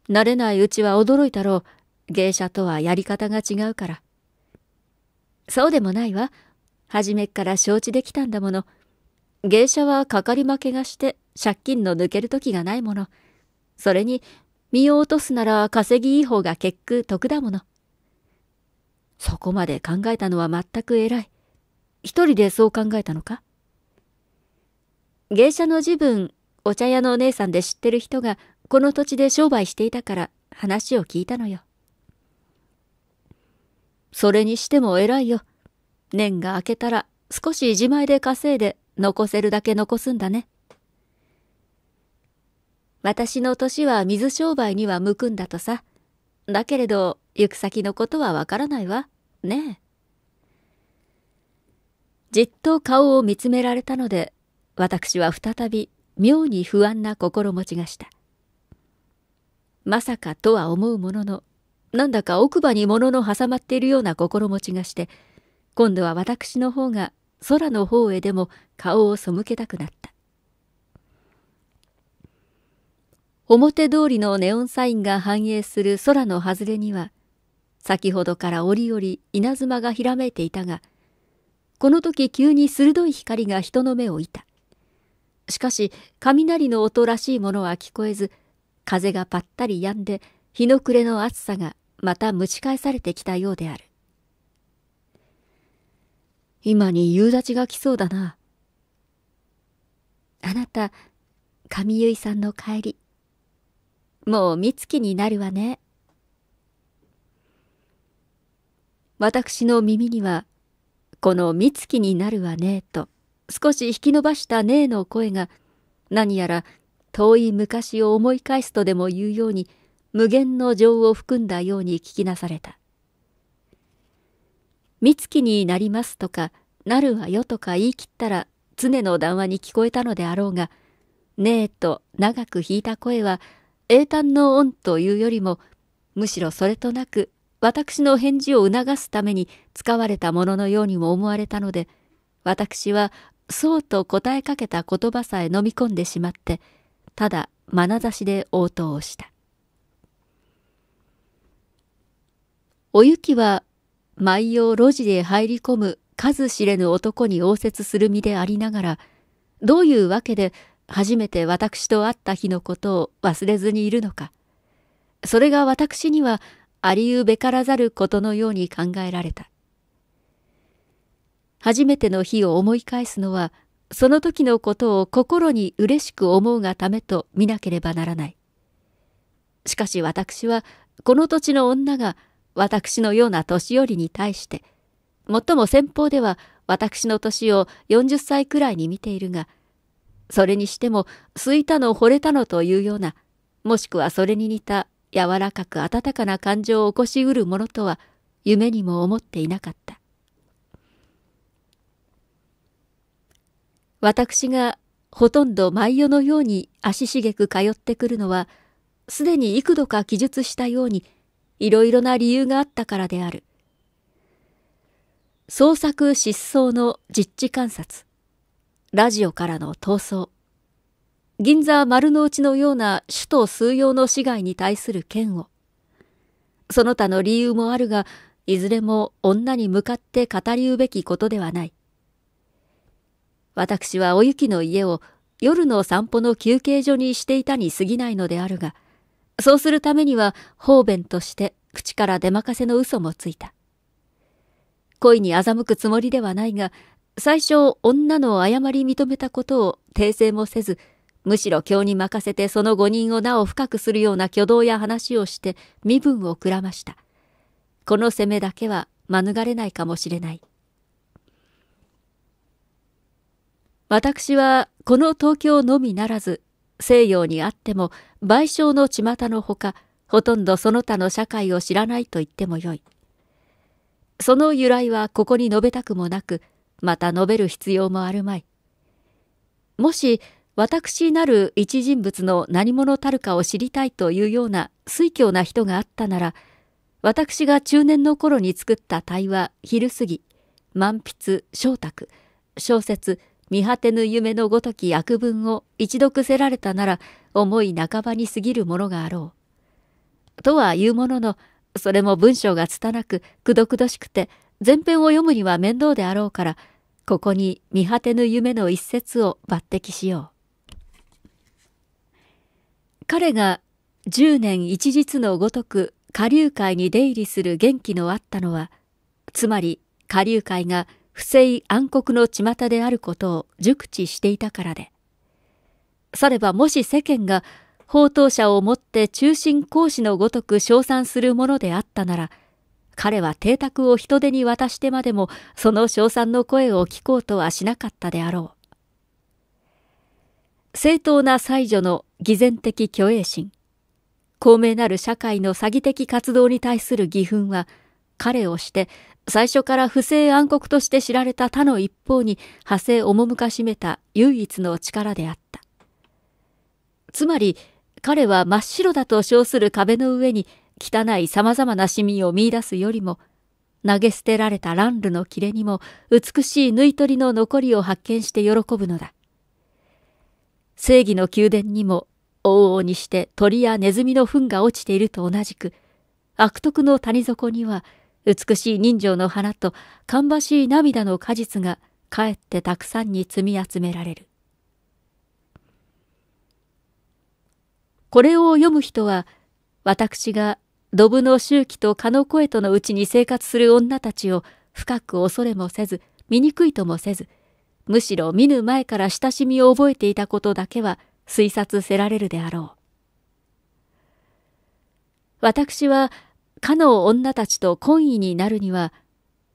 慣れないうちは驚いたろう。芸者とはやり方が違うから。そうでもないわ。初めっから承知できたんだもの。芸者はかかり負けがして借金の抜ける時がないもの。それに、身を落とすなら稼ぎいい方が結句得だもの。そこまで考えたのは全く偉い。一人でそう考えたのか芸者の自分、お茶屋のお姉さんで知ってる人がこの土地で商売していたから話を聞いたのよ。それにしても偉いよ。年が明けたら少し自前で稼いで残せるだけ残すんだね。私の年は水商売には向くんだとさ。だけれど、行く先のことはわからないわ。ねえ。じっと顔を見つめられたので、私は再び妙に不安な心持ちがした。まさかとは思うものの、なんだか奥歯に物の挟まっているような心持ちがして、今度は私の方が空の方へでも顔を背けたくなった。表通りのネオンサインが反映する空の外れには、先ほどから折々稲妻がひらめいていたが、この時急に鋭い光が人の目をいた。しかし、雷の音らしいものは聞こえず、風がぱったり止んで、日の暮れの暑さがまた蒸し返されてきたようである。今に夕立が来そうだな。あなた、神結さんの帰り。もう三月になるわね。私の耳には、この三月になるわね、と、少し引き伸ばしたねえの声が、何やら遠い昔を思い返すとでも言うように、無限の情を含んだように聞きなされた。三月になりますとか、なるわよとか言い切ったら、常の談話に聞こえたのであろうが、ねえと長く引いた声は、英単の恩というよりも、むしろそれとなく、私の返事を促すために使われたもののようにも思われたので、私は、そうと答えかけた言葉さえ飲み込んでしまって、ただ、眼差しで応答をした。お雪は、毎夜路地へ入り込む数知れぬ男に応接する身でありながら、どういうわけで初めて私と会った日のことを忘れずにいるのか。それが私にはありうべからざることのように考えられた。初めての日を思い返すのは、その時のことを心に嬉しく思うがためと見なければならない。しかし私は、この土地の女が私のような年寄りに対して、もっとも先方では私の年を40歳くらいに見ているが、それにしても、すいたの惚れたのというような、もしくはそれに似た柔らかく温かな感情を起こしうるものとは、夢にも思っていなかった。私がほとんど毎夜のように足しげく通ってくるのは、すでに幾度か記述したようにいろいろな理由があったからである。捜索失踪の実地観察。ラジオからの逃走。銀座丸の内のような首都数用の市街に対する嫌悪。その他の理由もあるが、いずれも女に向かって語りうべきことではない。私はおゆきの家を夜の散歩の休憩所にしていたに過ぎないのであるが、そうするためには方便として口から出まかせの嘘もついた。恋に欺くつもりではないが、最初女の誤り認めたことを訂正もせず、むしろ今日に任せてその五人をなお深くするような挙動や話をして身分をくらました。この責めだけは免れないかもしれない。私はこの東京のみならず西洋にあっても、賠償の巷のほか、ほとんどその他の社会を知らないと言ってもよい。その由来はここに述べたくもなく、また述べる必要もあるまい。もし、私なる一人物の何者たるかを知りたいというような水教な人があったなら、私が中年の頃に作った対話、昼過ぎ、満筆、小卓、小説、見果てぬ夢のごとき悪文を一読せられたなら、思い半ばに過ぎるものがあろう。とは言うものの、それも文章が拙く、くどくどしくて、前編を読むには面倒であろうから、ここに見果てぬ夢の一節を抜擢しよう。彼が十年一日のごとく下流界に出入りする元気のあったのは、つまり下流界が不正暗黒の巷であることを熟知していたからで、さればもし世間が法当者をもって中心講師のごとく称賛するものであったなら、彼は邸宅を人手に渡してまでもその称賛の声を聞こうとはしなかったであろう。正当な才女の偽善的虚栄心、公明なる社会の詐欺的活動に対する義憤は、彼をして最初から不正暗黒として知られた他の一方に派生赴かしめた唯一の力であった。つまり、彼は真っ白だと称する壁の上に汚い様々な市民を見出すよりも、投げ捨てられたランルの切れにも美しい縫い取りの残りを発見して喜ぶのだ。正義の宮殿にも往々にして鳥やネズミの糞が落ちていると同じく、悪徳の谷底には、美しい人情の花と芳しい涙の果実がかえってたくさんに積み集められる。これを読む人は、私がドブの周期と蚊の声とのうちに生活する女たちを深く恐れもせず、醜いともせず、むしろ見ぬ前から親しみを覚えていたことだけは推察せられるであろう。私はかの女たちと懇意になるには、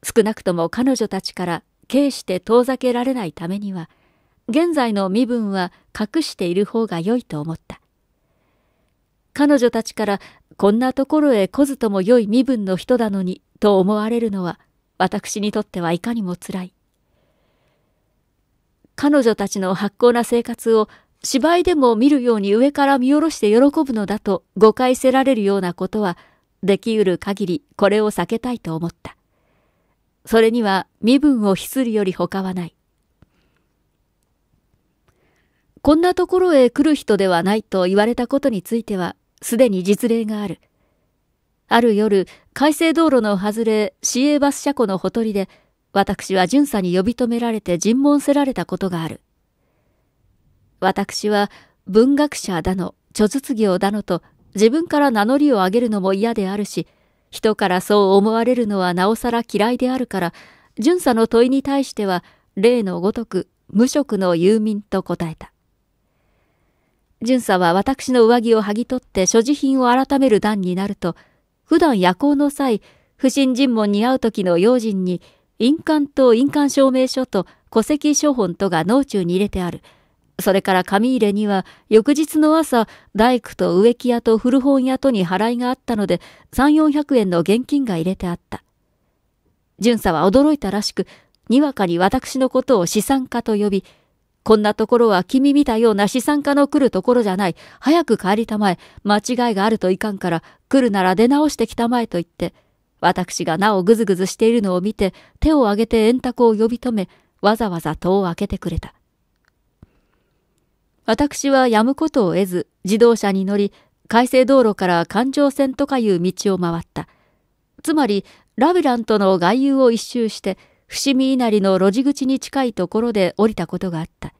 少なくとも彼女たちから軽して遠ざけられないためには、現在の身分は隠している方が良いと思った。彼女たちからこんなところへ来ずとも良い身分の人なのにと思われるのは私にとってはいかにも辛い。彼女たちの発行な生活を芝居でも見るように上から見下ろして喜ぶのだと誤解せられるようなことはできうる限りこれを避けたいと思った。それには身分を比するより他はない。こんなところへ来る人ではないと言われたことについては、すでに実例がある。ある夜、改正道路の外れ、市営バス車庫のほとりで、私は巡査に呼び止められて尋問せられたことがある。私は文学者だの、著述業だのと自分から名乗りを上げるのも嫌であるし、人からそう思われるのはなおさら嫌いであるから、巡査の問いに対しては、例のごとく無職の遊民と答えた。巡査は私の上着を剥ぎ取って所持品を改める段になると、普段夜行の際、不審尋問に会う時の用心に、印鑑と印鑑証明書と戸籍書本とが脳中に入れてある。それから紙入れには、翌日の朝、大工と植木屋と古本屋とに払いがあったので、三四百円の現金が入れてあった。巡査は驚いたらしく、にわかに私のことを資産家と呼び、こんなところは君見たような資産家の来るところじゃない。早く帰りたまえ。間違いがあるといかんから、来るなら出直してきたまえと言って、私がなおぐずぐずしているのを見て、手を挙げて円卓を呼び止め、わざわざ戸を開けてくれた。私はやむことを得ず、自動車に乗り、海西道路から環状線とかいう道を回った。つまり、ラビラントの外遊を一周して、伏見稲荷の路地口に近いところで降りたことがあった。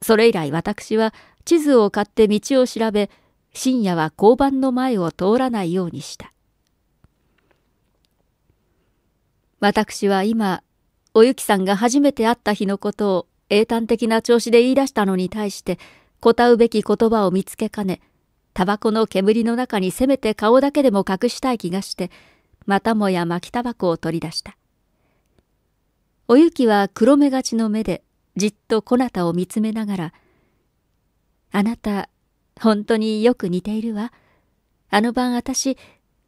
それ以来私は地図を買って道を調べ、深夜は交番の前を通らないようにした。私は今、おゆきさんが初めて会った日のことを英端的な調子で言い出したのに対して、答うべき言葉を見つけかね、タバコの煙の中にせめて顔だけでも隠したい気がして、またもや巻きタバコを取り出した。おゆきは黒目がちの目で、じっとこなたを見つめながら、あなた、本当によく似ているわ。あの晩私、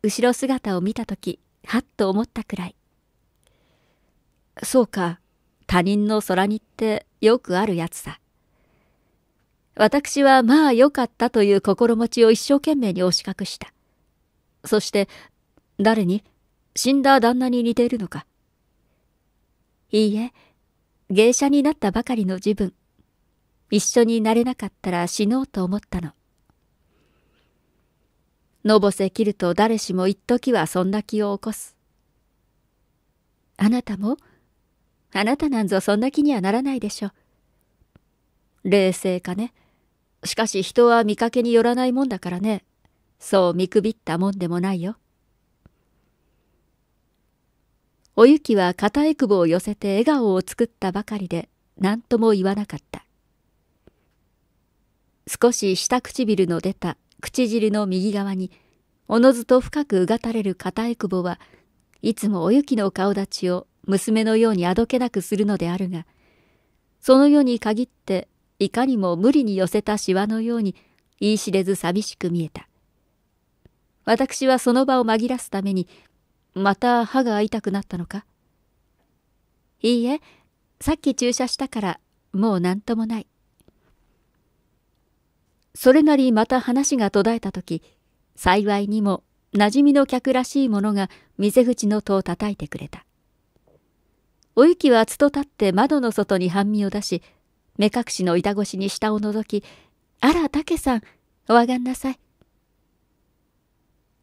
後ろ姿を見たとき、はっと思ったくらい。そうか。他人の空にってよくあるやつさ。私はまあ良かったという心持ちを一生懸命に押し隠した。そして、誰に死んだ旦那に似ているのか。いいえ、芸者になったばかりの自分。一緒になれなかったら死のうと思ったの。のぼせ切ると誰しも一時はそんな気を起こす。あなたもあなたなんぞそんな気にはならないでしょう。冷静かね。しかし人は見かけによらないもんだからね。そう見くびったもんでもないよ。おゆきは片えくぼを寄せて笑顔を作ったばかりで何とも言わなかった。少し下唇の出た唇の右側におのずと深くうがたれる片えくぼはいつもおゆきの顔立ちを娘のようにあどけなくするのであるが、その世に限っていかにも無理に寄せたしわのように言い知れず寂しく見えた。私はその場を紛らすために、また歯が痛くなったのかいいえ、さっき注射したからもう何ともない。それなりまた話が途絶えた時、幸いにも馴染みの客らしい者が店口の戸を叩いてくれた。おゆきはつと立って窓の外に半身を出し、目隠しの板越しに下を覗き、あら、武さん、お上がんなさい。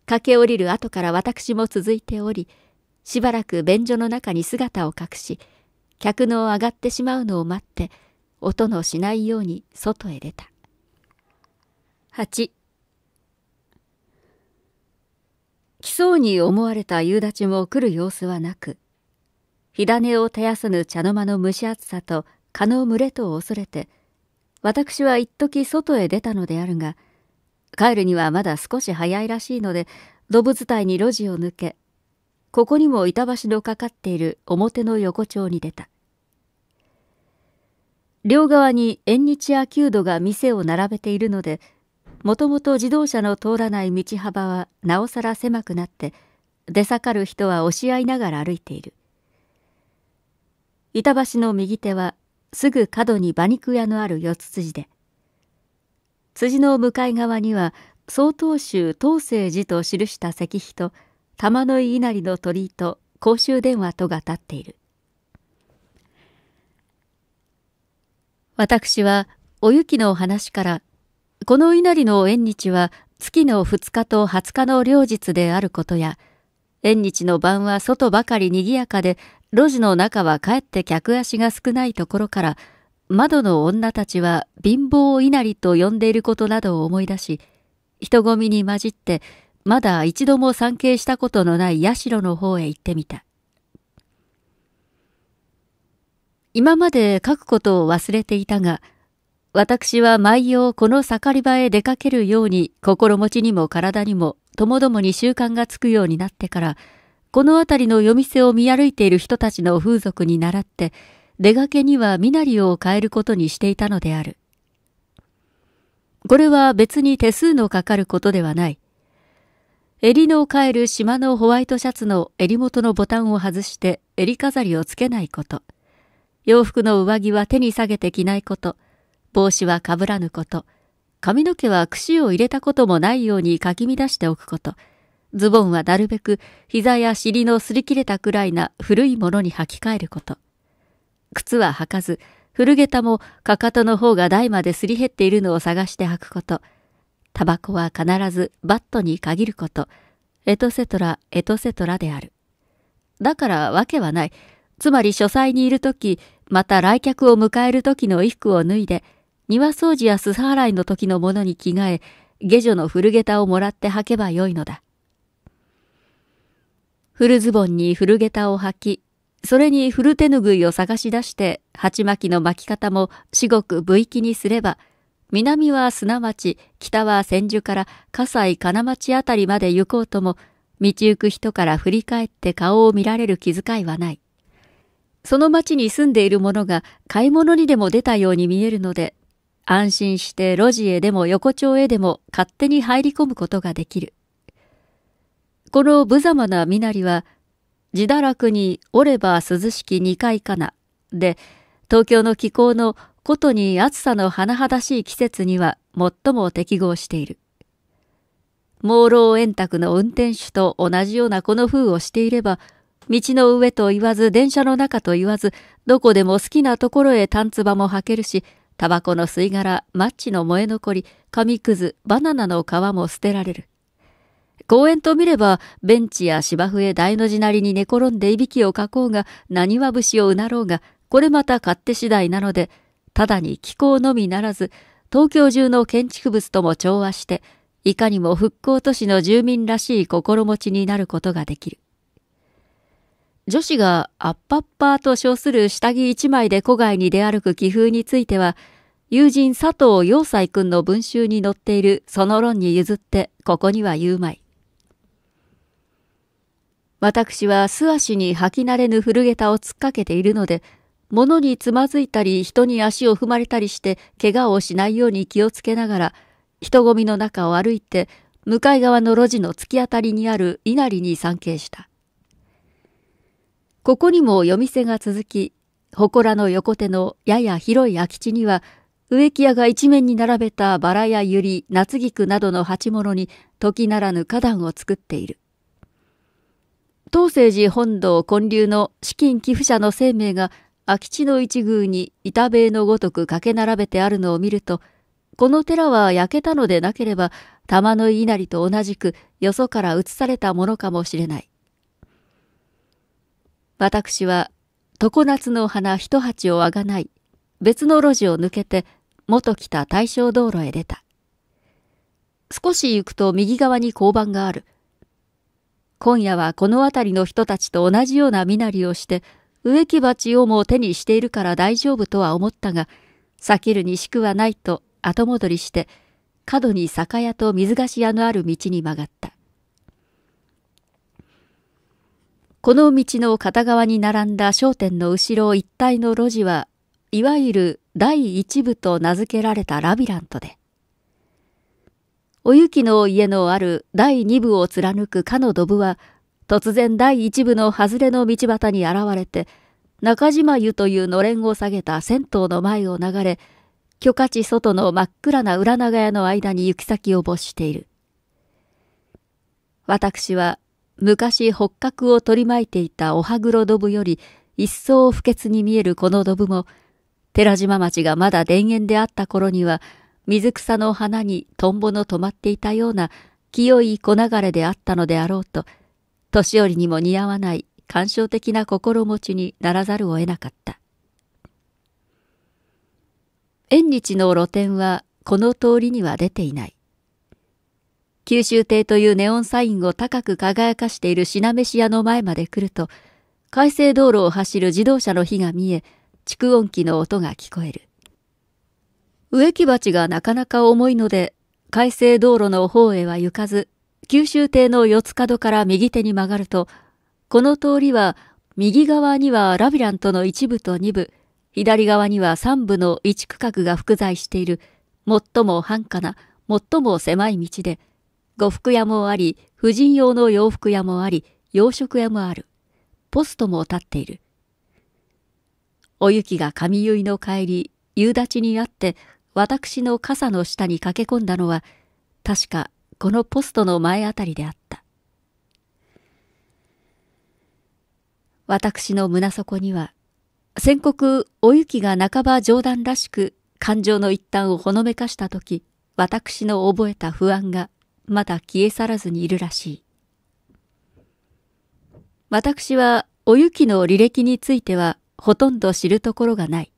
駆け下りる後から私も続いており、しばらく便所の中に姿を隠し、客の上がってしまうのを待って、音のしないように外へ出た。八。来そうに思われた夕立も来る様子はなく、火種を絶やさぬ茶の間の蒸し暑さと蚊の群れとを恐れて、私は一時外へ出たのであるが、帰るにはまだ少し早いらしいので、動物隊に路地を抜け、ここにも板橋のかかっている表の横丁に出た。両側に縁日や弓道が店を並べているので、もともと自動車の通らない道幅はなおさら狭くなって、出盛る人は押し合いながら歩いている。板橋の右手はすぐ角に馬肉屋のある四つ辻で辻の向かい側には曹洞宗東聖寺と記した石碑と玉の井稲荷の鳥居と公衆電話とが立っている私はお雪のお話からこの稲荷の縁日は月の2日と20日の両日であることや縁日の晩は外ばかり賑やかで路地の中はかえって客足が少ないところから、窓の女たちは貧乏稲荷と呼んでいることなどを思い出し、人混みに混じって、まだ一度も参詣したことのない社の方へ行ってみた。今まで書くことを忘れていたが、私は毎夜この盛り場へ出かけるように心持ちにも体にもともどもに習慣がつくようになってから、この辺りの夜店を見歩いている人たちの風俗に倣って、出がけには身なりを変えることにしていたのである。これは別に手数のかかることではない。襟の変える島のホワイトシャツの襟元のボタンを外して襟飾りをつけないこと。洋服の上着は手に下げて着ないこと。帽子はかぶらぬこと。髪の毛は櫛を入れたこともないようにかき乱しておくこと。ズボンはなるべく膝や尻の擦り切れたくらいな古いものに履き替えること。靴は履かず、古下駄もかかとの方が台まですり減っているのを探して履くこと。タバコは必ずバットに限ること。エトセトラ、エトセトラである。だからわけはない。つまり書斎にいるとき、また来客を迎えるときの衣服を脱いで、庭掃除やすさ洗いの時のものに着替え、下女の古下駄をもらって履けばよいのだ。古ズボンに古下駄を履き、それに古手ぬぐいを探し出して、鉢巻きの巻き方も至極部域にすれば、南は砂町、北は千住から葛西金町あたりまで行こうとも、道行く人から振り返って顔を見られる気遣いはない。その町に住んでいる者が買い物にでも出たように見えるので、安心して路地へでも横丁へでも勝手に入り込むことができる。この無様な身なりは、自堕落に折れば涼しき二回かな、で、東京の気候のことに暑さの甚だしい季節には最も適合している。朦朧円卓の運転手と同じようなこの風をしていれば、道の上と言わず電車の中と言わず、どこでも好きなところへつばも履けるし、タバコの吸い殻、マッチの燃え残り、紙くず、バナナの皮も捨てられる。公園と見れば、ベンチや芝生へ大の字なりに寝転んでいびきをかこうが、何は節をうなろうが、これまた勝手次第なので、ただに気候のみならず、東京中の建築物とも調和して、いかにも復興都市の住民らしい心持ちになることができる。女子がアッパッパーと称する下着一枚で戸外に出歩く気風については、友人佐藤洋斎君の文集に載っているその論に譲って、ここには言うまい。私は素足に履き慣れぬ古げたを突っかけているので、物につまずいたり人に足を踏まれたりして怪我をしないように気をつけながら、人混みの中を歩いて、向かい側の路地の突き当たりにある稲荷に参詣した。ここにも夜店が続き、祠の横手のやや広い空き地には、植木屋が一面に並べたバラやユリ、夏菊などの鉢物に時ならぬ花壇を作っている。東政寺本堂建立の資金寄付者の生命が空き地の一宮に板塀のごとく駆け並べてあるのを見ると、この寺は焼けたのでなければ、玉の稲荷と同じくよそから移されたものかもしれない。私は、常夏の花一鉢をあがない、別の路地を抜けて、元来た大正道路へ出た。少し行くと右側に交番がある。今夜はこの辺りの人たちと同じような身なりをして、植木鉢をも手にしているから大丈夫とは思ったが、避けるにしくはないと後戻りして、角に酒屋と水菓子屋のある道に曲がった。この道の片側に並んだ商店の後ろ一帯の路地は、いわゆる第一部と名付けられたラビラントで、お雪の家のある第二部を貫くかのドブは、突然第一部の外れの道端に現れて、中島湯というのれんを下げた銭湯の前を流れ、許可地外の真っ暗な裏長屋の間に行き先を没している。私は昔北角を取り巻いていたお歯黒ドブより一層不潔に見えるこのドブも、寺島町がまだ田園であった頃には水草の花にトンボの止まっていたような清い小流れであったのであろうと、年寄りにも似合わない感傷的な心持ちにならざるを得なかった。縁日の露店はこの通りには出ていない。九州亭というネオンサインを高く輝かしている品飯屋の前まで来ると、改正道路を走る自動車の火が見え、蓄音機の音が聞こえる。植木鉢がなかなか重いので、改正道路の方へは行かず、九州亭の四つ角から右手に曲がると、この通りは右側にはラビラントの一部と二部、左側には三部の一区画が複在している、最も繁華な、最も狭い道で、呉服屋もあり、婦人用の洋服屋もあり、洋食屋もある。ポストも立っている。お雪が神結いの帰り、夕立にあって、私の傘の下に駆け込んだのは、確かこのポストの前あたりであった。私の胸底には、戦国お雪が半ば冗談らしく感情の一端をほのめかした時、私の覚えた不安がまだ消え去らずにいるらしい。私はお雪の履歴についてはほとんど知るところがない。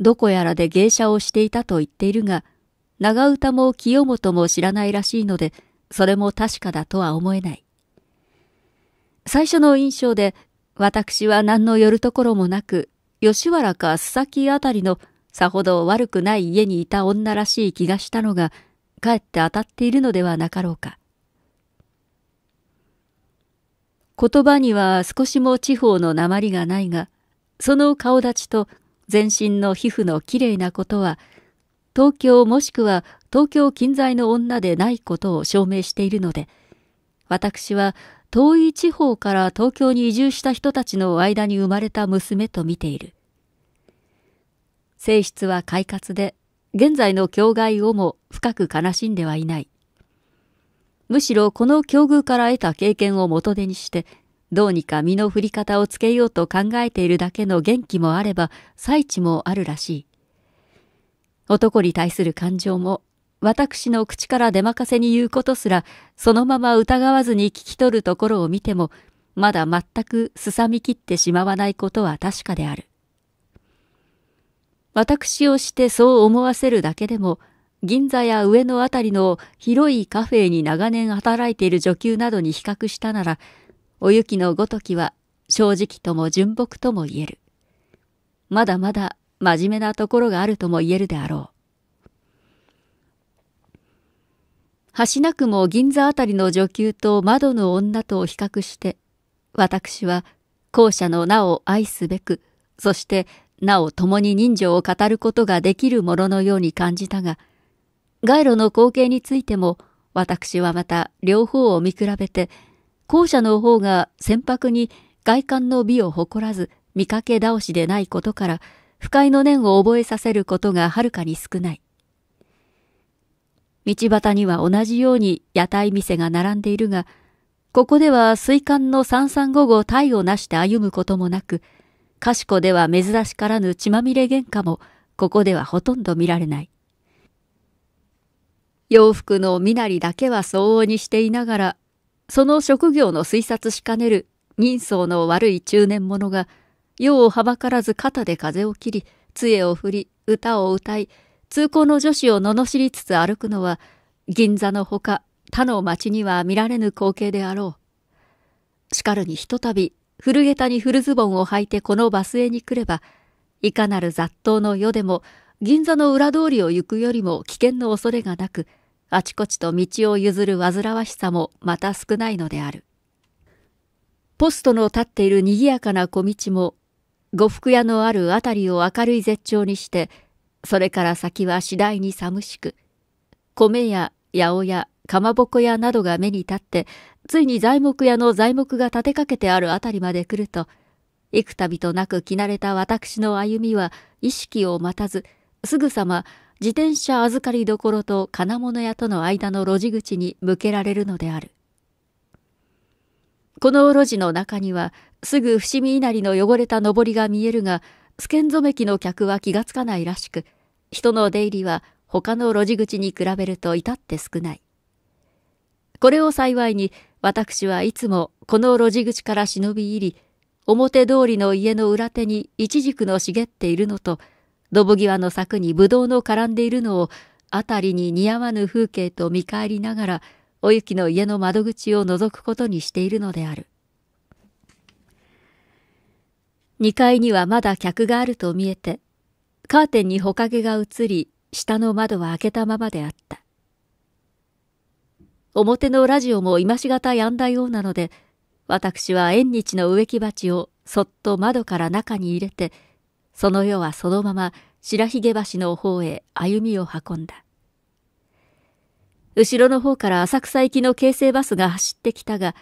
どこやらで芸者をしていたと言っているが、長唄も清本も知らないらしいので、それも確かだとは思えない。最初の印象で、私は何の寄るところもなく、吉原か須崎あたりのさほど悪くない家にいた女らしい気がしたのが、かえって当たっているのではなかろうか。言葉には少しも地方の鉛がないが、その顔立ちと全身の皮膚のきれいなことは、東京もしくは東京近在の女でないことを証明しているので、私は遠い地方から東京に移住した人たちの間に生まれた娘と見ている。性質は快活で、現在の境外をも深く悲しんではいない。むしろこの境遇から得た経験を元手にしてどうにか身の振り方をつけようと考えているだけの元気もあれば、最地もあるらしい。男に対する感情も、私の口から出任せに言うことすら、そのまま疑わずに聞き取るところを見ても、まだ全くすさみきってしまわないことは確かである。私をしてそう思わせるだけでも、銀座や上野あたりの広いカフェに長年働いている女給などに比較したなら、お雪のごときは正直とも純朴とも言える。まだまだ真面目なところがあるとも言えるであろう。はしなくも銀座あたりの女給と窓の女とを比較して、私は後者の名を愛すべく、そしてなお共に人情を語ることができるもののように感じたが、街路の光景についても私はまた両方を見比べて、後者の方が船舶に外観の美を誇らず見かけ倒しでないことから不快の念を覚えさせることがはるかに少ない。道端には同じように屋台店が並んでいるが、ここでは水管の三三五五体をなして歩むこともなく、かしこでは珍しからぬ血まみれ喧嘩も、ここではほとんど見られない。洋服の身なりだけは相応にしていながら、その職業の推察しかねる人相の悪い中年者が、世をはばからず肩で風を切り、杖を振り、歌を歌い、通行の女子を罵りつつ歩くのは、銀座のほか、他の町には見られぬ光景であろう。しかるにひとたび、古下駄に古ズボンを履いてこのバスへに来れば、いかなる雑踏の世でも、銀座の裏通りを行くよりも危険の恐れがなく、あちこちと道を譲る煩わしさもまた少ないのである。ポストの立っている賑やかな小道も、呉服屋のある辺りを明るい絶頂にして、それから先は次第に寒しく、米や八百屋、かまぼこ屋などが目に立って、ついに材木屋の材木が立てかけてある辺りまで来ると、幾度となく着慣れた私の歩みは意識を待たず、すぐさま自転車預かり所と金物屋との間の路地口に向けられるのである。この路地の中には、すぐ伏見稲荷の汚れたのぼりが見えるが、スケン染めきの客は気がつかないらしく、人の出入りは他の路地口に比べると至って少ない。これを幸いに、私はいつもこの路地口から忍び入り、表通りの家の裏手に一軸の茂っているのと、ドボ際の柵にぶどうの絡んでいるのを、辺りに似合わぬ風景と見返りながら、おゆきの家の窓口を覗くことにしているのである。2階にはまだ客があると見えて、カーテンにほかげが移り、下の窓は開けたままであった。表のラジオも今しがたやんだようなので、私は縁日の植木鉢をそっと窓から中に入れて、その世はそのまま白髭橋の方へ歩みを運んだ。後ろの方から浅草行きの京成バスが走ってきたが、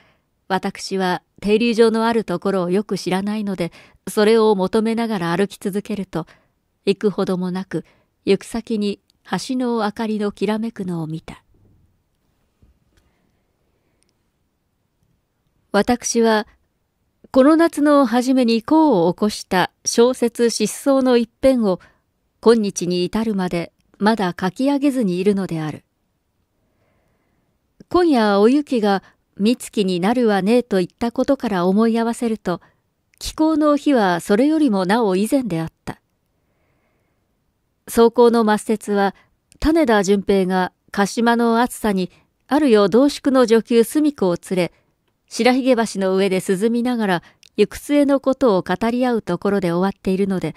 私は停留場のあるところをよく知らないので、それを求めながら歩き続けると、行くほどもなく、行く先に橋の明かりのきらめくのを見た。私はこの夏の初めに功を起こした小説失踪の一編を今日に至るまでまだ書き上げずにいるのである。今夜お雪が三月になるわねえと言ったことから思い合わせると、気候の日はそれよりもなお以前であった。走行の末節は、種田淳平が鹿島の暑さに、あるよ同宿の女給住子を連れ、白髭橋の上で涼みながら、行く末のことを語り合うところで終わっているので、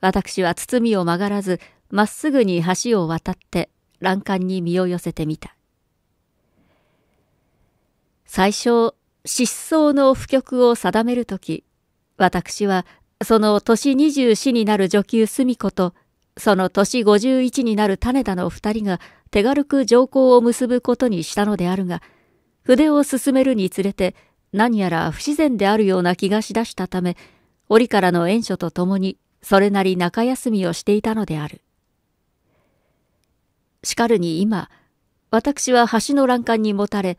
私は包みを曲がらず、まっすぐに橋を渡って、欄干に身を寄せてみた。最初、失踪の布局を定めるとき、私は、その年24になる女給住子と、その年51になる種田の二人が手軽く条項を結ぶことにしたのであるが、筆を進めるにつれて何やら不自然であるような気がしだしたため折からの援所とともにそれなり中休みをしていたのであるしかるに今私は橋の欄干にもたれ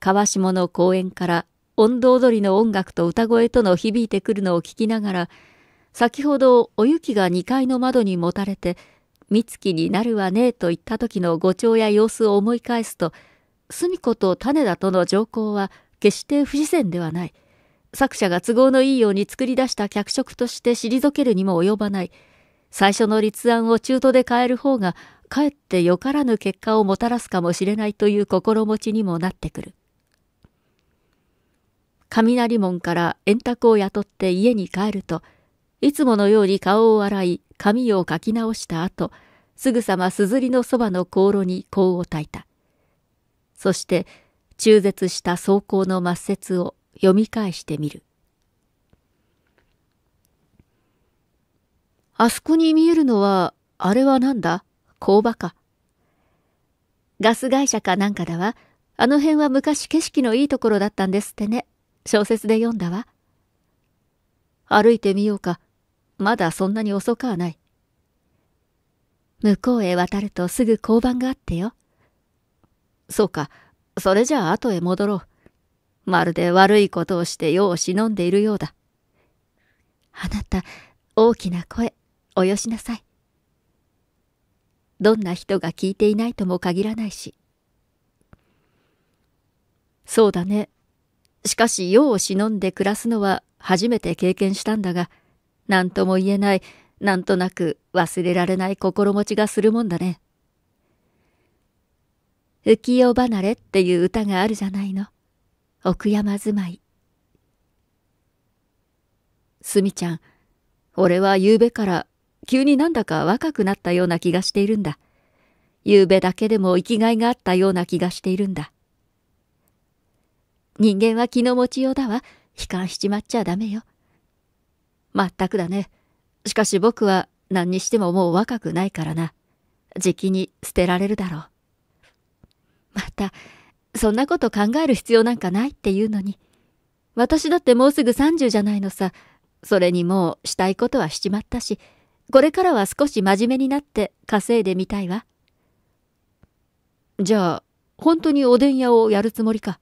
川下の公園から音頭踊りの音楽と歌声との響いてくるのを聞きながら先ほどお雪が2階の窓にもたれて「三月になるわね」と言った時のご長や様子を思い返すと「澄子と種田との情項は決して不自然ではない。作者が都合のいいように作り出した脚色として退けるにも及ばない。最初の立案を中途で変える方が、かえってよからぬ結果をもたらすかもしれないという心持ちにもなってくる。雷門から円卓を雇って家に帰ると、いつものように顔を洗い、髪を書き直した後、すぐさますずりのそばの香炉に香を焚いた。そして中絶した草稿の末節を読み返してみる。あそこに見えるのは、あれはなんだ工場か。ガス会社かなんかだわ。あの辺は昔景色のいいところだったんですってね。小説で読んだわ。歩いてみようか。まだそんなに遅くはない。向こうへ渡るとすぐ交番があってよ。そうか、それじゃあ後へ戻ろう。まるで悪いことをして世を忍んでいるようだ。あなた、大きな声、およしなさい。どんな人が聞いていないとも限らないし。そうだね。しかし世を忍んで暮らすのは初めて経験したんだが、何とも言えない、なんとなく忘れられない心持ちがするもんだね。浮世離れっていう歌があるじゃないの。奥山住まい。すみちゃん、俺は夕べから急になんだか若くなったような気がしているんだ。夕べだけでも生きがいがあったような気がしているんだ。人間は気の持ちようだわ。悲観しちまっちゃダメよ。まったくだね。しかし僕は何にしてももう若くないからな。じきに捨てられるだろう。また、そんなこと考える必要なんかないっていうのに。私だってもうすぐ30じゃないのさ。それにもうしたいことはしちまったし、これからは少し真面目になって稼いでみたいわ。じゃあ、本当におでん屋をやるつもりか。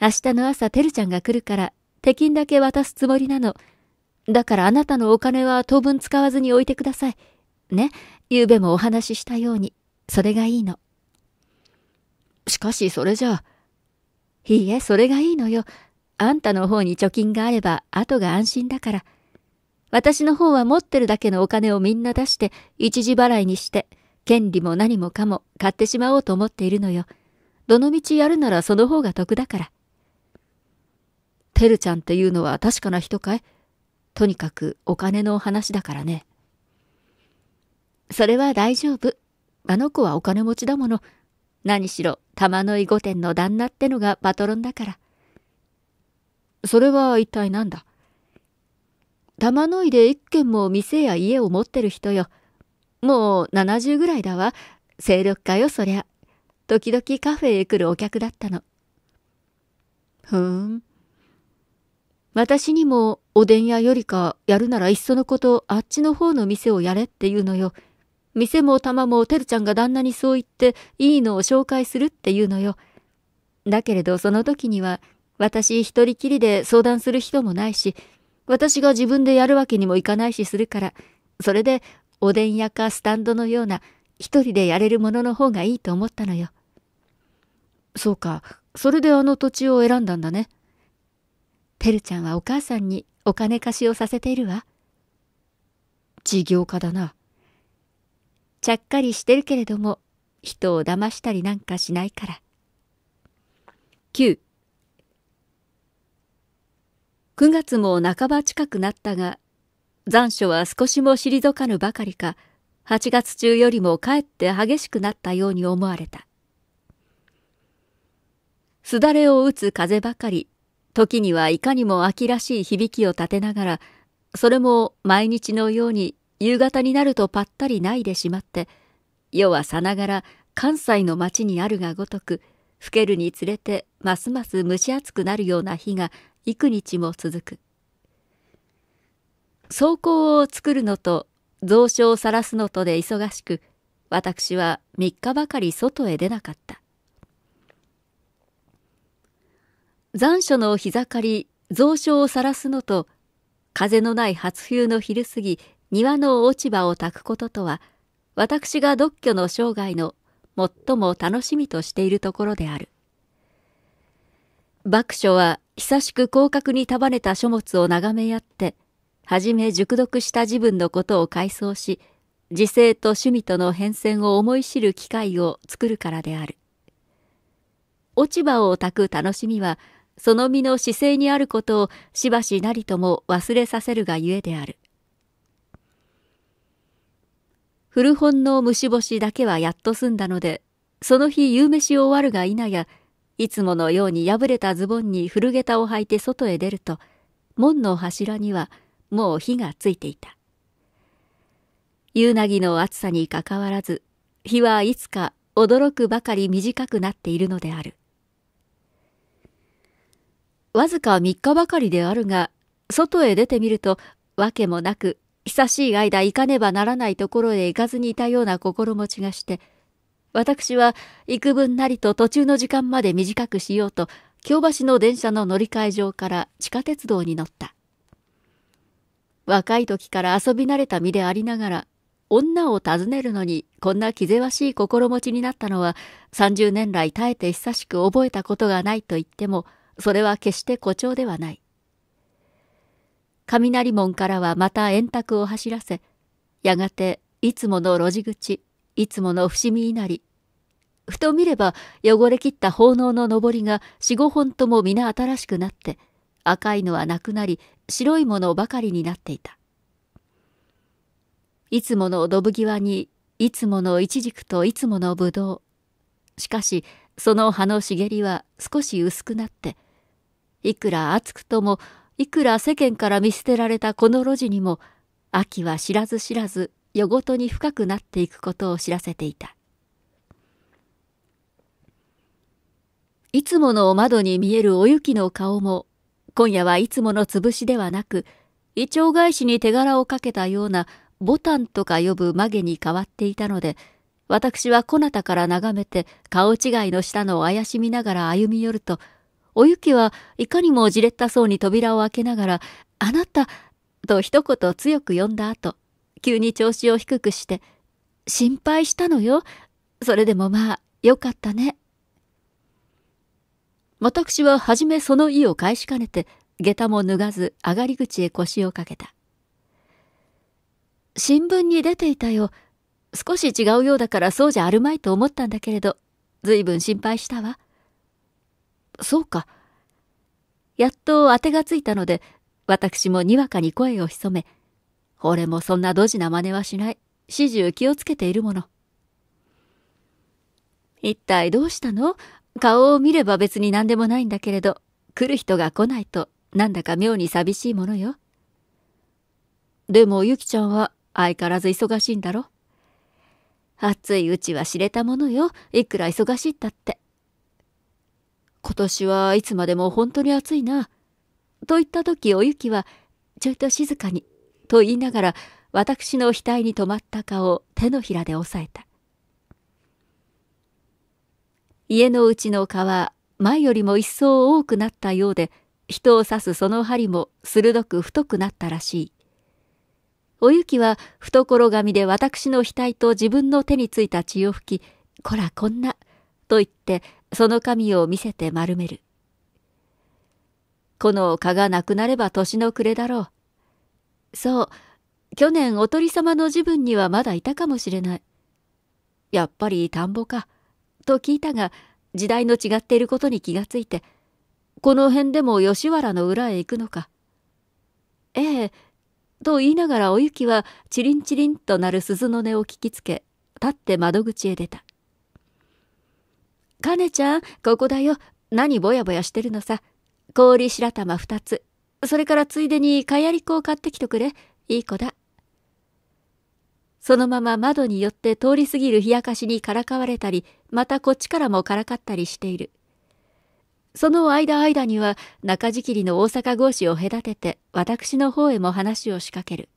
明日の朝、てるちゃんが来るから、手金だけ渡すつもりなの。だからあなたのお金は当分使わずに置いてください。ね、昨夜もお話ししたように、それがいいの。かしそれじゃあ。いいえ、それがいいのよ。あんたの方に貯金があれば、後が安心だから。私の方は持ってるだけのお金をみんな出して、一時払いにして、権利も何もかも買ってしまおうと思っているのよ。どのみちやるならその方が得だから。てるちゃんっていうのは確かな人かいとにかくお金の話だからね。それは大丈夫。あの子はお金持ちだもの。何しろ玉の井御殿の旦那ってのがパトロンだから。それは一体何だ玉の井で一軒も店や家を持ってる人よ。もう70ぐらいだわ。精力家よ、そりゃ。時々カフェへ来るお客だったの。ふーん。私にもおでん屋よりかやるならいっそのことあっちの方の店をやれって言うのよ。店も玉もてるちゃんが旦那にそう言っていいのを紹介するっていうのよ。だけれどその時には私一人きりで相談する人もないし、私が自分でやるわけにもいかないしするから、それでおでん屋かスタンドのような一人でやれるものの方がいいと思ったのよ。そうか、それであの土地を選んだんだね。てるちゃんはお母さんにお金貸しをさせているわ。事業家だな。ちゃっかりしてるけれども、人を騙したりなんかしないから。9。9月も半ば近くなったが、残暑は少しも退かぬばかりか、8月中よりもかえって激しくなったように思われた。すだれを打つ風ばかり、時にはいかにも秋らしい響きを立てながら、それも毎日のように夕方になるとぱったりないでしまって世はさながら関西の町にあるがごとく老けるにつれてますます蒸し暑くなるような日が幾日も続く草稿を作るのと蔵書を晒すのとで忙しく私は3日ばかり外へ出なかった残暑の日盛り蔵書を晒すのと風のない初冬の昼過ぎ庭の落ち葉を焚くこととは、私が独居の生涯の最も楽しみとしているところである。爆書は久しく広角に束ねた書物を眺め合って、はじめ熟読した自分のことを回想し、自制と趣味との変遷を思い知る機会を作るからである。落ち葉を焚く楽しみは、その身の姿勢にあることをしばしなりとも忘れさせるがゆえである。古本の虫干しだけはやっと済んだので、その日夕飯を終わるがいなや、いつものように破れたズボンに古下駄を履いて外へ出ると、門の柱にはもう火がついていた。夕凪の暑さにかかわらず、日はいつか驚くばかり短くなっているのである。わずか3日ばかりであるが、外へ出てみると、わけもなく久しい間行かねばならないところへ行かずにいたような心持ちがして、私は幾分なりと途中の時間まで短くしようと、京橋の電車の乗り換え場から地下鉄道に乗った。若い時から遊び慣れた身でありながら、女を訪ねるのにこんな気ぜわしい心持ちになったのは、30年来耐えて久しく覚えたことがないと言っても、それは決して誇張ではない。雷門からはまた円卓を走らせ、やがていつもの路地口、いつもの伏見稲荷、ふと見れば汚れきった奉納の上りが四五本とも皆新しくなって、赤いのはなくなり、白いものばかりになっていた。いつものドブ際に、いつものイチジクといつものぶどう。しかし、その葉の茂りは少し薄くなって、いくら暑くともいくら世間から見捨てられたこの路地にも、秋は知らず知らず夜ごとに深くなっていくことを知らせていた。いつもの窓に見えるお雪の顔も、今夜はいつものつぶしではなく、胃腸返しに手柄をかけたようなボタンとか呼ぶ曲げに変わっていたので、私はこなたから眺めて顔違いの下のを怪しみながら歩み寄ると、おゆきはいかにもじれったそうに扉を開けながら、あなた、と一言強く呼んだ後、急に調子を低くして、心配したのよ。それでもまあ、よかったね。私は初めその意を返しかねて、下駄も脱がず上がり口へ腰をかけた。新聞に出ていたよ。少し違うようだからそうじゃあるまいと思ったんだけれど、ずいぶん心配したわ。そうか。やっと当てがついたので、私もにわかに声を潜め、俺もそんなドジな真似はしない。始終気をつけているもの。一体どうしたの顔を見れば別に何でもないんだけれど、来る人が来ないと、なんだか妙に寂しいものよ。でもゆきちゃんは相変わらず忙しいんだろ暑いうちは知れたものよ。いくら忙しいったって。今年はいつまでも本当に暑いな。と言った時おゆきは、ちょいと静かに、と言いながら、私の額に止まった顔を手のひらで押さえた。家のうちの蚊は前よりも一層多くなったようで、人を刺すその針も鋭く太くなったらしい。おゆきは懐紙で私の額と自分の手についた血を拭き、こらこんな、と言ってその神を見せて丸める。この蚊がなくなれば年の暮れだろう。そう、去年おとり様の自分にはまだいたかもしれない。やっぱり田んぼか、と聞いたが、時代の違っていることに気がついて、この辺でも吉原の裏へ行くのか。ええ、と言いながらおゆきはチリンチリンとなる鈴の音を聞きつけ、立って窓口へ出た。かねちゃん、ここだよ。何ぼやぼやしてるのさ。氷白玉二つ。それからついでにかやり粉を買ってきてくれ。いい子だ。そのまま窓に寄って通り過ぎる冷やかしにからかわれたり、またこっちからもからかったりしている。その間間には中敷りの大阪格子を隔てて私の方へも話を仕掛ける。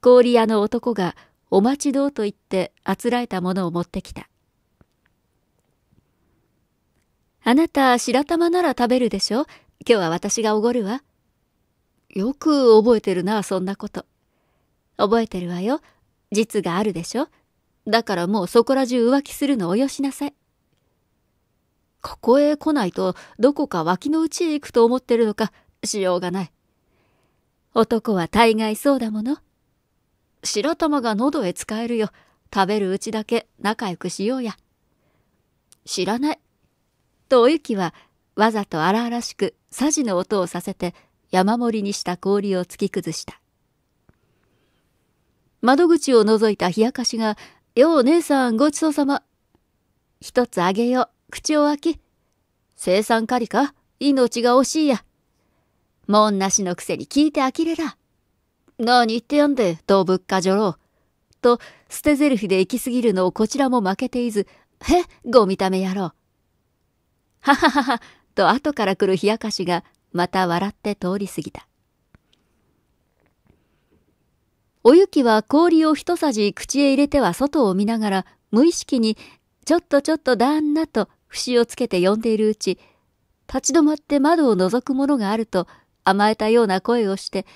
氷屋の男がお待ちどうと言ってあつらえたものを持ってきた。あなた、白玉なら食べるでしょ今日は私がおごるわ。よく覚えてるな、そんなこと。覚えてるわよ。実があるでしょだからもうそこら中浮気するのおよしなさい。ここへ来ないと、どこか脇の内へ行くと思ってるのか、しようがない。男は大概そうだもの。白玉が喉へ使えるよ。食べるうちだけ仲良くしようや。知らない。とおゆきはわざと荒々しくさじの音をさせて山盛りにした氷を突き崩した窓口を覗いた冷やかしが「よう姉さんごちそうさま」「一つあげよう口を開き」「生産狩りか命が惜しいや」「もんなしのくせに聞いて呆れら」「何言ってやんで動ぶっかじょろう」と捨て台詞で行き過ぎるのをこちらも負けていず「へっご見た目やろう」はははは、と後から来る冷やかしがまた笑って通り過ぎた。おゆきは氷を一さじ口へ入れては外を見ながら無意識にちょっとちょっと旦那と節をつけて呼んでいるうち立ち止まって窓を覗くものがあると甘えたような声をして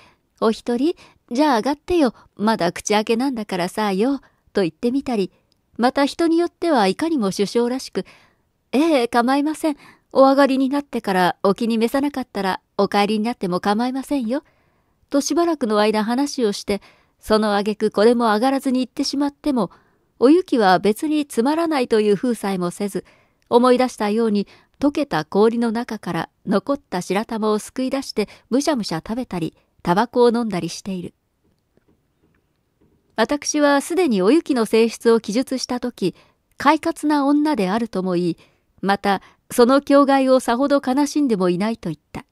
お一人じゃあ上がってよまだ口開けなんだからさよと言ってみたりまた人によってはいかにも首相らしくええ、構いません。お上がりになってからお気に召さなかったらお帰りになっても構いませんよ。としばらくの間話をして、その挙句これも上がらずに行ってしまっても、お雪は別につまらないという風さえもせず、思い出したように溶けた氷の中から残った白玉をすくい出してむしゃむしゃ食べたり、タバコを飲んだりしている。私はすでにお雪の性質を記述した時、快活な女であるとも言い、またその境外をさほど悲しんでもいないと言った。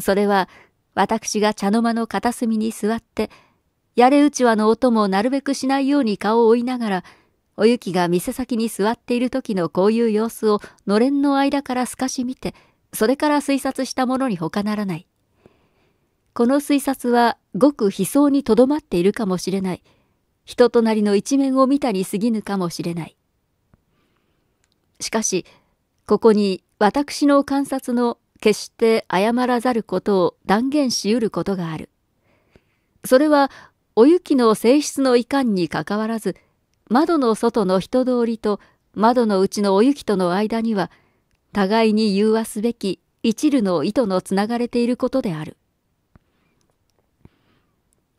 それは私が茶の間の片隅に座って、やれうちわの音もなるべくしないように顔を追いながら、おゆきが店先に座っている時のこういう様子をのれんの間から透かし見て、それから推察したものに他ならない。この推察はごく悲壮にとどまっているかもしれない。人となりの一面を見たに過ぎぬかもしれない。しかし、ここに私の観察の決して謝らざることを断言しうることがある。それは、お雪の性質のいかんにかかわらず、窓の外の人通りと窓の内のお雪との間には、互いに融和すべき一縷の糸のつながれていることである。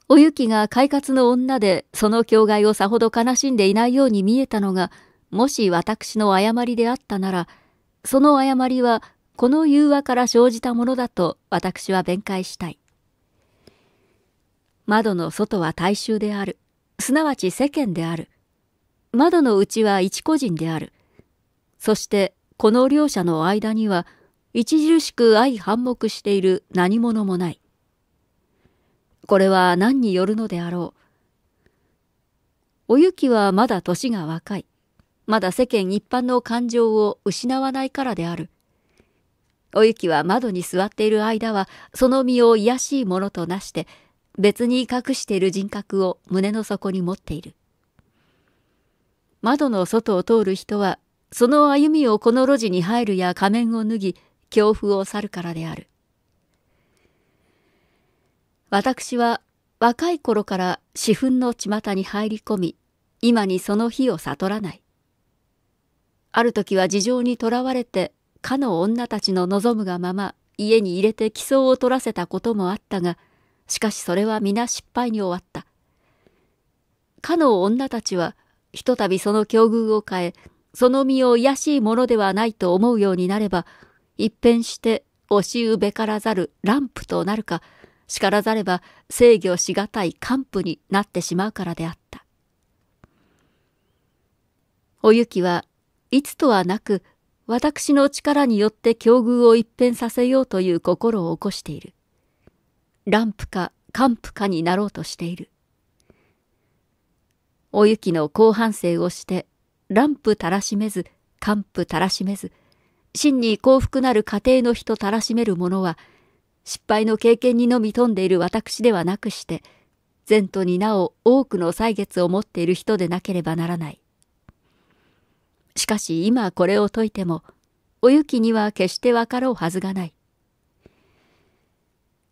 お雪が快活の女でその境外をさほど悲しんでいないように見えたのが、もし私の誤りであったなら、その誤りはこの融和から生じたものだと私は弁解したい。窓の外は大衆である。すなわち世間である。窓の内は一個人である。そしてこの両者の間には著しく相反目している何者もない。これは何によるのであろう。おゆきはまだ年が若い。まだ世間一般の感情を失わないからである。おゆきは窓に座っている間は、その身を卑しいものとなして、別に隠している人格を胸の底に持っている。窓の外を通る人は、その歩みをこの路地に入るや仮面を脱ぎ、恐怖を去るからである。私は若い頃から私憤の巷に入り込み、今にその日を悟らない。ある時は事情にとらわれて、かの女たちの望むがまま、家に入れて奇想を取らせたこともあったが、しかしそれは皆失敗に終わった。かの女たちは、ひとたびその境遇を変え、その身を卑しいものではないと思うようになれば、一変して押しうべからざる乱プとなるか、叱らざれば制御しがたい完付になってしまうからであった。おゆきはいつとはなく私の力によって境遇を一変させようという心を起こしている。ランプか寒プかになろうとしている。おゆきの後半生をして、ランプたらしめず、寒プたらしめず、真に幸福なる家庭の人たらしめる者は、失敗の経験にのみ富んでいる私ではなくして、前途になお多くの歳月を持っている人でなければならない。しかし今これを解いても、おゆきには決してわかろうはずがない。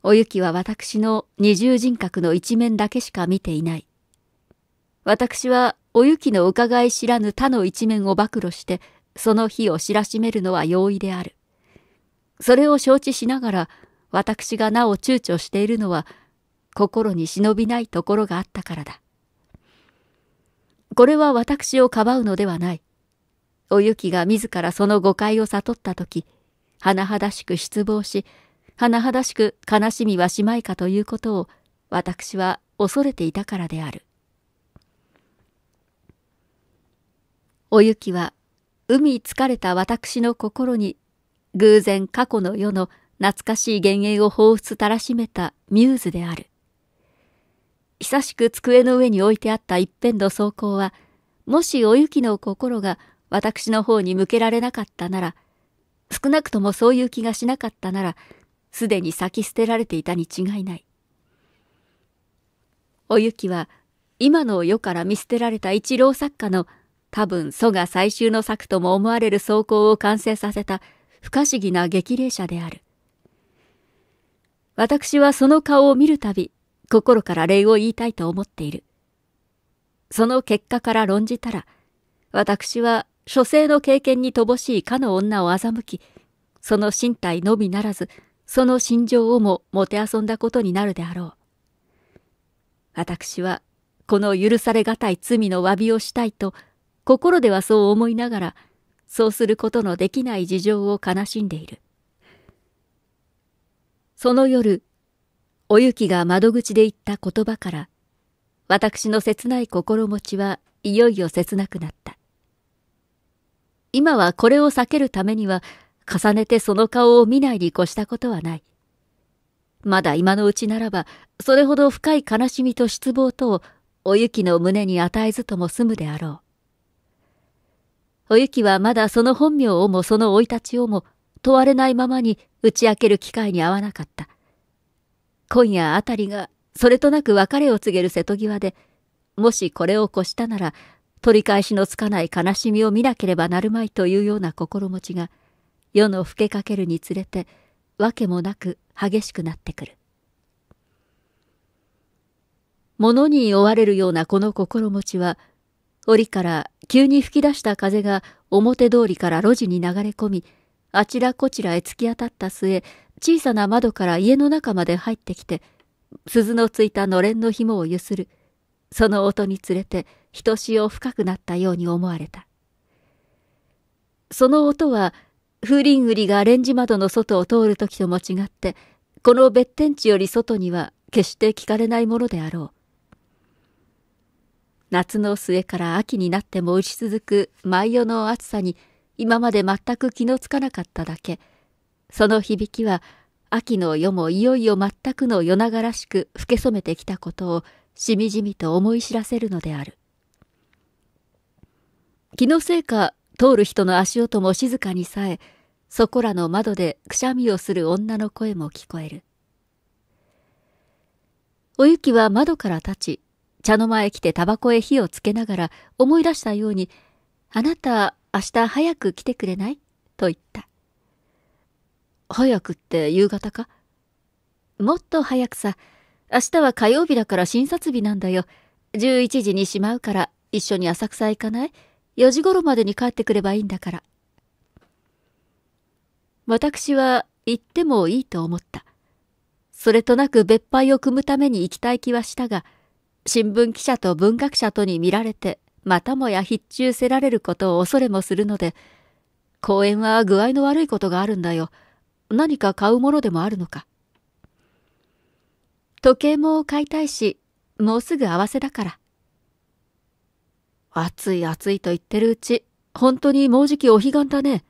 おゆきは私の二重人格の一面だけしか見ていない。私はおゆきのがい知らぬ他の一面を暴露して、その日を知らしめるのは容易である。それを承知しながら、私がなお躊躇しているのは、心に忍びないところがあったからだ。これは私をかばうのではない。おゆきが自らその誤解を悟った時、甚だしく失望し、甚だしく悲しみはしまいかということを、私は恐れていたからである。おゆきは、海疲れた私の心に、偶然過去の世の懐かしい幻影を彷彿たらしめたミューズである。久しく机の上に置いてあった一辺の草稿は、もしおゆきの心が私の方に向けられなかったなら、少なくともそういう気がしなかったなら、すでに先捨てられていたに違いない。おゆきは、今の世から見捨てられた一郎作家の多分蘇我最終の作とも思われる草稿を完成させた不可思議な激励者である。私はその顔を見るたび、心から礼を言いたいと思っている。その結果から論じたら、私は書生の経験に乏しいかの女を欺き、その身体のみならず、その心情をももてあそんだことになるであろう。私は、この許されがたい罪の詫びをしたいと、心ではそう思いながら、そうすることのできない事情を悲しんでいる。その夜、おゆきが窓口で言った言葉から、私の切ない心持ちはいよいよ切なくなった。今はこれを避けるためには、重ねてその顔を見ないに越したことはない。まだ今のうちならば、それほど深い悲しみと失望とを、おゆきの胸に与えずとも済むであろう。おゆきはまだその本名をもその生い立ちをも、問われないままに打ち明ける機会に合わなかった。今夜あたりが、それとなく別れを告げる瀬戸際で、もしこれを越したなら、取り返しのつかない悲しみを見なければなるまいというような心持ちが世の老けかけるにつれて訳もなく激しくなってくる。物に追われるようなこの心持ちは折から急に吹き出した風が表通りから路地に流れ込みあちらこちらへ突き当たった末小さな窓から家の中まで入ってきて鈴のついたのれんの紐をゆするその音につれてひとしお深くなったように思われた。その音は、風鈴売りがレンジ窓の外を通る時とも違って、この別天地より外には決して聞かれないものであろう。夏の末から秋になっても打ち続く毎夜の暑さに今まで全く気のつかなかっただけ、その響きは秋の夜もいよいよ全くの夜長らしく吹け染めてきたことをしみじみと思い知らせるのである。気のせいか通る人の足音も静かにさえそこらの窓でくしゃみをする女の声も聞こえるおゆきは窓から立ち茶の間へ来てタバコへ火をつけながら思い出したように「あなた明日早く来てくれない?」と言った「早くって夕方か?」「もっと早くさ明日は火曜日だから診察日なんだよ11時にしまうから一緒に浅草行かない?」4時頃までに帰ってくればいいんだから。私は行ってもいいと思った。それとなく別杯を組むために行きたい気はしたが、新聞記者と文学者とに見られて、またもや必中せられることを恐れもするので、公園は具合の悪いことがあるんだよ。何か買うものでもあるのか。時計も買いたいし、もうすぐ合わせだから。暑い暑いと言ってるうち、本当にもうじきお彼岸だね。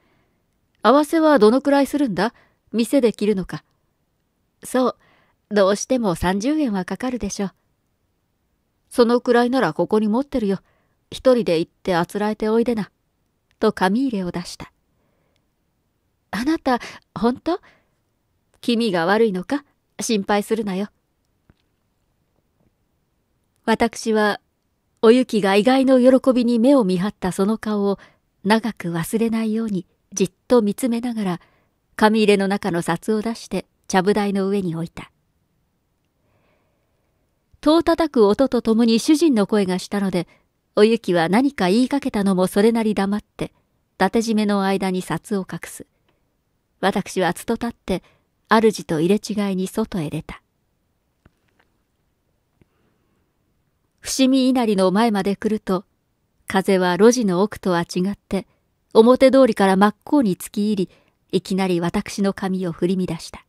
合わせはどのくらいするんだ店で着るのか。そう。どうしても30円はかかるでしょう。そのくらいならここに持ってるよ。一人で行ってあつらえておいでな。と紙入れを出した。あなた、本当気味が悪いのか心配するなよ。私はおゆきが意外の喜びに目を見張ったその顔を長く忘れないようにじっと見つめながら紙入れの中の札を出してちゃぶ台の上に置いた戸を叩く音とともに主人の声がしたのでおゆきは何か言いかけたのもそれなり黙って立て締めの間に札を隠す私はつと立って主と入れ違いに外へ出た伏見稲荷の前まで来ると、風は路地の奥とは違って、表通りから真っ向に突き入り、いきなり私の髪を振り乱した。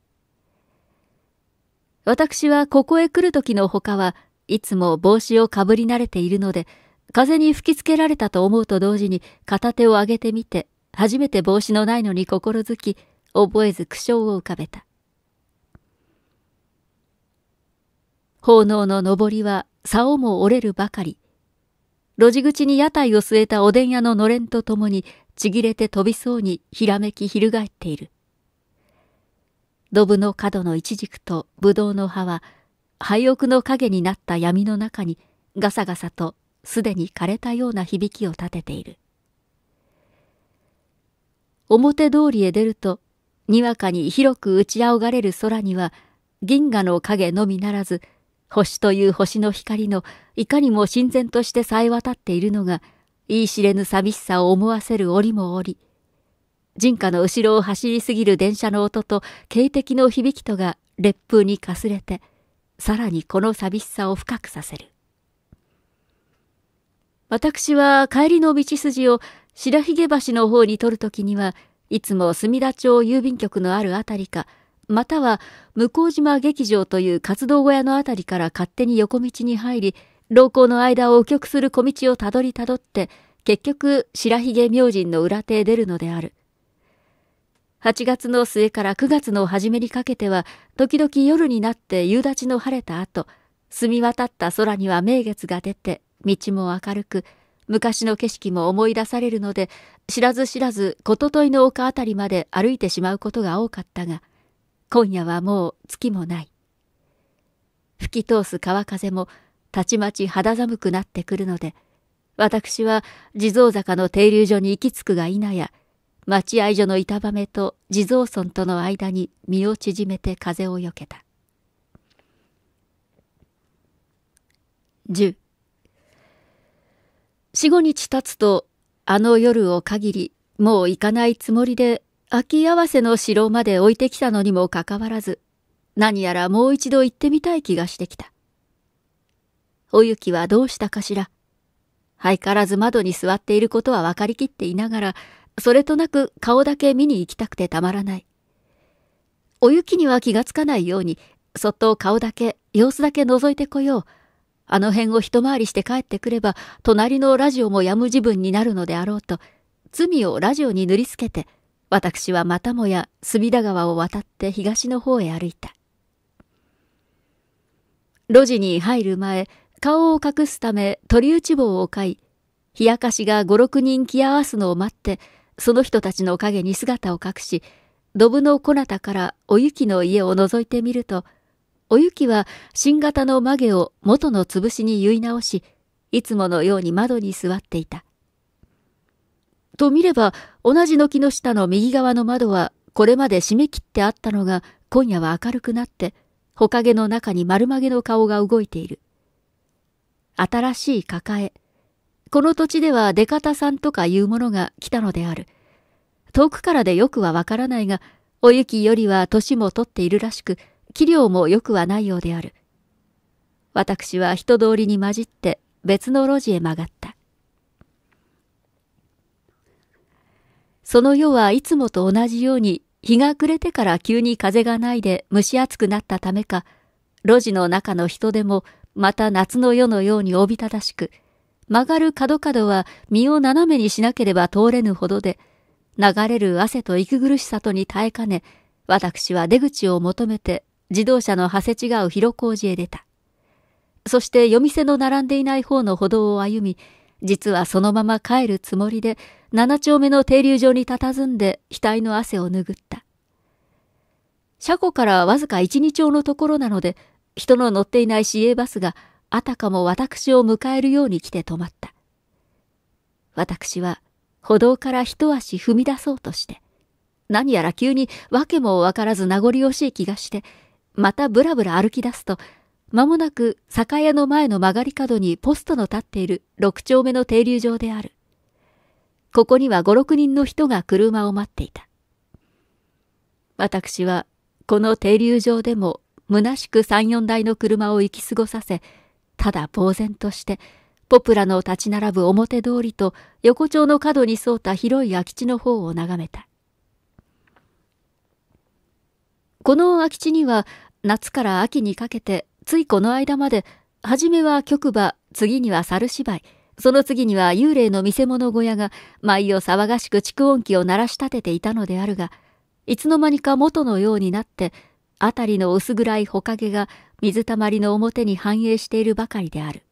私はここへ来る時の他はいつも帽子をかぶり慣れているので、風に吹きつけられたと思うと同時に片手を上げてみて、初めて帽子のないのに心づき、覚えず苦笑を浮かべた。奉納の上りは竿も折れるばかり。路地口に屋台を据えたおでん屋ののれんとともに、ちぎれて飛びそうにひらめき翻っている。ドブの角のいちじくとブドウの葉は、廃屋の影になった闇の中に、ガサガサとすでに枯れたような響きを立てている。表通りへ出ると、にわかに広く打ちあおがれる空には、銀河の影のみならず、星という星の光のいかにも神前としてさえ渡っているのが、言い知れぬ寂しさを思わせる折も折。人家の後ろを走りすぎる電車の音と警笛の響きとが烈風にかすれて、さらにこの寂しさを深くさせる。私は帰りの道筋を白髭橋の方に取るときには、いつも墨田町郵便局のあるあたりか、または向島劇場という活動小屋のあたりから勝手に横道に入り、老校の間を右極する小道をたどりたどって、結局白髭明神の裏手へ出るのである。8月の末から9月の初めにかけては、時々夜になって夕立の晴れた後、澄み渡った空には名月が出て、道も明るく、昔の景色も思い出されるので、知らず知らず、ことといの丘あたりまで歩いてしまうことが多かったが、今夜はもう月もない。吹き通す川風もたちまち肌寒くなってくるので、私は地蔵坂の停留所に行き着くが否や、待合所の板場目と地蔵村との間に身を縮めて風をよけた。十。四五日経つと、あの夜を限り、もう行かないつもりで秋合わせの城まで置いてきたのにもかかわらず、何やらもう一度行ってみたい気がしてきた。おゆきはどうしたかしら。相変わらず窓に座っていることはわかりきっていながら、それとなく顔だけ見に行きたくてたまらない。おゆきには気がつかないように、そっと顔だけ、様子だけ覗いてこよう。あの辺を一回りして帰ってくれば、隣のラジオもやむ自分になるのであろうと、罪をラジオに塗りつけて、私はまたもや隅田川を渡って東の方へ歩いた。路地に入る前、顔を隠すため鳥打ち棒を買い、冷やかしが五六人来合わすのを待って、その人たちの陰に姿を隠し、ドブのなたからお雪の家を覗いてみると、お雪は新型の曲げを元の潰しに結い直し、いつものように窓に座っていた。と見れば、同じ軒の下の右側の窓は、これまで締め切ってあったのが、今夜は明るくなって、ほかげの中に丸曲げの顔が動いている。新しい抱え。この土地では出方さんとかいうものが来たのである。遠くからでよくはわからないが、お雪よりは年も取っているらしく、器量もよくはないようである。私は人通りに混じって別の路地へ曲がった。その夜はいつもと同じように日が暮れてから急に風がないで蒸し暑くなったためか、路地の中の人でもまた夏の夜のようにおびただしく、曲がる角角は身を斜めにしなければ通れぬほどで、流れる汗と息苦しさとに耐えかね、私は出口を求めて自動車の馳せ違う広小路へ出た。そして夜店の並んでいない方の歩道を歩み、実はそのまま帰るつもりで七丁目の停留場に佇んで額の汗を拭った。車庫からわずか一、二丁のところなので、人の乗っていない市営バスがあたかも私を迎えるように来て止まった。私は歩道から一足踏み出そうとして、何やら急に訳もわからず名残惜しい気がして、またぶらぶら歩き出すと、間もなく酒屋の前の曲がり角にポストの立っている六丁目の停留場である。ここには五六人の人が車を待っていた。私は、この停留場でも、虚しく三四台の車を行き過ごさせ、ただ呆然として、ポプラの立ち並ぶ表通りと横丁の角に沿った広い空き地の方を眺めた。この空き地には夏から秋にかけてついこの間まで初めは局場次には猿芝居その次には幽霊の見せ物小屋が毎夜騒がしく蓄音機を鳴らし立てていたのであるが、いつの間にか元のようになって、辺りの薄暗いほかげが水たまりの表に反映しているばかりである。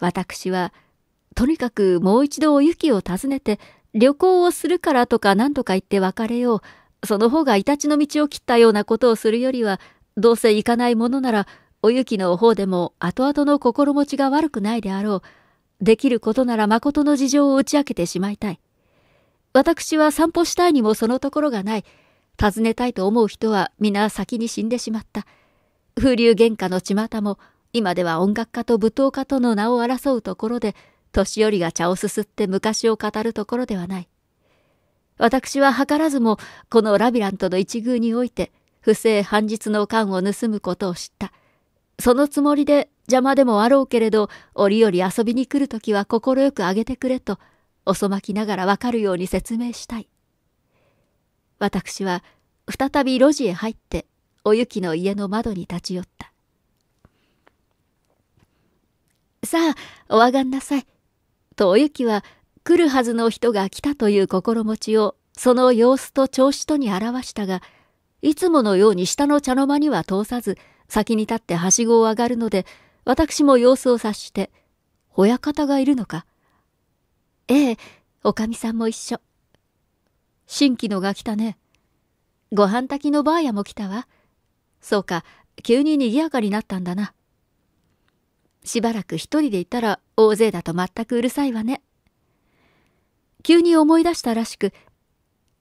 私は、とにかくもう一度お雪を訪ねて、旅行をするからとか何とか言って別れよう、その方がイタチの道を切ったようなことをするよりは、どうせ行かないものなら、お雪の方でも後々の心持ちが悪くないであろう。できることなら誠の事情を打ち明けてしまいたい。私は散歩したいにもそのところがない。尋ねたいと思う人は皆先に死んでしまった。風流喧嘩の巷も、今では音楽家と舞踏家との名を争うところで、年寄りが茶をすすって昔を語るところではない。私は図らずも、このラビラントの一宮において、不正反日の感を盗むことを知った。そのつもりで邪魔でもあろうけれど、折々遊びに来るときは快くあげてくれと、遅まきながらわかるように説明したい。私は、再び路地へ入って、おゆきの家の窓に立ち寄った。さあ、お上がんなさい。とおゆきは、来るはずの人が来たという心持ちを、その様子と調子とに表したが、いつものように下の茶の間には通さず、先に立ってはしごを上がるので、私も様子を察して、親方がいるのか。ええ、おかみさんも一緒。新規のが来たね。ご飯炊きのばあやも来たわ。そうか、急に賑やかになったんだな。しばらく一人でいたら大勢だと全くうるさいわね。急に思い出したらしく、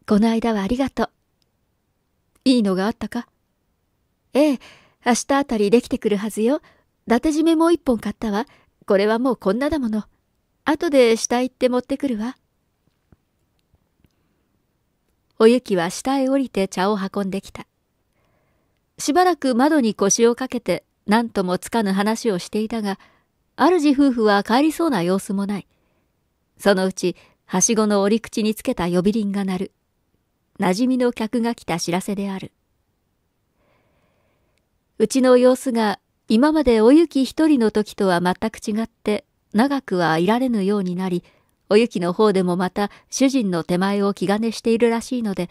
この間はありがとう。いいのがあったかええ、明日あたりできてくるはずよ。伊達締めもう一本買ったわ。これはもうこんなだもの。後で下行って持ってくるわ。おゆきは下へ降りて茶を運んできた。しばらく窓に腰をかけて何ともつかぬ話をしていたが、主夫婦は帰りそうな様子もない。そのうち、はしごの折り口につけた呼び鈴が鳴る。馴染みの客が来た知らせである。うちの様子が今までお雪一人の時とは全く違って長くはいられぬようになりお雪の方でもまた主人の手前を気兼ねしているらしいので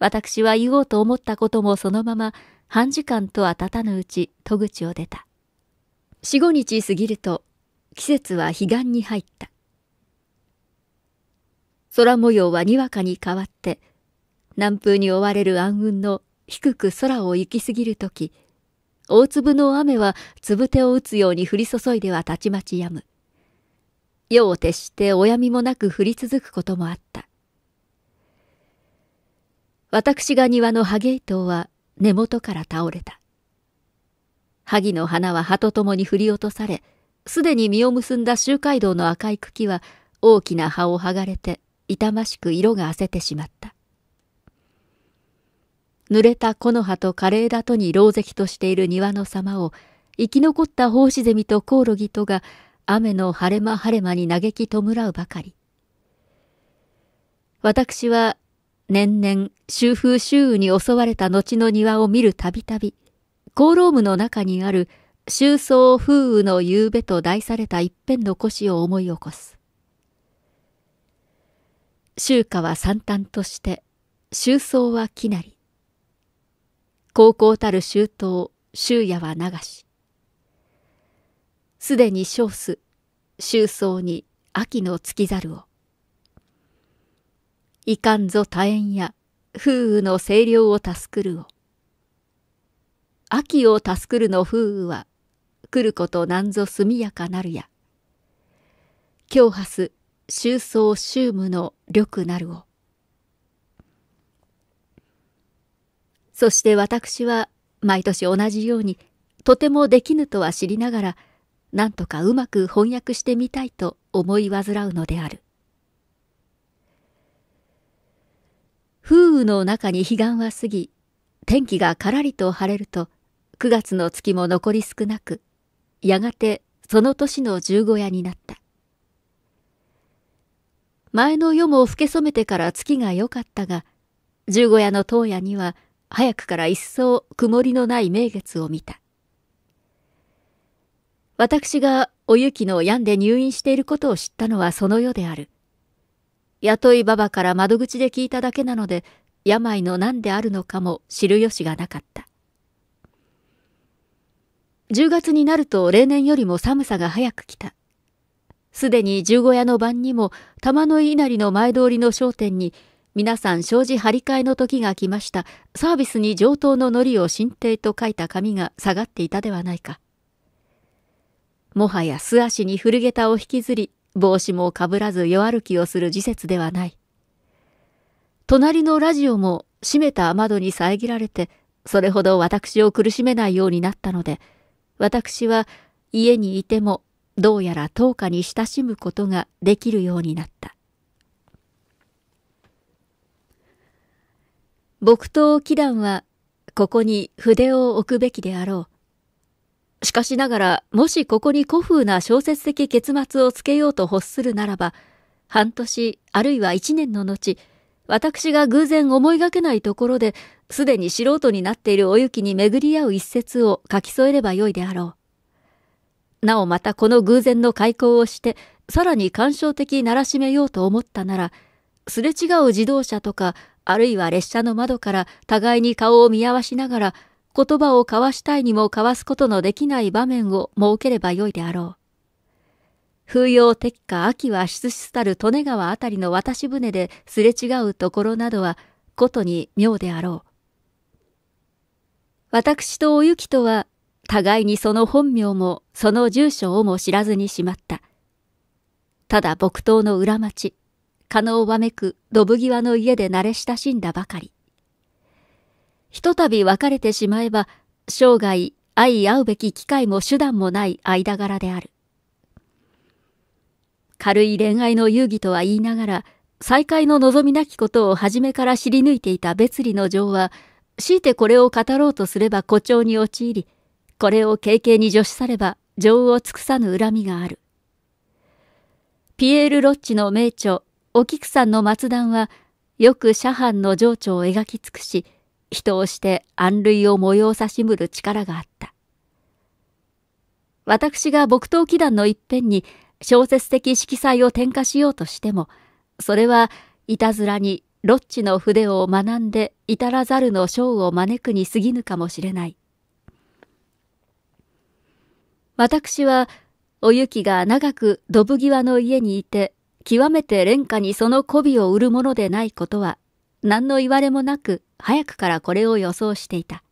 私は言おうと思ったこともそのまま半時間とはたたぬうち戸口を出た四五日過ぎると季節は彼岸に入った空模様はにわかに変わって南風に追われる暗雲の低く空を行き過ぎる時大粒の雨は粒手を打つように降り注いではたちまち止む。夜を徹してお闇もなく降り続くこともあった。私が庭の萩糸は根元から倒れた。萩の花は葉とともに振り落とされ、すでに実を結んだ周回道の赤い茎は大きな葉を剥がれて、痛ましく色が褪せてしまった。濡れた木の葉と枯れ枝とに狼藉としている庭の様を、生き残った胞子ゼミとコオロギとが、雨の晴れ間晴れ間に嘆き弔うばかり。私は、年々、秋風秋雨に襲われた後の庭を見るたびたび、ロームの中にある、周宗風雨の夕べと題された一辺の腰を思い起こす。秋夏は三端として、秋草はきなり。高校たる周到、周夜は流し。すでに少数、周僧に秋の月猿を。いかんぞ多縁や、風雨の清涼を助くるを。秋を助くるの風雨は、来ることなんぞ速やかなるや。今日はす、周層周無の緑なるを。そして私は毎年同じようにとてもできぬとは知りながらなんとかうまく翻訳してみたいと思い患うのである風雨の中に彼岸は過ぎ天気がからりと晴れると9月の月も残り少なくやがてその年の十五夜になった前の夜も老け染めてから月が良かったが十五夜の当夜には早くから一層曇りのない名月を見た。私がお雪の病んで入院していることを知ったのはその世である。雇いばばから窓口で聞いただけなので、病の何であるのかも知る由がなかった。10月になると例年よりも寒さが早く来た。すでに十五夜の晩にも玉の稲荷の前通りの商店に皆さん、障子張り替えの時が来ました。サービスに上等の糊を新邸と書いた紙が下がっていたではないか。もはや素足に古下駄を引きずり、帽子もかぶらず夜歩きをする時節ではない。隣のラジオも閉めた雨戸に遮られて、それほど私を苦しめないようになったので、私は家にいてもどうやら10日に親しむことができるようになった。木刀祈団は、ここに筆を置くべきであろう。しかしながら、もしここに古風な小説的結末をつけようと欲するならば、半年、あるいは一年の後、私が偶然思いがけないところで、すでに素人になっているお雪に巡り合う一節を書き添えればよいであろう。なおまたこの偶然の開口をして、さらに感傷的ならしめようと思ったなら、すれ違う自動車とか、あるいは列車の窓から互いに顔を見合わしながら、言葉を交わしたいにも交わすことのできない場面を設ければよいであろう。風陽鉄火秋はしつしつたる利根川あたりの渡し船ですれ違うところなどは、ことに妙であろう。私とお雪とは、互いにその本名もその住所をも知らずにしまった。ただ木刀の裏町、可能わめくドブ際の家で慣れ親しんだばかり。ひとたび別れてしまえば、生涯相あうべき機会も手段もない間柄である。軽い恋愛の遊戯とは言いながら、再会の望みなきことを初めから知り抜いていた別離の情は、強いてこれを語ろうとすれば誇張に陥り、これを軽々に助手されば情を尽くさぬ恨みがある。ピエール・ロッチの名著、お菊さんの末段は、よく斜藩の情緒を描き尽くし、人をして安類を模様さしむる力があった。私が木刀祈願の一辺に小説的色彩を添加しようとしても、それはいたずらにロッチの筆を学んで至らざるの章を招くに過ぎぬかもしれない。私はおゆきが長くドブ際の家にいて極めて廉価にその媚びを売るものでないことは、何の言われもなく、早くからこれを予想していた。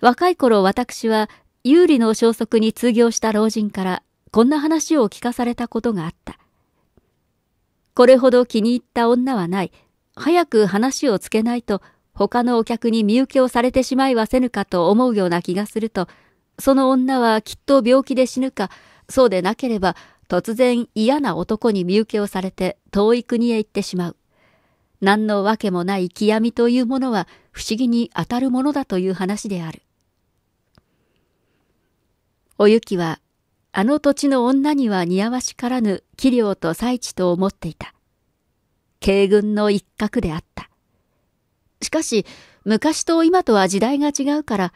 若い頃私は、有利の消息に通業した老人から、こんな話を聞かされたことがあった。これほど気に入った女はない。早く話をつけないと、他のお客に身請けをされてしまいはせぬかと思うような気がすると、その女はきっと病気で死ぬか、そうでなければ突然嫌な男に身請けをされて遠い国へ行ってしまう。何の訳もない極みというものは不思議に当たるものだという話である。おゆきは、あの土地の女には似合わしからぬ器量と才知と思っていた。軽軍の一角であった。しかし、昔と今とは時代が違うから、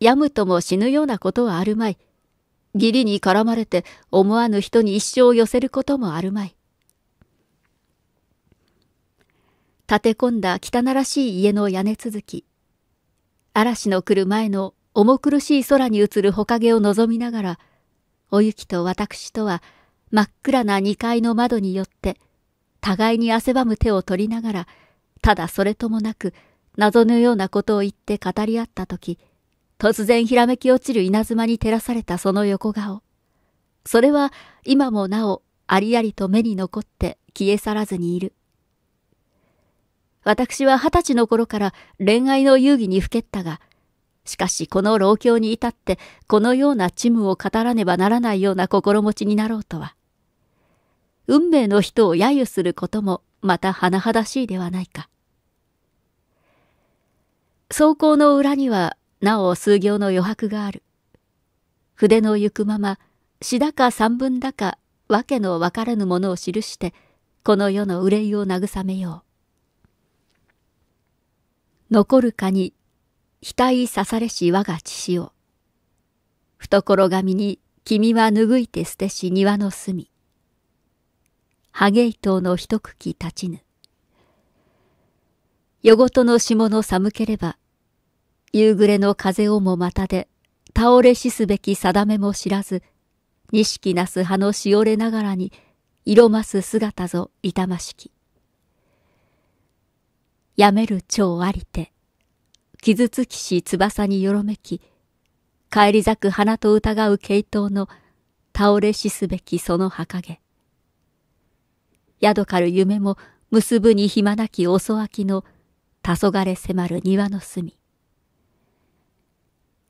病むとも死ぬようなことはあるまい。義理に絡まれて思わぬ人に一生寄せることもあるまい。立て込んだ汚らしい家の屋根続き。嵐の来る前の重苦しい空に映る火影を望みながら、おゆきと私とは真っ暗な二階の窓によって、互いに汗ばむ手を取りながら、ただそれともなく、謎のようなことを言って語り合ったとき、突然ひらめき落ちる稲妻に照らされたその横顔。それは今もなおありありと目に残って消え去らずにいる。私は二十歳の頃から恋愛の遊戯にふけったが、しかしこの老境に至ってこのようなチムを語らねばならないような心持ちになろうとは。運命の人を揶揄することもまた甚だしいではないか。走行の裏にはなお数行の余白がある。筆の行くまま、詩だか三文だか、わけのわからぬものを記して、この世の憂いを慰めよう。残るかに、額刺されし我が血潮。懐紙に、君は拭いて捨てし庭の隅。ハゲ糸の一茎立ちぬ。夜ごとの霜の寒ければ、夕暮れの風をもまたで、倒れしすべき定めも知らず、錦なす葉のしおれながらに、色ます姿ぞ痛ましき。やめる蝶ありて、傷つきし翼によろめき、帰り咲く花と疑う系統の倒れしすべきその墓陰。宿かる夢も結ぶに暇なき遅明の黄昏迫る庭の隅。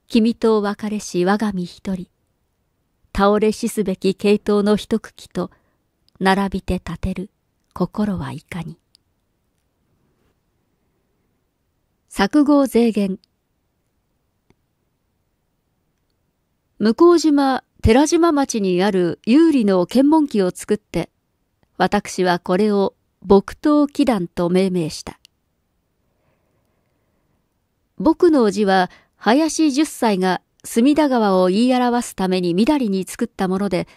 君とお別れし我が身一人、倒れ死すべき系統の一茎と、並びて立てる心はいかに。作号税源。向島、寺島町にある有利の検問機を作って、私はこれを木刀祈願と命名した。僕の字は林十歳が隅田川を言い表すために緑に作ったもので、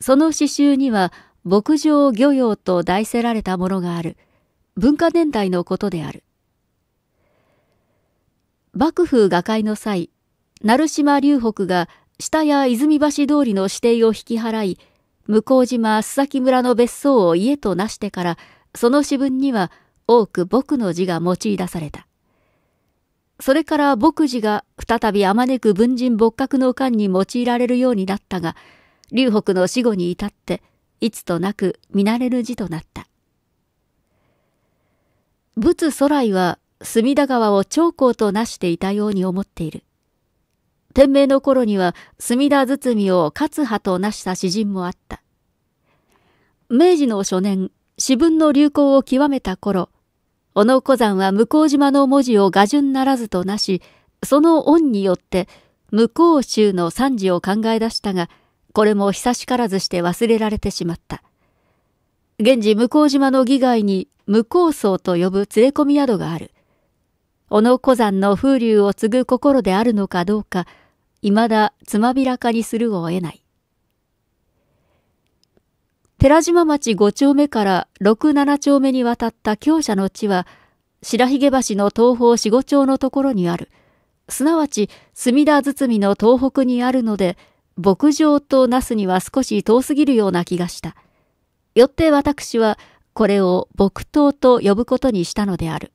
その詩集には牧場漁業と題せられたものがある。文化年代のことである。幕府瓦解の際、成島龍北が下や泉橋通りの指定を引き払い、向島須崎村の別荘を家となしてから、その詩文には多く僕の字が用い出された。それから牧師が再びあまねく文人牧閣の間に用いられるようになったが、龍北の死後に至って、いつとなく見慣れる字となった。仏祖来は隅田川を長江となしていたように思っている。天明の頃には隅田堤を勝派となした詩人もあった。明治の初年、詩文の流行を極めた頃、小野小山は向島の文字を画順ならずとなし、その恩によって向こう州の惨事を考え出したが、これも久しからずして忘れられてしまった。現時向島の議外に向こう層と呼ぶ連れ込み宿がある。小野小山の風流を継ぐ心であるのかどうか、未だつまびらかにするを得ない。寺島町5丁目から6、7丁目にわたった強者の地は、白髭橋の東方四五町のところにある、すなわち墨田堤の東北にあるので、牧場と那須には少し遠すぎるような気がした。よって私は、これを牧刀と呼ぶことにしたのである。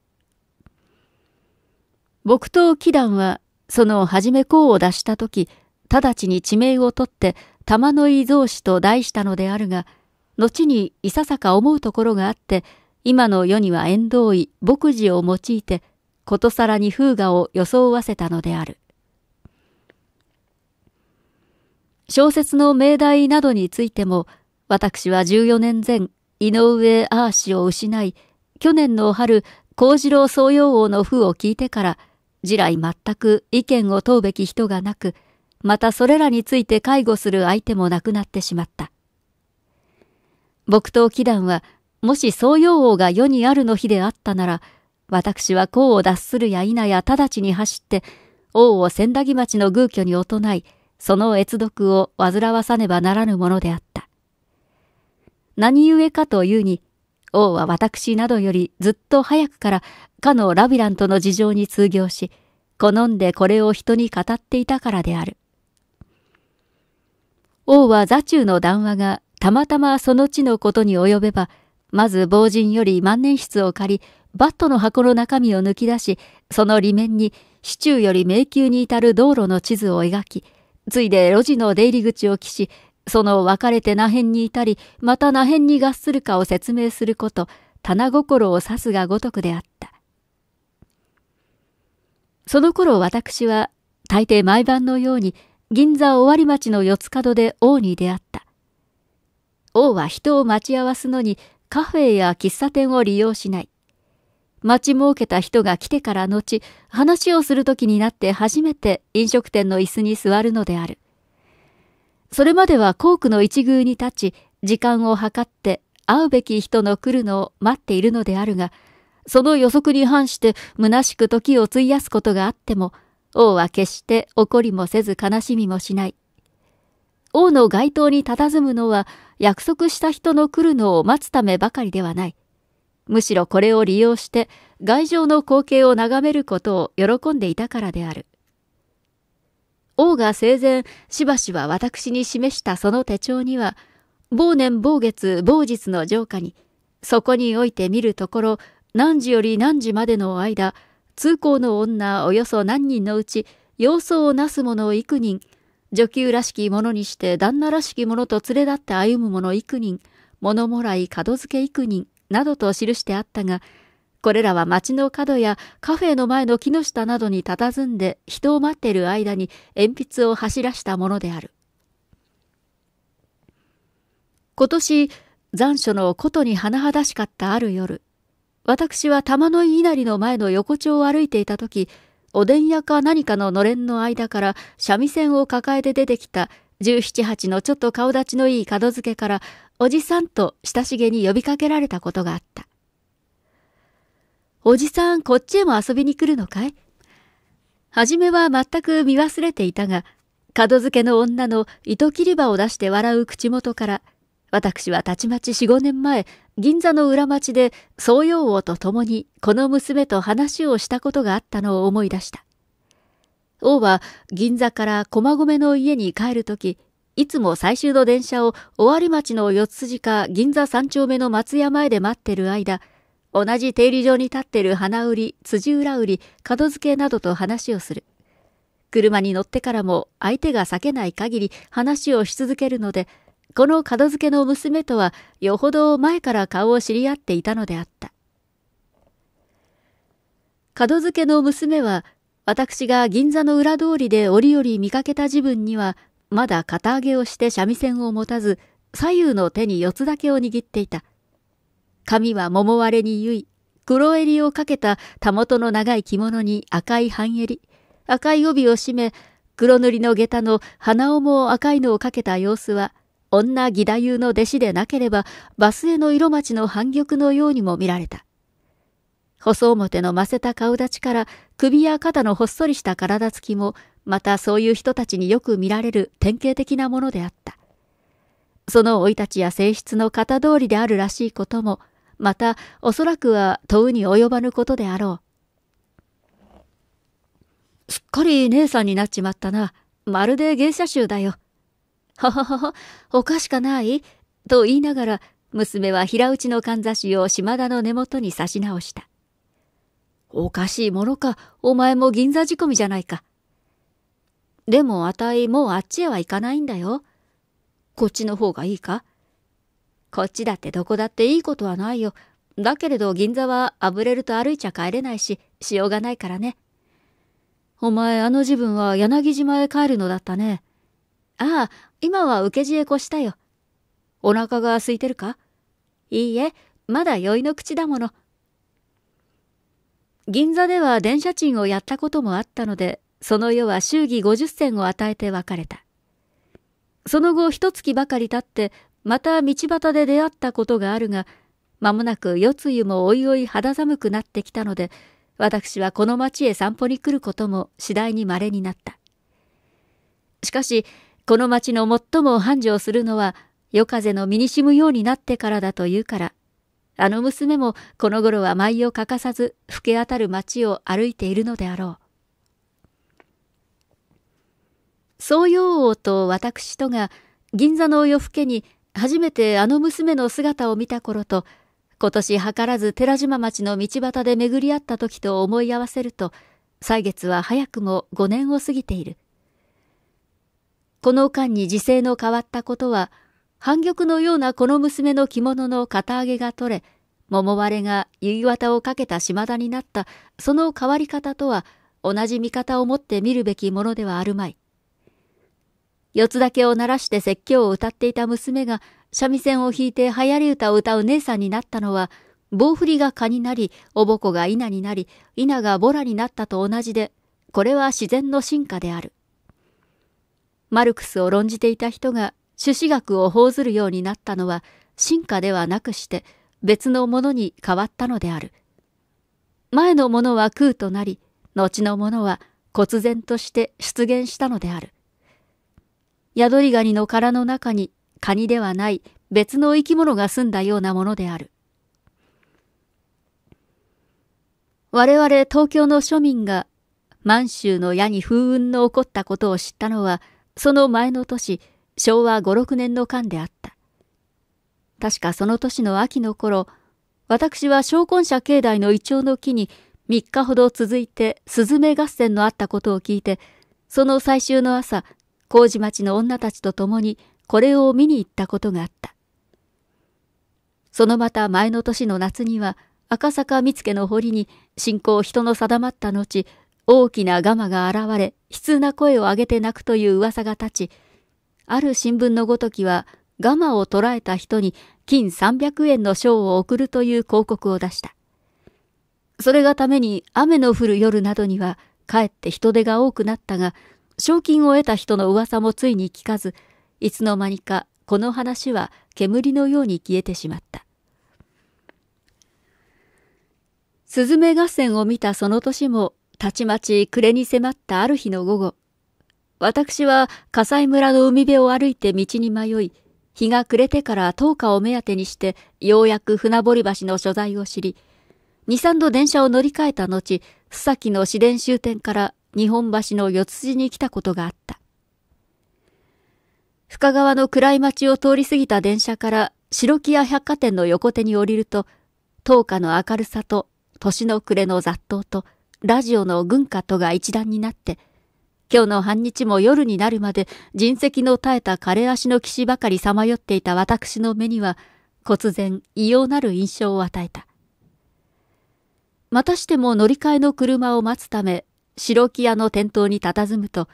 牧刀祈団は、その初め功を出した時、直ちに地名を取って、玉の井造氏と題したのであるが、後にいささか思うところがあって、今の世には縁遠い牧師を用いて、ことさらに風雅を装わせたのである。小説の命題などについても、私は14年前、井上アー氏を失い、去年の春、幸次郎総陽王の譜を聞いてから、次来全く意見を問うべき人がなく、またそれらについて介護する相手もなくなってしまった。木刀祈団は、もし宗陽王が世にあるの日であったなら、私は功を脱するや否や直ちに走って、王を千駄木町の宮居におとい、その越読を煩わさねばならぬものであった。何故かというに、王は私などよりずっと早くからかのラビラントの事情に通行し、好んでこれを人に語っていたからである。王は座中の談話がたまたまその地のことに及べば、まず防塵より万年筆を借り、バットの箱の中身を抜き出し、その裏面に市中より迷宮に至る道路の地図を描き、ついで路地の出入り口を記し、その分かれて那辺に至り、また那辺に合するかを説明すること、棚心を指すがごとくであった。その頃私は、大抵毎晩のように、銀座尾張町の四つ角で王に出会った。王は人を待ち合わすのにカフェや喫茶店を利用しない。待ち設けた人が来てから後、話をする時になって初めて飲食店の椅子に座るのである。それまでは校区の一宮に立ち、時間を計って会うべき人の来るのを待っているのであるが、その予測に反して虚しく時を費やすことがあっても、王は決して怒りもせず悲しみもしない。王の街頭に佇むのは約束した人の来るのを待つためばかりではない。むしろこれを利用して外情の光景を眺めることを喜んでいたからである。王が生前しばしば私に示したその手帳には、某年某月某日の城下に、そこにおいて見るところ何時より何時までの間、通行の女およそ何人のうち、様相をなす者幾人、女給らしきものにして旦那らしきものと連れ立って歩む者幾人、物もらい門付け幾人、などと記してあったが、これらは町の角やカフェの前の木の下などに佇んで人を待っている間に鉛筆を走らしたものである。今年、残暑のことに甚だしかったある夜、私は玉の井稲荷の前の横丁を歩いていた時、おでん屋か何かののれんの間から三味線を抱えて出てきた17、8のちょっと顔立ちのいい門付けから、おじさんと親しげに呼びかけられたことがあった。おじさん、こっちへも遊びに来るのかい初めは全く見忘れていたが、門付けの女の糸切り場を出して笑う口元から、私はたちまち4、5年前、銀座の裏町で宗陽王と共にこの娘と話をしたことがあったのを思い出した。王は銀座から駒込の家に帰るとき、いつも最終の電車を尾張町の四つか銀座三丁目の松屋前で待ってる間、同じ定理場に立ってる花売り、辻裏売り、門付けなどと話をする。車に乗ってからも相手が避けない限り話をし続けるので、この門付けの娘とはよほど前から顔を知り合っていたのであった。門付けの娘は私が銀座の裏通りで折々見かけた時分にはまだ肩上げをして三味線を持たず左右の手に四つだけを握っていた。髪は桃割れに結い、黒襟をかけたたもとの長い着物に赤い半襟、赤い帯を締め、黒塗りの下駄の鼻緒も赤いのをかけた様子は、女義太夫の弟子でなければ、バスへの色町の反逆のようにも見られた。細表のませた顔立ちから、首や肩のほっそりした体つきも、またそういう人たちによく見られる典型的なものであった。その生い立ちや性質の型通りであるらしいことも、またおそらくは問うに及ばぬことであろう。すっかり姉さんになっちまったな。まるで芸者衆だよ。はははおかしかないと言いながら、娘は平打ちのかんざしを島田の根元に差し直した。おかしいものか、お前も銀座仕込みじゃないか。でもあたいもうあっちへは行かないんだよ。こっちの方がいいかこっちだってどこだっていいことはないよ。だけれど銀座はあぶれると歩いちゃ帰れないし、しようがないからね。お前あの自分は柳島へ帰るのだったね。ああ、今は受け知恵越したよ。お腹が空いてるかいいえ、まだ酔いの口だもの。銀座では電車賃をやったこともあったので、その夜は祝儀50銭を与えて別れた。その後一月ばかり経って、また道端で出会ったことがあるが、間もなく夜露もおいおい肌寒くなってきたので、私はこの町へ散歩に来ることも次第に稀になった。しかし、この町の最も繁盛するのは夜風の身にしむようになってからだというから、あの娘もこの頃は舞を欠かさず、老け当たる町を歩いているのであろう。宗陽王と私とが銀座の夜更けに初めてあの娘の姿を見た頃と、今年計らず寺島町の道端で巡り合った時と思い合わせると、歳月は早くも5年を過ぎている。この間に時勢の変わったことは、反逆のようなこの娘の着物の肩揚げが取れ、桃割れが湯綿をかけた島田になったその変わり方とは同じ見方を持って見るべきものではあるまい。四つだけを鳴らして説教を歌っていた娘が三味線を弾いて流行り歌を歌う姉さんになったのは、棒振りが蚊になり、おぼこが稲になり、稲がボラになったと同じで、これは自然の進化である。マルクスを論じていた人が朱子学を報ずるようになったのは進化ではなくして別のものに変わったのである。前のものは空となり、後のものは忽然として出現したのである。宿りガニの殻の中にカニではない別の生き物が住んだようなものである。我々東京の庶民が満州の矢に風雲の起こったことを知ったのはその前の年、昭和5、6年の間であった。確かその年の秋の頃、私は昇魂者境内のイチョウの木に3日ほど続いてスズメ合戦のあったことを聞いて、その最終の朝、麹町の女たちと共にこれを見に行ったことがあった。そのまた前の年の夏には、赤坂見附の堀に信仰人の定まった後、大きなガマが現れ、悲痛な声を上げて泣くという噂が立ち、ある新聞のごときは、ガマを捕らえた人に金300円の賞を贈るという広告を出した。それがために雨の降る夜などには、かえって人手が多くなったが、賞金を得た人の噂もついに聞かず、いつの間にかこの話は煙のように消えてしまった。スズメ合戦を見たその年もたちまち暮れに迫ったある日の午後、私は火災村の海辺を歩いて道に迷い、日が暮れてから10日を目当てにして、ようやく船堀橋の所在を知り、2、3度電車を乗り換えた後、須崎の市電終点から日本橋の四つ字に来たことがあった。深川の暗い町を通り過ぎた電車から白木屋百貨店の横手に降りると、10日の明るさと年の暮れの雑踏と、ラジオの軍歌とが一段になって、今日の半日も夜になるまで人石の絶えた枯れ足の騎士ばかりさまよっていた私の目には、忽然異様なる印象を与えた。またしても乗り換えの車を待つため、白木屋の店頭に佇むと、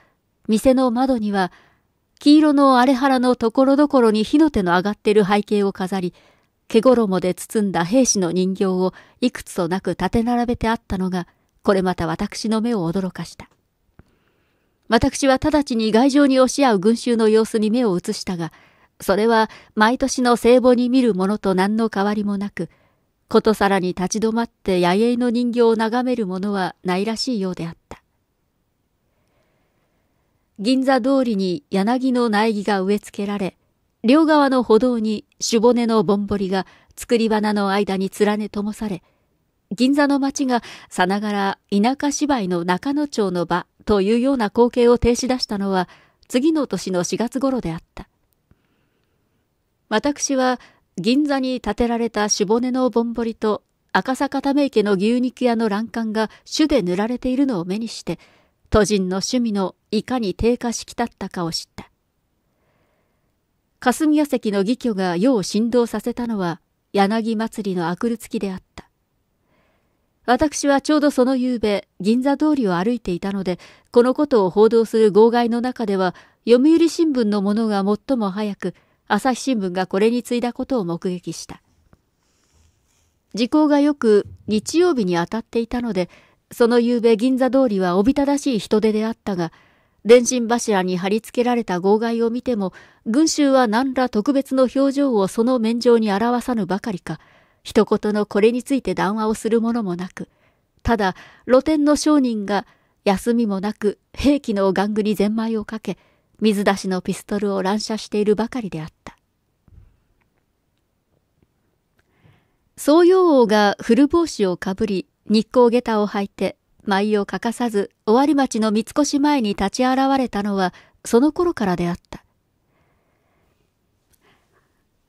店の窓には、黄色の荒れ原のところどころに火の手の上がっている背景を飾り、毛衣で包んだ兵士の人形をいくつとなく立て並べてあったのが、これまた私の目を驚かした。私は直ちに外情に押し合う群衆の様子に目を移したが、それは毎年の聖母に見るものと何の変わりもなく、ことさらに立ち止まって野営の人形を眺めるものはないらしいようであった。銀座通りに柳の苗木が植え付けられ、両側の歩道に種骨のぼんぼりが作り花の間に連ねともされ、銀座の街がさながら田舎芝居の中野町の場というような光景を停止出したのは次の年の4月頃であった。私は銀座に建てられた朱骨のぼんぼりと赤坂ため池の牛肉屋の欄干が種で塗られているのを目にして、都人の趣味のいかに低下しきたったかを知った。霞が関の義挙が世を振動させたのは柳祭りの明くる月であった。私はちょうどその夕べ、銀座通りを歩いていたので、このことを報道する号外の中では、読売新聞のものが最も早く、朝日新聞がこれに次いだことを目撃した。時効がよく日曜日に当たっていたので、その夕べ銀座通りはおびただしい人出であったが、電信柱に貼り付けられた号外を見ても、群衆は何ら特別の表情をその面上に表さぬばかりか、一言のこれについて談話をするものもなく、ただ露天の商人が休みもなく兵器の玩具にゼンマイをかけ、水出しのピストルを乱射しているばかりであった。宗陽王が古帽子をかぶり、日光下駄を履いて、舞を欠かさず、尾張町の三越前に立ち現れたのは、その頃からであった。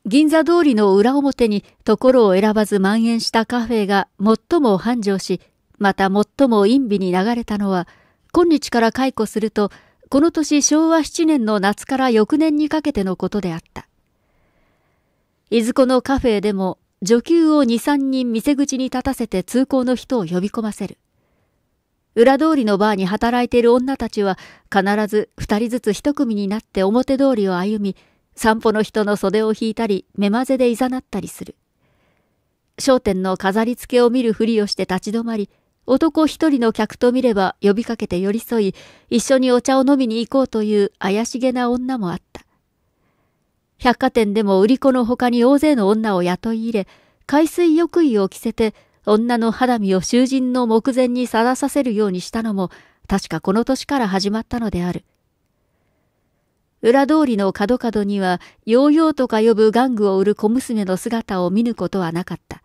銀座通りの裏表にところを選ばず蔓延したカフェが最も繁盛し、また最も陰備に流れたのは、今日から解雇すると、この年昭和7年の夏から翌年にかけてのことであった。いずこのカフェでも、女給を2、3人店口に立たせて通行の人を呼び込ませる。裏通りのバーに働いている女たちは、必ず2人ずつ1組になって表通りを歩み、散歩の人の袖を引いたり、目まぜでいざなったりする。商店の飾り付けを見るふりをして立ち止まり、男一人の客と見れば呼びかけて寄り添い、一緒にお茶を飲みに行こうという怪しげな女もあった。百貨店でも売り子の他に大勢の女を雇い入れ、海水浴衣を着せて、女の肌身を囚人の目前にさらさせるようにしたのも、確かこの年から始まったのである。裏通りの角角には、ヨーヨーとか呼ぶ玩具を売る小娘の姿を見ぬことはなかった。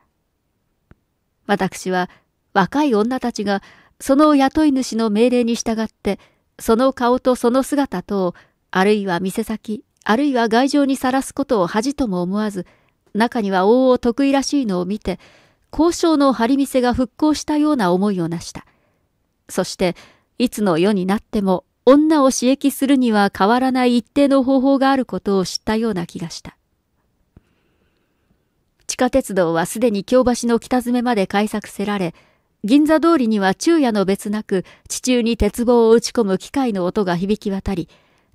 私は、若い女たちが、その雇い主の命令に従って、その顔とその姿とを、あるいは店先、あるいは外情にさらすことを恥とも思わず、中には往々得意らしいのを見て、交渉の張り見せが復興したような思いをなした。そして、いつの世になっても女を刺激するには変わらない一定の方法があることを知ったような気がした。地下鉄道はすでに京橋の北詰めまで開削せられ、銀座通りには昼夜の別なく地中に鉄棒を打ち込む機械の音が響き渡り、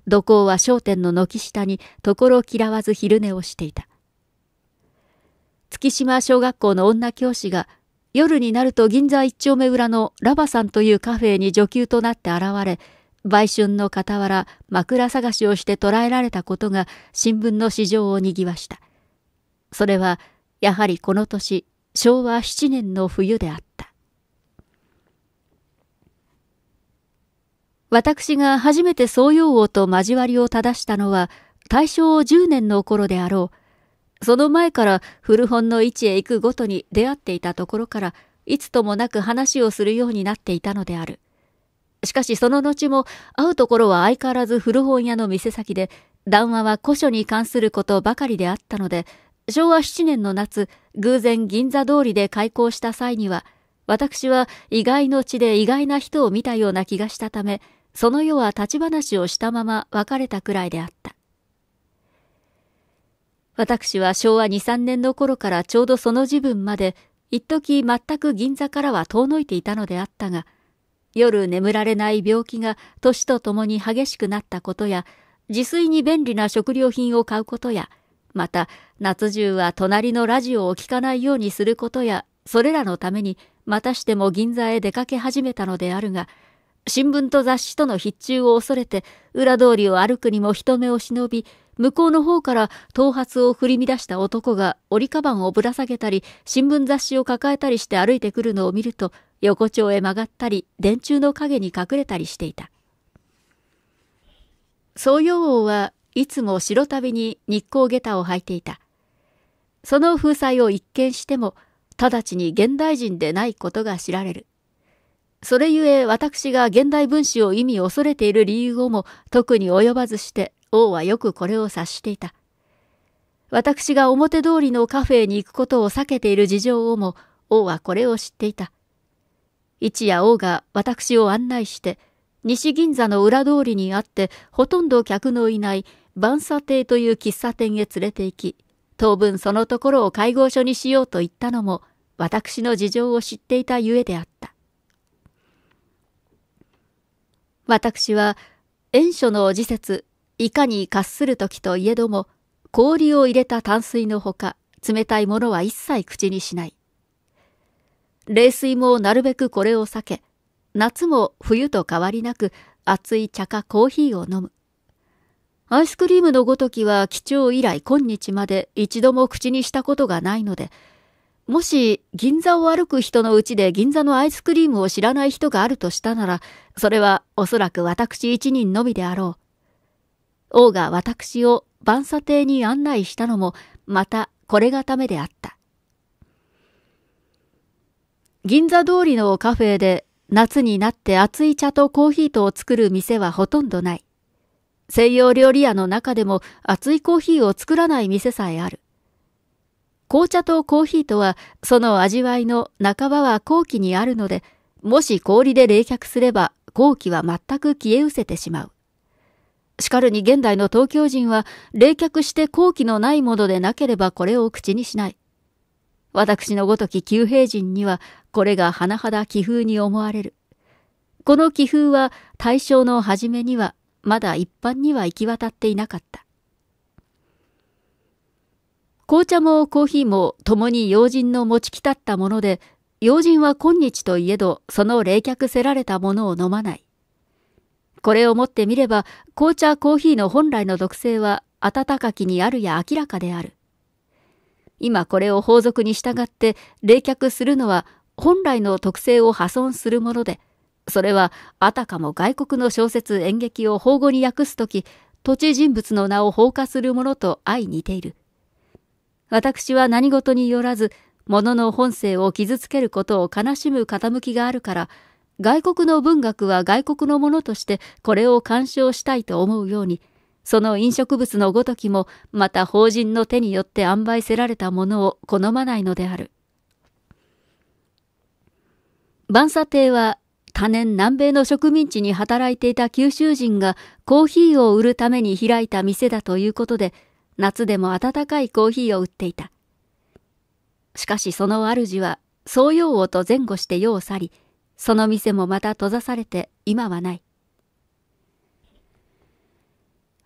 土工は商店の軒下に所嫌わず昼寝をしていた。月島小学校の女教師が夜になると銀座一丁目裏のラバさんというカフェに女給となって現れ、売春の傍ら枕探しをして捕らえられたことが新聞の市場を賑わした。それは、やはりこの年、昭和7年の冬であった。私が初めて総陽王と交わりを正したのは、大正10年の頃であろう。その前から古本の位置へ行くごとに出会っていたところから、いつともなく話をするようになっていたのである。しかしその後も会うところは相変わらず古本屋の店先で、談話は古書に関することばかりであったので、昭和7年の夏、偶然銀座通りで開校した際には、私は意外の地で意外な人を見たような気がしたため、その世は立ち話をしたまま別れたくらいであった。私は昭和2、3年の頃からちょうどその時分まで、一時全く銀座からは遠のいていたのであったが、夜眠られない病気が年とともに激しくなったことや、自炊に便利な食料品を買うことや、また夏中は隣のラジオを聞かないようにすることや、それらのためにまたしても銀座へ出かけ始めたのであるが、新聞と雑誌との必中を恐れて、裏通りを歩くにも人目を忍び、向こうの方から頭髪を振り乱した男が折りカバンをぶら下げたり、新聞雑誌を抱えたりして歩いてくるのを見ると、横丁へ曲がったり、電柱の陰に隠れたりしていた。宗陽王はいつも白旅に日光下駄を履いていた。その風采を一見しても、直ちに現代人でないことが知られる。それゆえ私が現代文史を意味恐れている理由をも特に及ばずして王はよくこれを察していた。私が表通りのカフェに行くことを避けている事情をも王はこれを知っていた。一夜王が私を案内して、西銀座の裏通りにあって、ほとんど客のいない万茶亭という喫茶店へ連れて行き、当分そのところを会合所にしようと言ったのも、私の事情を知っていたゆえであった。私は、遠所の時節、いかに喝する時といえども、氷を入れた淡水のほか、冷たいものは一切口にしない。冷水もなるべくこれを避け、夏も冬と変わりなく熱い茶かコーヒーを飲む。アイスクリームのごときは貴重以来今日まで一度も口にしたことがないので、もし銀座を歩く人のうちで銀座のアイスクリームを知らない人があるとしたなら、それはおそらく私一人のみであろう。王が私を晩餐邸に案内したのも、またこれがためであった。銀座通りのカフェで夏になって熱い茶とコーヒーとを作る店はほとんどない。西洋料理屋の中でも熱いコーヒーを作らない店さえある。紅茶とコーヒーとはその味わいの半ばは後期にあるので、もし氷で冷却すれば後期は全く消え失せてしまう。しかるに現代の東京人は冷却して後期のないものでなければこれを口にしない。私のごとき旧平人にはこれが甚だ気風に思われる。この気風は大正の初めにはまだ一般には行き渡っていなかった。紅茶もコーヒーも共に用人の持ちきたったもので、用人は今日といえどその冷却せられたものを飲まない。これをもってみれば、紅茶コーヒーの本来の毒性は温かきにあるや明らかである。今これを法則に従って冷却するのは本来の特性を破損するもので、それはあたかも外国の小説演劇を法語に訳すとき、土地人物の名を放火するものと相似ている。私は何事によらず、物の本性を傷つけることを悲しむ傾きがあるから、外国の文学は外国のものとしてこれを鑑賞したいと思うように、その飲食物のごときもまた法人の手によって塩梅せられたものを好まないのである。万佐帝は多年南米の植民地に働いていた九州人がコーヒーを売るために開いた店だということで、夏でも温かいコーヒーを売っていた。しかしその主は、創業王と前後して世を去り、その店もまた閉ざされて今はない。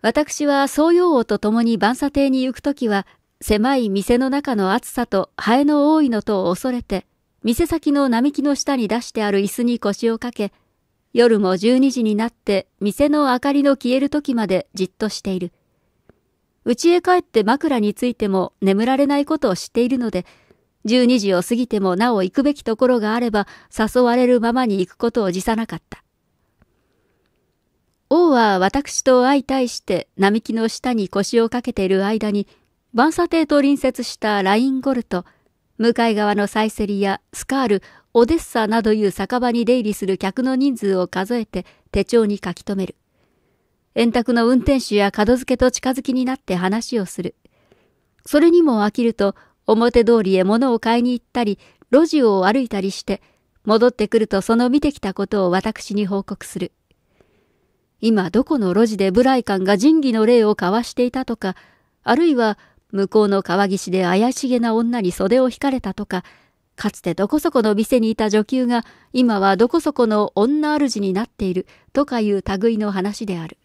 私は創業王と共に万佐邸に行くときは、狭い店の中の暑さとハエの多いのとを恐れて、店先の並木の下に出してある椅子に腰をかけ、夜も12時になって店の明かりの消える時までじっとしている。家へ帰って枕についても眠られないことを知っているので、12時を過ぎてもなお行くべきところがあれば誘われるままに行くことを辞さなかった。王は私と相対して並木の下に腰をかけている間に、晩餐邸と隣接したラインゴルト、向かい側のサイセリやスカール、オデッサなどいう酒場に出入りする客の人数を数えて手帳に書き留める。円卓の運転手や門付けと近づきになって話をする。それにも飽きると、表通りへ物を買いに行ったり、路地を歩いたりして、戻ってくるとその見てきたことを私に報告する。今どこの路地でブライカンが仁義の礼を交わしていたとか、あるいは向こうの川岸で怪しげな女に袖を引かれたとか、かつてどこそこの店にいた女給が今はどこそこの女主になっているとかいう類の話である。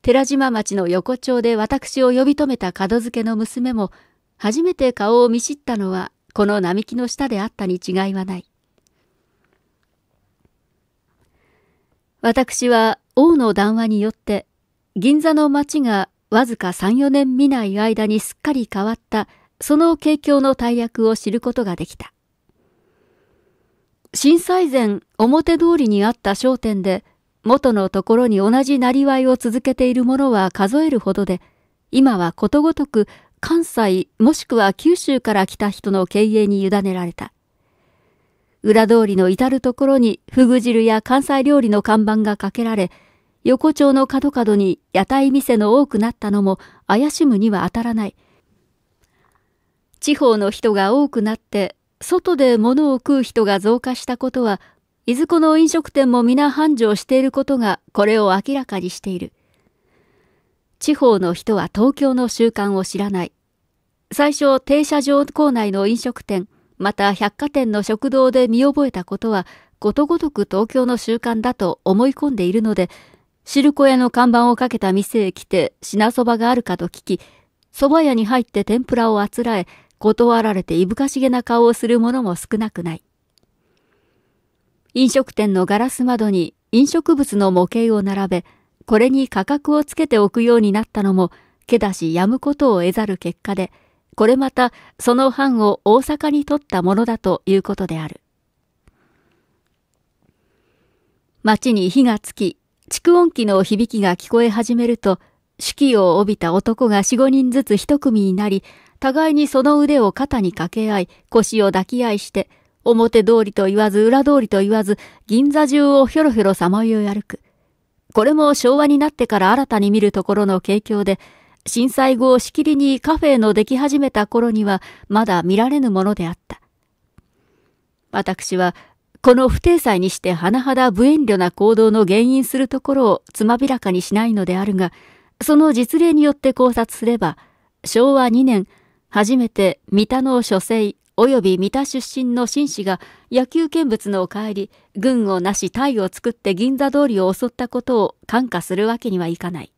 寺島町の横丁で私を呼び止めた門付けの娘も、初めて顔を見知ったのはこの並木の下であったに違いはない。私は王の談話によって、銀座の町がわずか3、4年見ない間にすっかり変わった、その景況の大役を知ることができた。震災前、表通りにあった商店で、元のところに同じなりわいを続けているものは数えるほどで、今はことごとく関西もしくは九州から来た人の経営に委ねられた。裏通りの至るところにフグ汁や関西料理の看板がかけられ、横丁の角角に屋台店の多くなったのも怪しむには当たらない。地方の人が多くなって、外で物を食う人が増加したことは、いずこの飲食店も皆繁盛していることがこれを明らかにしている。地方の人は東京の習慣を知らない。最初、停車場構内の飲食店、また百貨店の食堂で見覚えたことは、ことごとく東京の習慣だと思い込んでいるので、汁粉屋の看板をかけた店へ来て品そばがあるかと聞き、蕎麦屋に入って天ぷらをあつらえ、断られていぶかしげな顔をする者も少なくない。飲食店のガラス窓に飲食物の模型を並べ、これに価格をつけておくようになったのも、けだしやむことを得ざる結果で、これまたその藩を大阪に取ったものだということである。町に火がつき、蓄音機の響きが聞こえ始めると、手記を帯びた男が四五人ずつ一組になり、互いにその腕を肩に掛け合い、腰を抱き合いして、表通りと言わず裏通りと言わず、銀座中をひょろひょろさまよい歩く。これも昭和になってから新たに見るところの景況で、震災後しきりにカフェのでき始めた頃にはまだ見られぬものであった。私はこの不定裁にして甚だ無遠慮な行動の原因するところをつまびらかにしないのであるが、その実例によって考察すれば、昭和2年、初めて三田の書生及び三田出身の紳士が野球見物のお帰り、軍をなし隊を作って銀座通りを襲ったことを感化するわけにはいかない。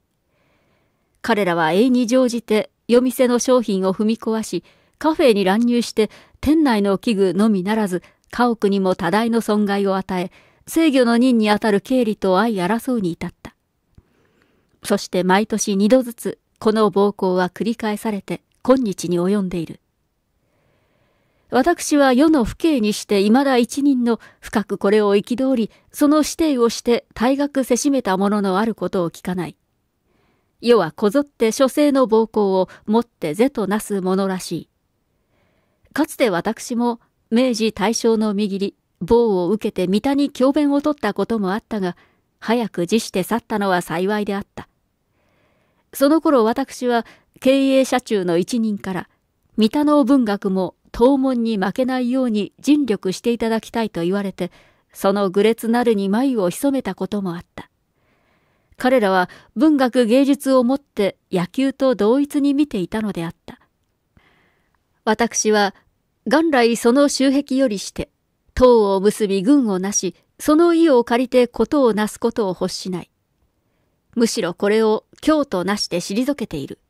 彼らは永に乗じて夜店の商品を踏み壊し、カフェに乱入して店内の器具のみならず家屋にも多大の損害を与え、制御の任にあたる経理と相争うに至った。そして毎年二度ずつ、この暴行は繰り返されて、今日に及んでいる。私は世の父兄にして未だ一人の深くこれを憤り、その指定をして退学せしめたもののあることを聞かない。世はこぞって諸生の暴行をもって是となす者らしい。かつて私も明治大正の右切り、棒を受けて三田に教鞭を取ったこともあったが、早く辞して去ったのは幸いであった。その頃私は経営者中の一人から、三田の文学も東門に負けないように尽力していただきたいと言われて、その愚劣なるに眉を潜めたこともあった。彼らは文学芸術をもって野球と同一に見ていたのであった。私は元来その周壁よりして、党を結び軍をなし、その意を借りてことをなすことを欲しない。むしろこれを京となして退けている。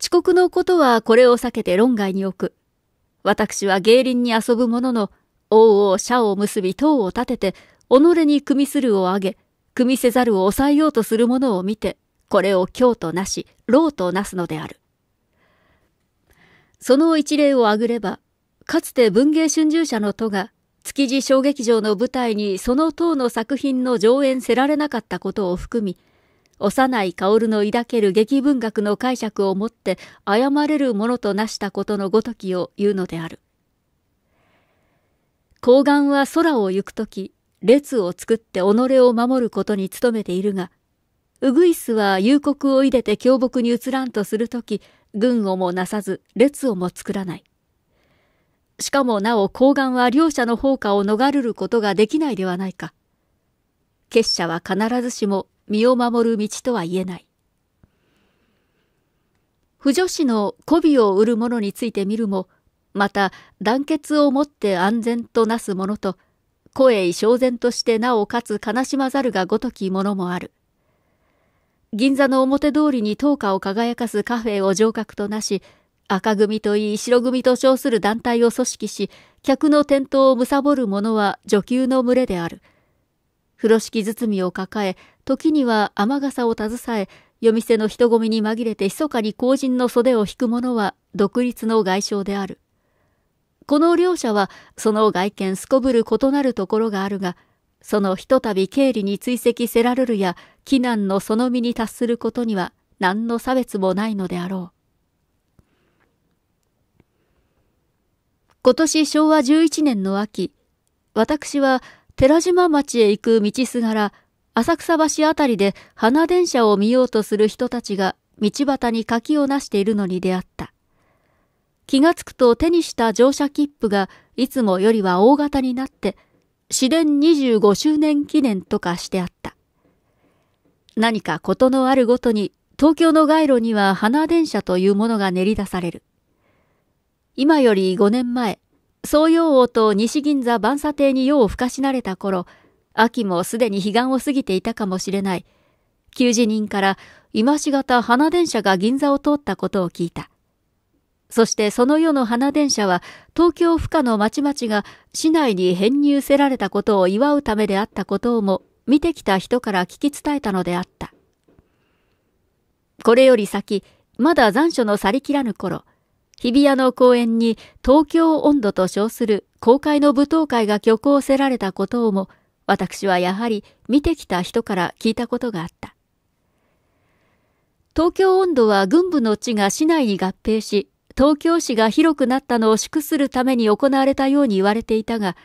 遅刻のことはこれを避けて論外に置く。私は芸林に遊ぶ者の、王を社を結び党を立てて、己に組みするを上げ、組みせざるを抑えようとする者を見て、これを京となし、老となすのである。その一例を挙げれば、かつて文芸春秋社の都が、築地小劇場の舞台にその党の作品の上演せられなかったことを含み、幼い薫の抱ける劇文学の解釈をもって謝れるものとなしたことのごときを言うのである。高岩は空を行くとき、列を作って己を守ることに努めているが、ウグイスは夕刻を入れて凶木に移らんとするとき、軍をもなさず列をも作らない。しかもなお高岸は両者の放火を逃れることができないではないか。結社は必ずしも身を守る道とは言えない。不女子の媚びを売る者について見るも、また団結をもって安全となす者と、声い小然としてなおかつ悲しまざるがごときものもある。銀座の表通りに灯火を輝かすカフェを城郭となし、赤組といい白組と称する団体を組織し、客の転倒を貪る者は女給の群れである。風呂敷包みを抱え、時には雨傘を携え、夜店の人混みに紛れて密かに後人の袖を引く者は独立の外相である。この両者はその外見すこぶる異なるところがあるが、そのひとたび経理に追跡せられるや、避難のその身に達することには、何の差別もないのであろう。今年昭和11年の秋、私は寺島町へ行く道すがら、浅草橋あたりで花電車を見ようとする人たちが道端に柿をなしているのに出会った。気がつくと手にした乗車切符がいつもよりは大型になって、市電25周年記念とかしてあった。何か事のあるごとに、東京の街路には花電車というものが練り出される。今より5年前、総陽王と西銀座万佐邸に夜をふかし慣れた頃、秋もすでに彼岸を過ぎていたかもしれない。給仕人から今しがた花電車が銀座を通ったことを聞いた。そしてその世の花電車は東京府下の町々が市内に編入せられたことを祝うためであったことをも見てきた人から聞き伝えたのであった。これより先、まだ残暑の去りきらぬ頃、日比谷の公園に東京温度と称する公開の舞踏会が挙行せられたことをも私はやはり見てきた人から聞いたことがあった。東京温度は軍部の地が市内に合併し、東京市が広くなったのを祝するために行われたように言われていたが、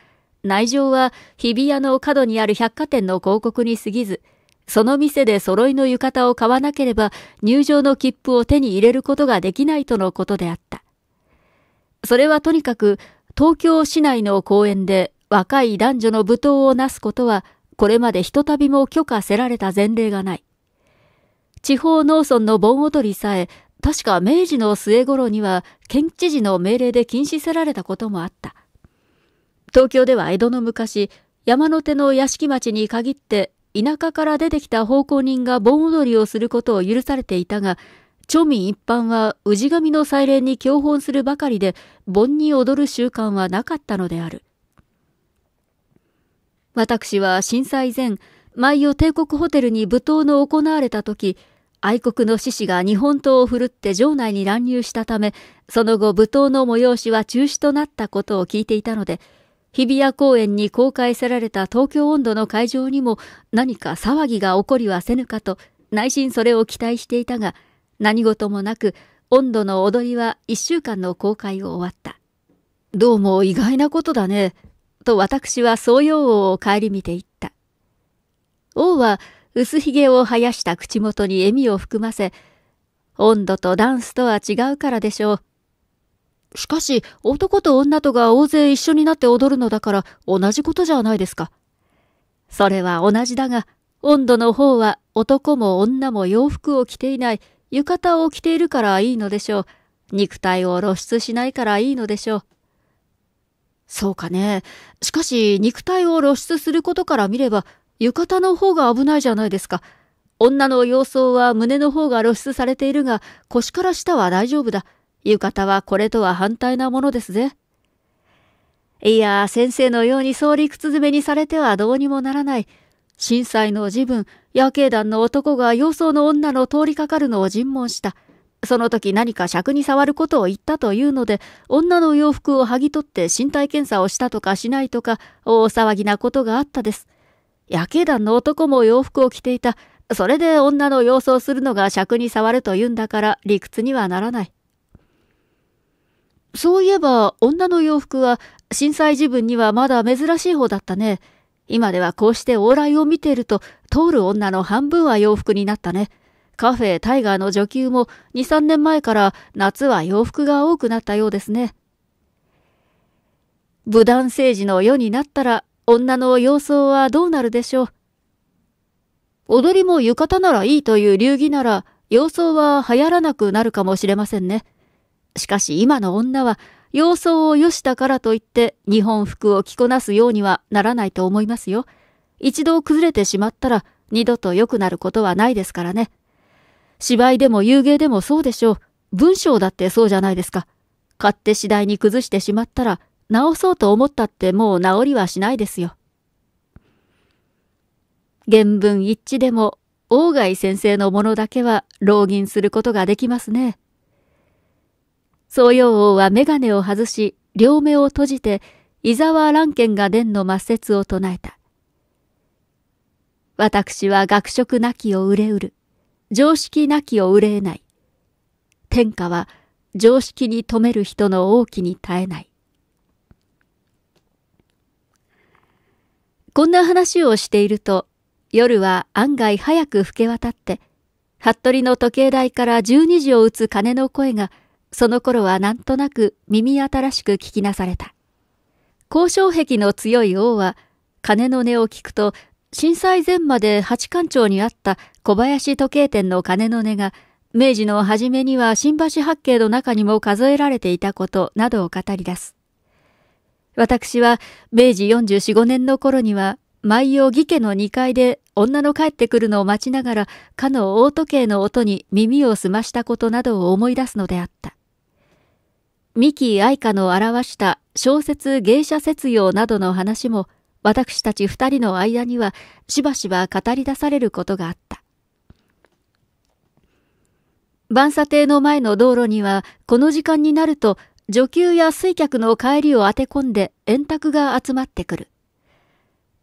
内情は日比谷の角にある百貨店の広告に過ぎず、その店で揃いの浴衣を買わなければ入場の切符を手に入れることができないとのことであった。それはとにかく東京市内の公園で若い男女の舞踏をなすことはこれまでひとたびも許可せられた前例がない。地方農村の盆踊りさえ確か明治の末頃には県知事の命令で禁止せられたこともあった。東京では江戸の昔、山手の屋敷町に限って田舎から出てきた奉公人が盆踊りをすることを許されていたが、町民一般は氏神の祭礼に教本するばかりで、盆に踊る習慣はなかったのである。私は震災前、毎夜帝国ホテルに舞踏の行われた時、愛国の志士が日本刀を振るって城内に乱入したため、その後舞踏の催しは中止となったことを聞いていたので、日比谷公園に公開せられた東京温度の会場にも何か騒ぎが起こりはせぬかと内心それを期待していたが、何事もなく温度の踊りは一週間の公開を終わった。どうも意外なことだね、と私は総陽王を顧みていった。王は薄ひげを生やした口元に笑みを含ませ、温度とダンスとは違うからでしょう。しかし、男と女とが大勢一緒になって踊るのだから同じことじゃないですか。それは同じだが、温度の方は男も女も洋服を着ていない、浴衣を着ているからいいのでしょう。肉体を露出しないからいいのでしょう。そうかね。しかし、肉体を露出することから見れば、浴衣の方が危ないじゃないですか。女の様相は胸の方が露出されているが、腰から下は大丈夫だ。浴衣はこれとは反対なものですぜ。いや、先生のようにそう理屈詰めにされてはどうにもならない。震災の時分、夜警団の男が洋装の女の通りかかるのを尋問した。その時何か尺に触ることを言ったというので、女の洋服を剥ぎ取って身体検査をしたとかしないとか、大騒ぎなことがあったです。野球団の男も洋服を着ていた。それで女の様子をするのが尺に触ると言うんだから理屈にはならない。そういえば女の洋服は震災時分にはまだ珍しい方だったね。今ではこうして往来を見ていると通る女の半分は洋服になったね。カフェタイガーの女給も2、3年前から夏は洋服が多くなったようですね。武断政治の世になったら女の様相はどうなるでしょう。踊りも浴衣ならいいという流儀なら、様相は流行らなくなるかもしれませんね。しかし今の女は、様相を良したからといって日本服を着こなすようにはならないと思いますよ。一度崩れてしまったら二度と良くなることはないですからね。芝居でも遊芸でもそうでしょう。文章だってそうじゃないですか。買って次第に崩してしまったら治そうと思ったってもう治りはしないですよ。原文一致でも、王外先生のものだけは浪銀することができますね。宗陽王は眼鏡を外し、両目を閉じて、伊沢蘭賢が伝の末節を唱えた。私は学食なきを憂うる。常識なきを憂えない。天下は常識に留める人の王気に絶えない。こんな話をしていると、夜は案外早く更け渡って、服部の時計台から12時を打つ鐘の声が、その頃はなんとなく耳新しく聞きなされた。交渉壁の強い王は、鐘の音を聞くと、震災前まで八冠町にあった小林時計店の鐘の音が、明治の初めには新橋八景の中にも数えられていたことなどを語り出す。私は明治44、5年の頃には、毎夜義家の2階で女の帰ってくるのを待ちながら、かの大時計の音に耳を澄ましたことなどを思い出すのであった。三木愛花の表した小説芸者説用などの話も、私たち二人の間にはしばしば語り出されることがあった。晩査亭の前の道路には、この時間になると女給や水客の帰りを当て込んで円卓が集まってくる。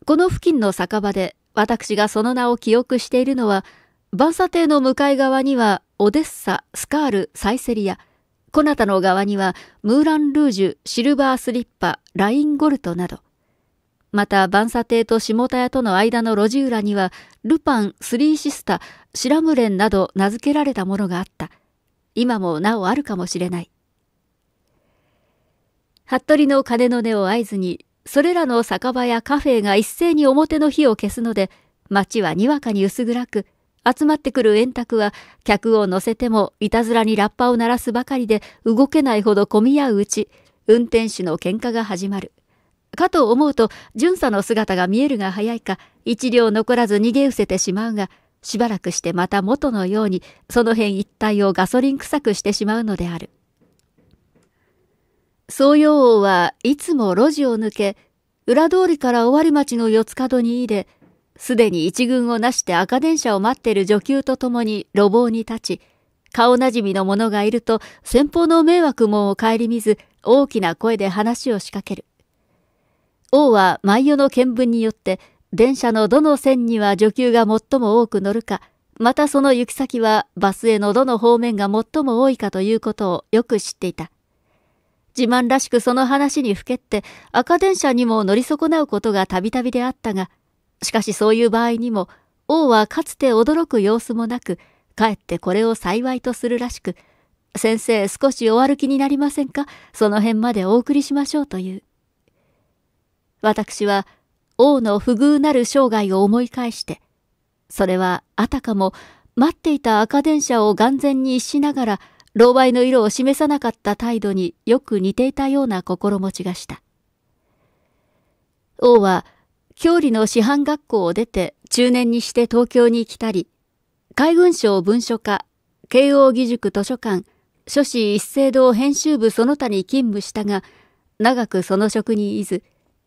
この付近の酒場で私がその名を記憶しているのは、晩査定の向かい側にはオデッサ、スカール、サイセリア、コナタの側にはムーラン・ルージュ、シルバースリッパ、ラインゴルトなど。また、晩査定と下田屋との間の路地裏には、ルパン、スリーシスタ、シラムレンなど名付けられたものがあった。今もなおあるかもしれない。服部の鐘の音を合図に、それらの酒場やカフェが一斉に表の火を消すので、街はにわかに薄暗く、集まってくる円卓は客を乗せてもいたずらにラッパを鳴らすばかりで動けないほど混み合ううち、運転手の喧嘩が始まる。かと思うと、巡査の姿が見えるが早いか、一両残らず逃げ失せてしまうが、しばらくしてまた元のように、その辺一帯をガソリン臭くしてしまうのである。宗陽王はいつも路地を抜け、裏通りから尾張町の四つ角に入れ、すでに一軍をなして赤電車を待っている女給と共に路傍に立ち、顔なじみの者がいると先方の迷惑もを顧みず、大きな声で話を仕掛ける。王は毎夜の見聞によって、電車のどの線には女給が最も多く乗るか、またその行き先はバスへのどの方面が最も多いかということをよく知っていた。自慢らしくその話にふけって赤電車にも乗り損なうことがたびたびであったが、しかしそういう場合にも、王はかつて驚く様子もなく、かえってこれを幸いとするらしく、先生少しお歩きになりませんかその辺までお送りしましょうという。私は王の不遇なる生涯を思い返して、それはあたかも待っていた赤電車を眼前にしながら老媒の色を示さなかった態度によく似ていたような心持ちがした。王は、郷里の師範学校を出て中年にして東京に来たり、海軍省文書課、慶応義塾図書館、書士一斉堂編集部その他に勤務したが、長くその職にいず、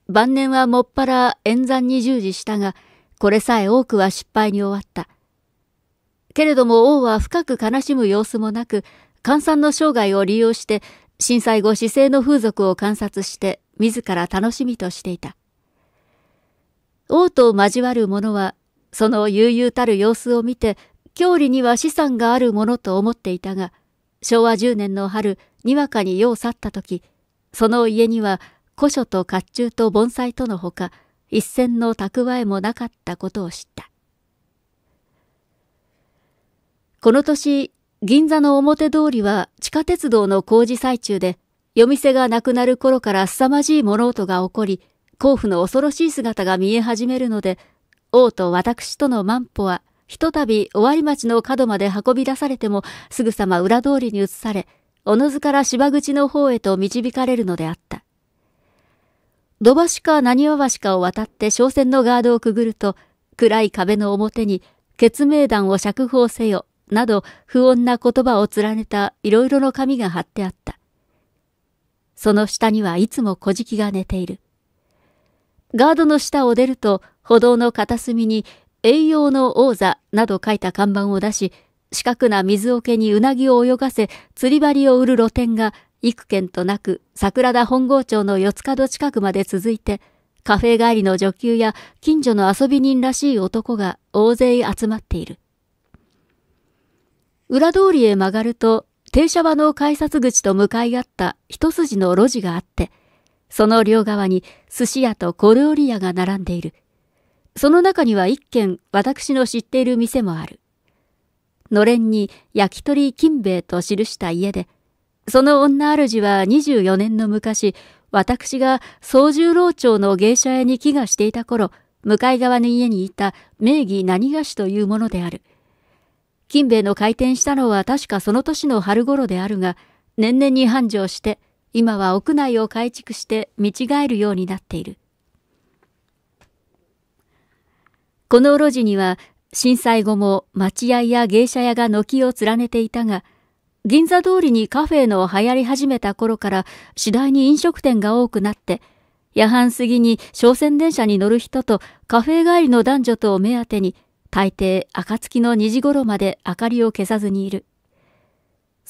晩年はもっぱら演算に従事したが、これさえ多くは失敗に終わった。けれども王は深く悲しむ様子もなく、菅さの生涯を利用して、震災後姿勢の風俗を観察して、自ら楽しみとしていた。王と交わる者は、その悠々たる様子を見て、郷里には資産があるものと思っていたが、昭和10年の春、にわかに世を去った時、その家には古書と甲冑と盆栽とのほか、一銭の蓄えもなかったことを知った。この年、銀座の表通りは地下鉄道の工事最中で、夜店がなくなる頃から凄まじい物音が起こり、甲府の恐ろしい姿が見え始めるので、王と私との万歩は、ひとたび尾張町の角まで運び出されても、すぐさま裏通りに移され、おのずから芝口の方へと導かれるのであった。土橋か何わ橋かを渡って商船のガードをくぐると、暗い壁の表に、血明弾を釈放せよなど不穏な言葉を連ねたいろいろの紙が貼ってあった。その下にはいつも小敷が寝ている。ガードの下を出ると歩道の片隅に栄養の王座など書いた看板を出し、四角な水桶にうなぎを泳がせ釣り針を売る露店が幾軒となく桜田本郷町の四つ角近くまで続いて、カフェ帰りの女給や近所の遊び人らしい男が大勢集まっている。裏通りへ曲がると、停車場の改札口と向かい合った一筋の路地があって、その両側に寿司屋と小料理屋が並んでいる。その中には一軒私の知っている店もある。のれんに焼き鳥金兵衛と記した家で、その女主は24年の昔、私が総十郎町の芸者屋に寄がしていた頃、向かい側の家にいた名義何菓子というものである。金兵衛の開店したのは確かその年の春頃であるが、年々に繁盛して、今は屋内を改築して見違えるようになっている。この路地には震災後も町屋や芸者屋が軒を連ねていたが、銀座通りにカフェの流行り始めた頃から次第に飲食店が多くなって、夜半過ぎに商船電車に乗る人とカフェ帰りの男女とを目当てに大抵暁の2時頃まで明かりを消さずにいる。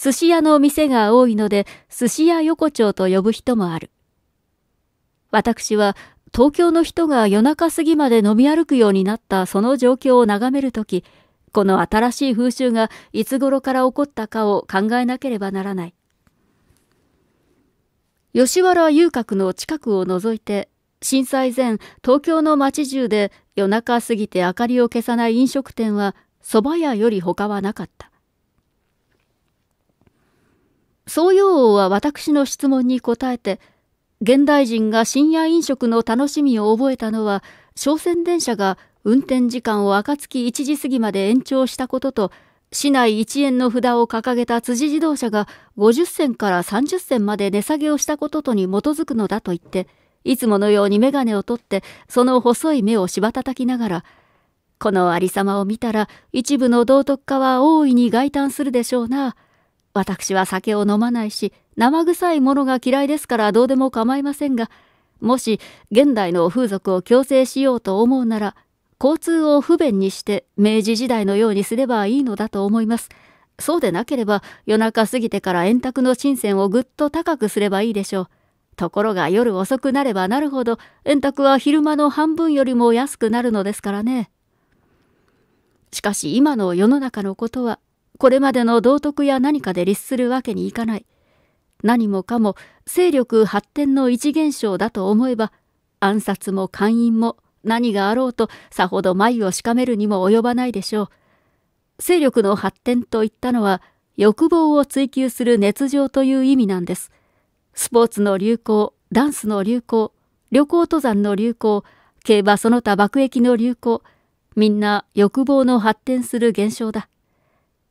寿司屋の店が多いので、寿司屋横丁と呼ぶ人もある。私は東京の人が夜中過ぎまで飲み歩くようになったその状況を眺めるとき、この新しい風習がいつ頃から起こったかを考えなければならない。吉原遊郭の近くを除いて震災前、東京の街中で夜中過ぎて明かりを消さない飲食店は蕎麦屋より他はなかった。総陽王は私の質問に答えて、現代人が深夜飲食の楽しみを覚えたのは、商船電車が運転時間を暁1時過ぎまで延長したことと、市内1円の札を掲げた辻自動車が50銭から30銭まで値下げをしたこととに基づくのだと言って、いつものように眼鏡を取って、その細い目をしばたたきながら、このありさまを見たら、一部の道徳家は大いに外嘆するでしょうな。私は酒を飲まないし、生臭いものが嫌いですからどうでも構いませんが、もし現代の風俗を強制しようと思うなら、交通を不便にして明治時代のようにすればいいのだと思います。そうでなければ夜中過ぎてから円卓の新線をぐっと高くすればいいでしょう。ところが夜遅くなればなるほど、円卓は昼間の半分よりも安くなるのですからね。しかし今の世の中のことは、これまでの道徳や何かで律するわけにいかない。何もかも勢力発展の一現象だと思えば、暗殺も姦淫も何があろうとさほど眉をしかめるにも及ばないでしょう。勢力の発展といったのは欲望を追求する熱情という意味なんです。スポーツの流行、ダンスの流行、旅行登山の流行、競馬その他爆撃の流行、みんな欲望の発展する現象だ。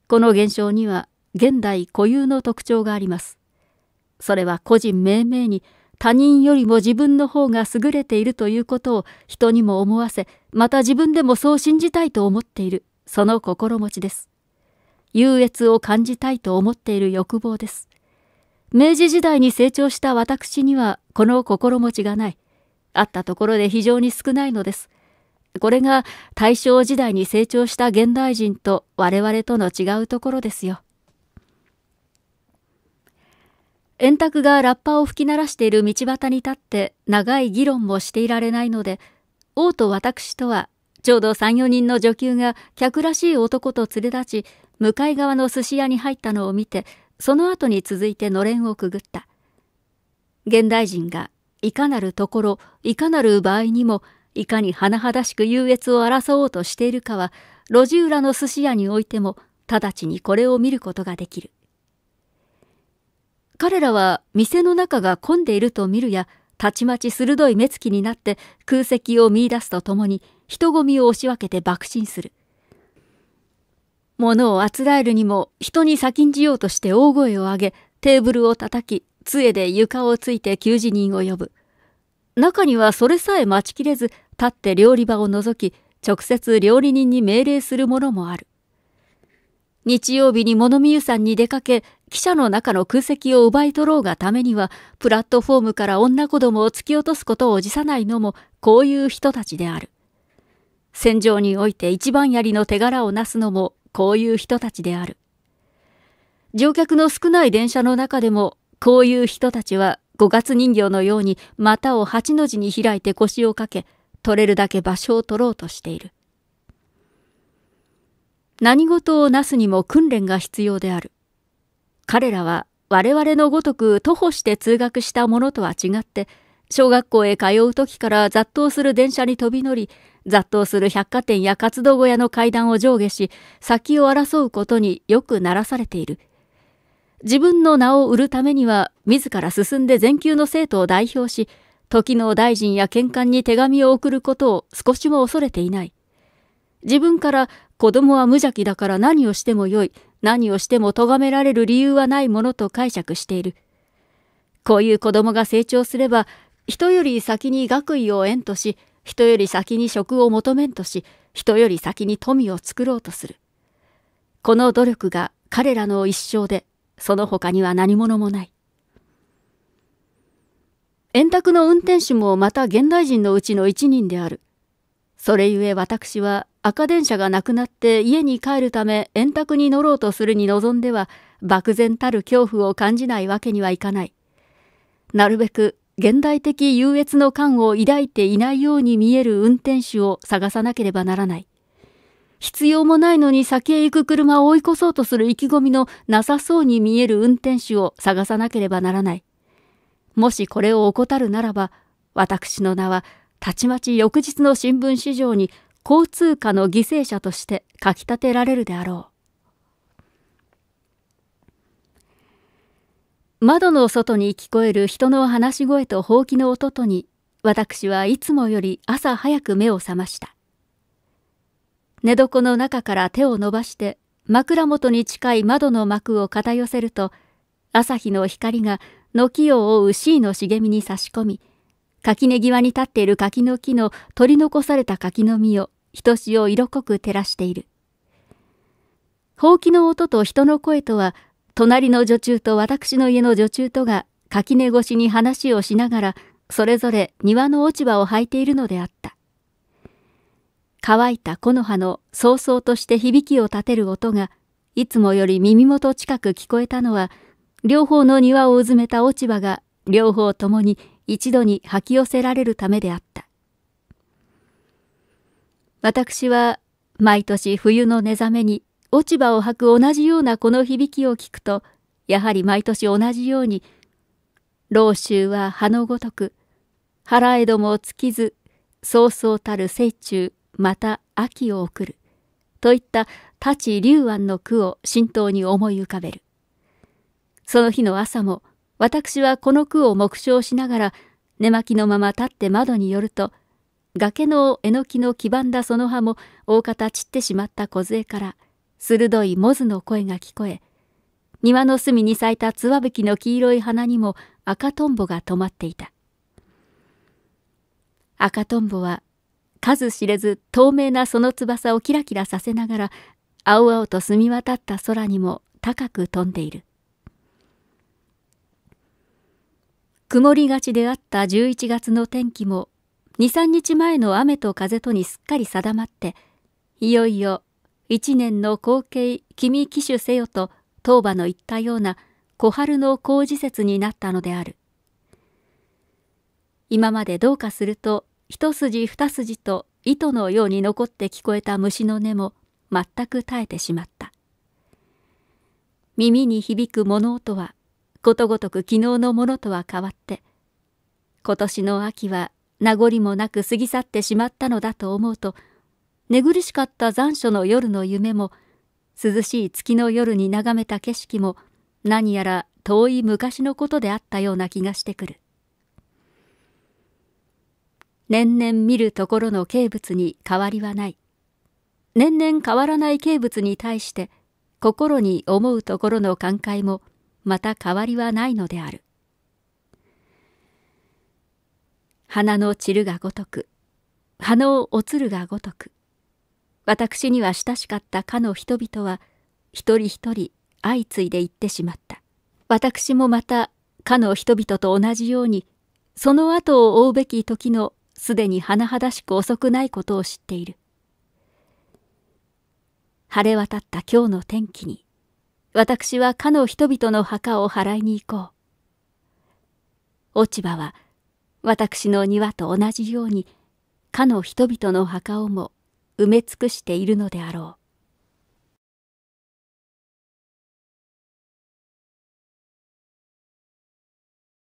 この現象には現代固有の特徴があります。それは個人命名に他人よりも自分の方が優れているということを人にも思わせ、また自分でもそう信じたいと思っている、その心持ちです。優越を感じたいと思っている欲望です。明治時代に成長した私にはこの心持ちがない。あったところで非常に少ないのです。これが大正時代に成長した現代人と我々との違うところですよ。円卓がラッパを吹き鳴らしている道端に立って長い議論もしていられないので、王と私とはちょうど三四人の女給が客らしい男と連れ立ち、向かい側の寿司屋に入ったのを見て、その後に続いてのれんをくぐった。現代人がいかなるところ、いかなる場合にも、いかに甚だしく優越を争おうとしているかは、路地裏の寿司屋においても、直ちにこれを見ることができる。彼らは店の中が混んでいると見るや、たちまち鋭い目つきになって空席を見いだすとともに、人混みを押し分けて爆心する。物をあつらえるにも人に先んじようとして大声を上げ、テーブルを叩き、杖で床をついて給仕人を呼ぶ。中にはそれさえ待ちきれず、立って料理場を覗き、直接料理人に命令するものもある。日曜日に物見湯さんに出かけ、汽車の中の空席を奪い取ろうがためには、プラットフォームから女子供を突き落とすことを辞さないのも、こういう人たちである。戦場において一番槍の手柄をなすのも、こういう人たちである。乗客の少ない電車の中でも、こういう人たちは五月人形のように股を八の字に開いて腰をかけ、取れるだけ場所を取ろうとしている。何事をなすにも訓練が必要である。彼らは我々のごとく徒歩して通学したものとは違って、小学校へ通う時から雑踏する電車に飛び乗り、雑踏する百貨店や活動小屋の階段を上下し、先を争うことによくならされている。自分の名を売るためには、自ら進んで全級の生徒を代表し、時の大臣や県官に手紙を送ることを少しも恐れていない。自分から子供は無邪気だから何をしてもよい、何をしても咎められる理由はないものと解釈している。こういう子供が成長すれば、人より先に学位を縁とし、人より先に職を求めんとし、人より先に富を作ろうとする。この努力が彼らの一生で、その他には何者もない。円卓の運転手もまた現代人のうちの一人である。それゆえ私は赤電車がなくなって家に帰るため円卓に乗ろうとするに臨んでは、漠然たる恐怖を感じないわけにはいかない。なるべく現代的優越の感を抱いていないように見える運転手を探さなければならない。必要もないのに先へ行く車を追い越そうとする意気込みのなさそうに見える運転手を探さなければならない。もしこれを怠るならば、私の名は、たちまち翌日の新聞市場に交通課の犠牲者として書き立てられるであろう。窓の外に聞こえる人の話し声とほうきの音とに、私はいつもより朝早く目を覚ました。寝床の中から手を伸ばして、枕元に近い窓の幕を片寄せると、朝日の光が軒を覆う椎の茂みに差し込み、垣根際に立っている柿の木の取り残された柿の実を、ひとしお色濃く照らしている。ほうきの音と人の声とは隣の女中と私の家の女中とが垣根越しに話をしながらそれぞれ庭の落ち葉を履いているのであった乾いた木の葉のそうそうとして響きを立てる音がいつもより耳元近く聞こえたのは両方の庭をうずめた落ち葉が両方ともに一度に吐き寄せられるためであった私は毎年冬の寝覚めに落ち葉を履く同じようなこの響きを聞くと、やはり毎年同じように、老衆は葉のごとく、腹江戸も尽きず、そうそうたる青中、また秋を送る。といった太刀龍安の句を浸透に思い浮かべる。その日の朝も、私はこの句を黙唱しながら、寝巻きのまま立って窓に寄ると、崖のえのきの黄ばんだその葉も大方散ってしまった小杖から、鋭いモズの声が聞こえ、庭の隅に咲いたツワブキの黄色い花にも赤とんぼが止まっていた。赤とんぼは数知れず透明なその翼をキラキラさせながら青々と澄み渡った空にも高く飛んでいる曇りがちであった11月の天気も23日前の雨と風とにすっかり定まっていよいよ一年の光景君騎手せよと当馬の言ったような小春の好時節になったのである今までどうかすると一筋二筋と糸のように残って聞こえた虫の音も全く耐えてしまった耳に響く物音はことごとく昨日のものとは変わって今年の秋は名残もなく過ぎ去ってしまったのだと思うと寝苦しかった残暑の夜の夢も涼しい月の夜に眺めた景色も何やら遠い昔のことであったような気がしてくる年々見るところの景物に変わりはない年々変わらない景物に対して心に思うところの感慨もまた変わりはないのである花の散るがごとく花をおつるがごとく私には親しかったかの人々は一人一人相次いで行ってしまった私もまたかの人々と同じようにその後を追うべき時のすでに甚だしく遅くないことを知っている晴れ渡った今日の天気に私はかの人々の墓を払いに行こう落ち葉は私の庭と同じようにかの人々の墓をも埋め尽くしているのであろう。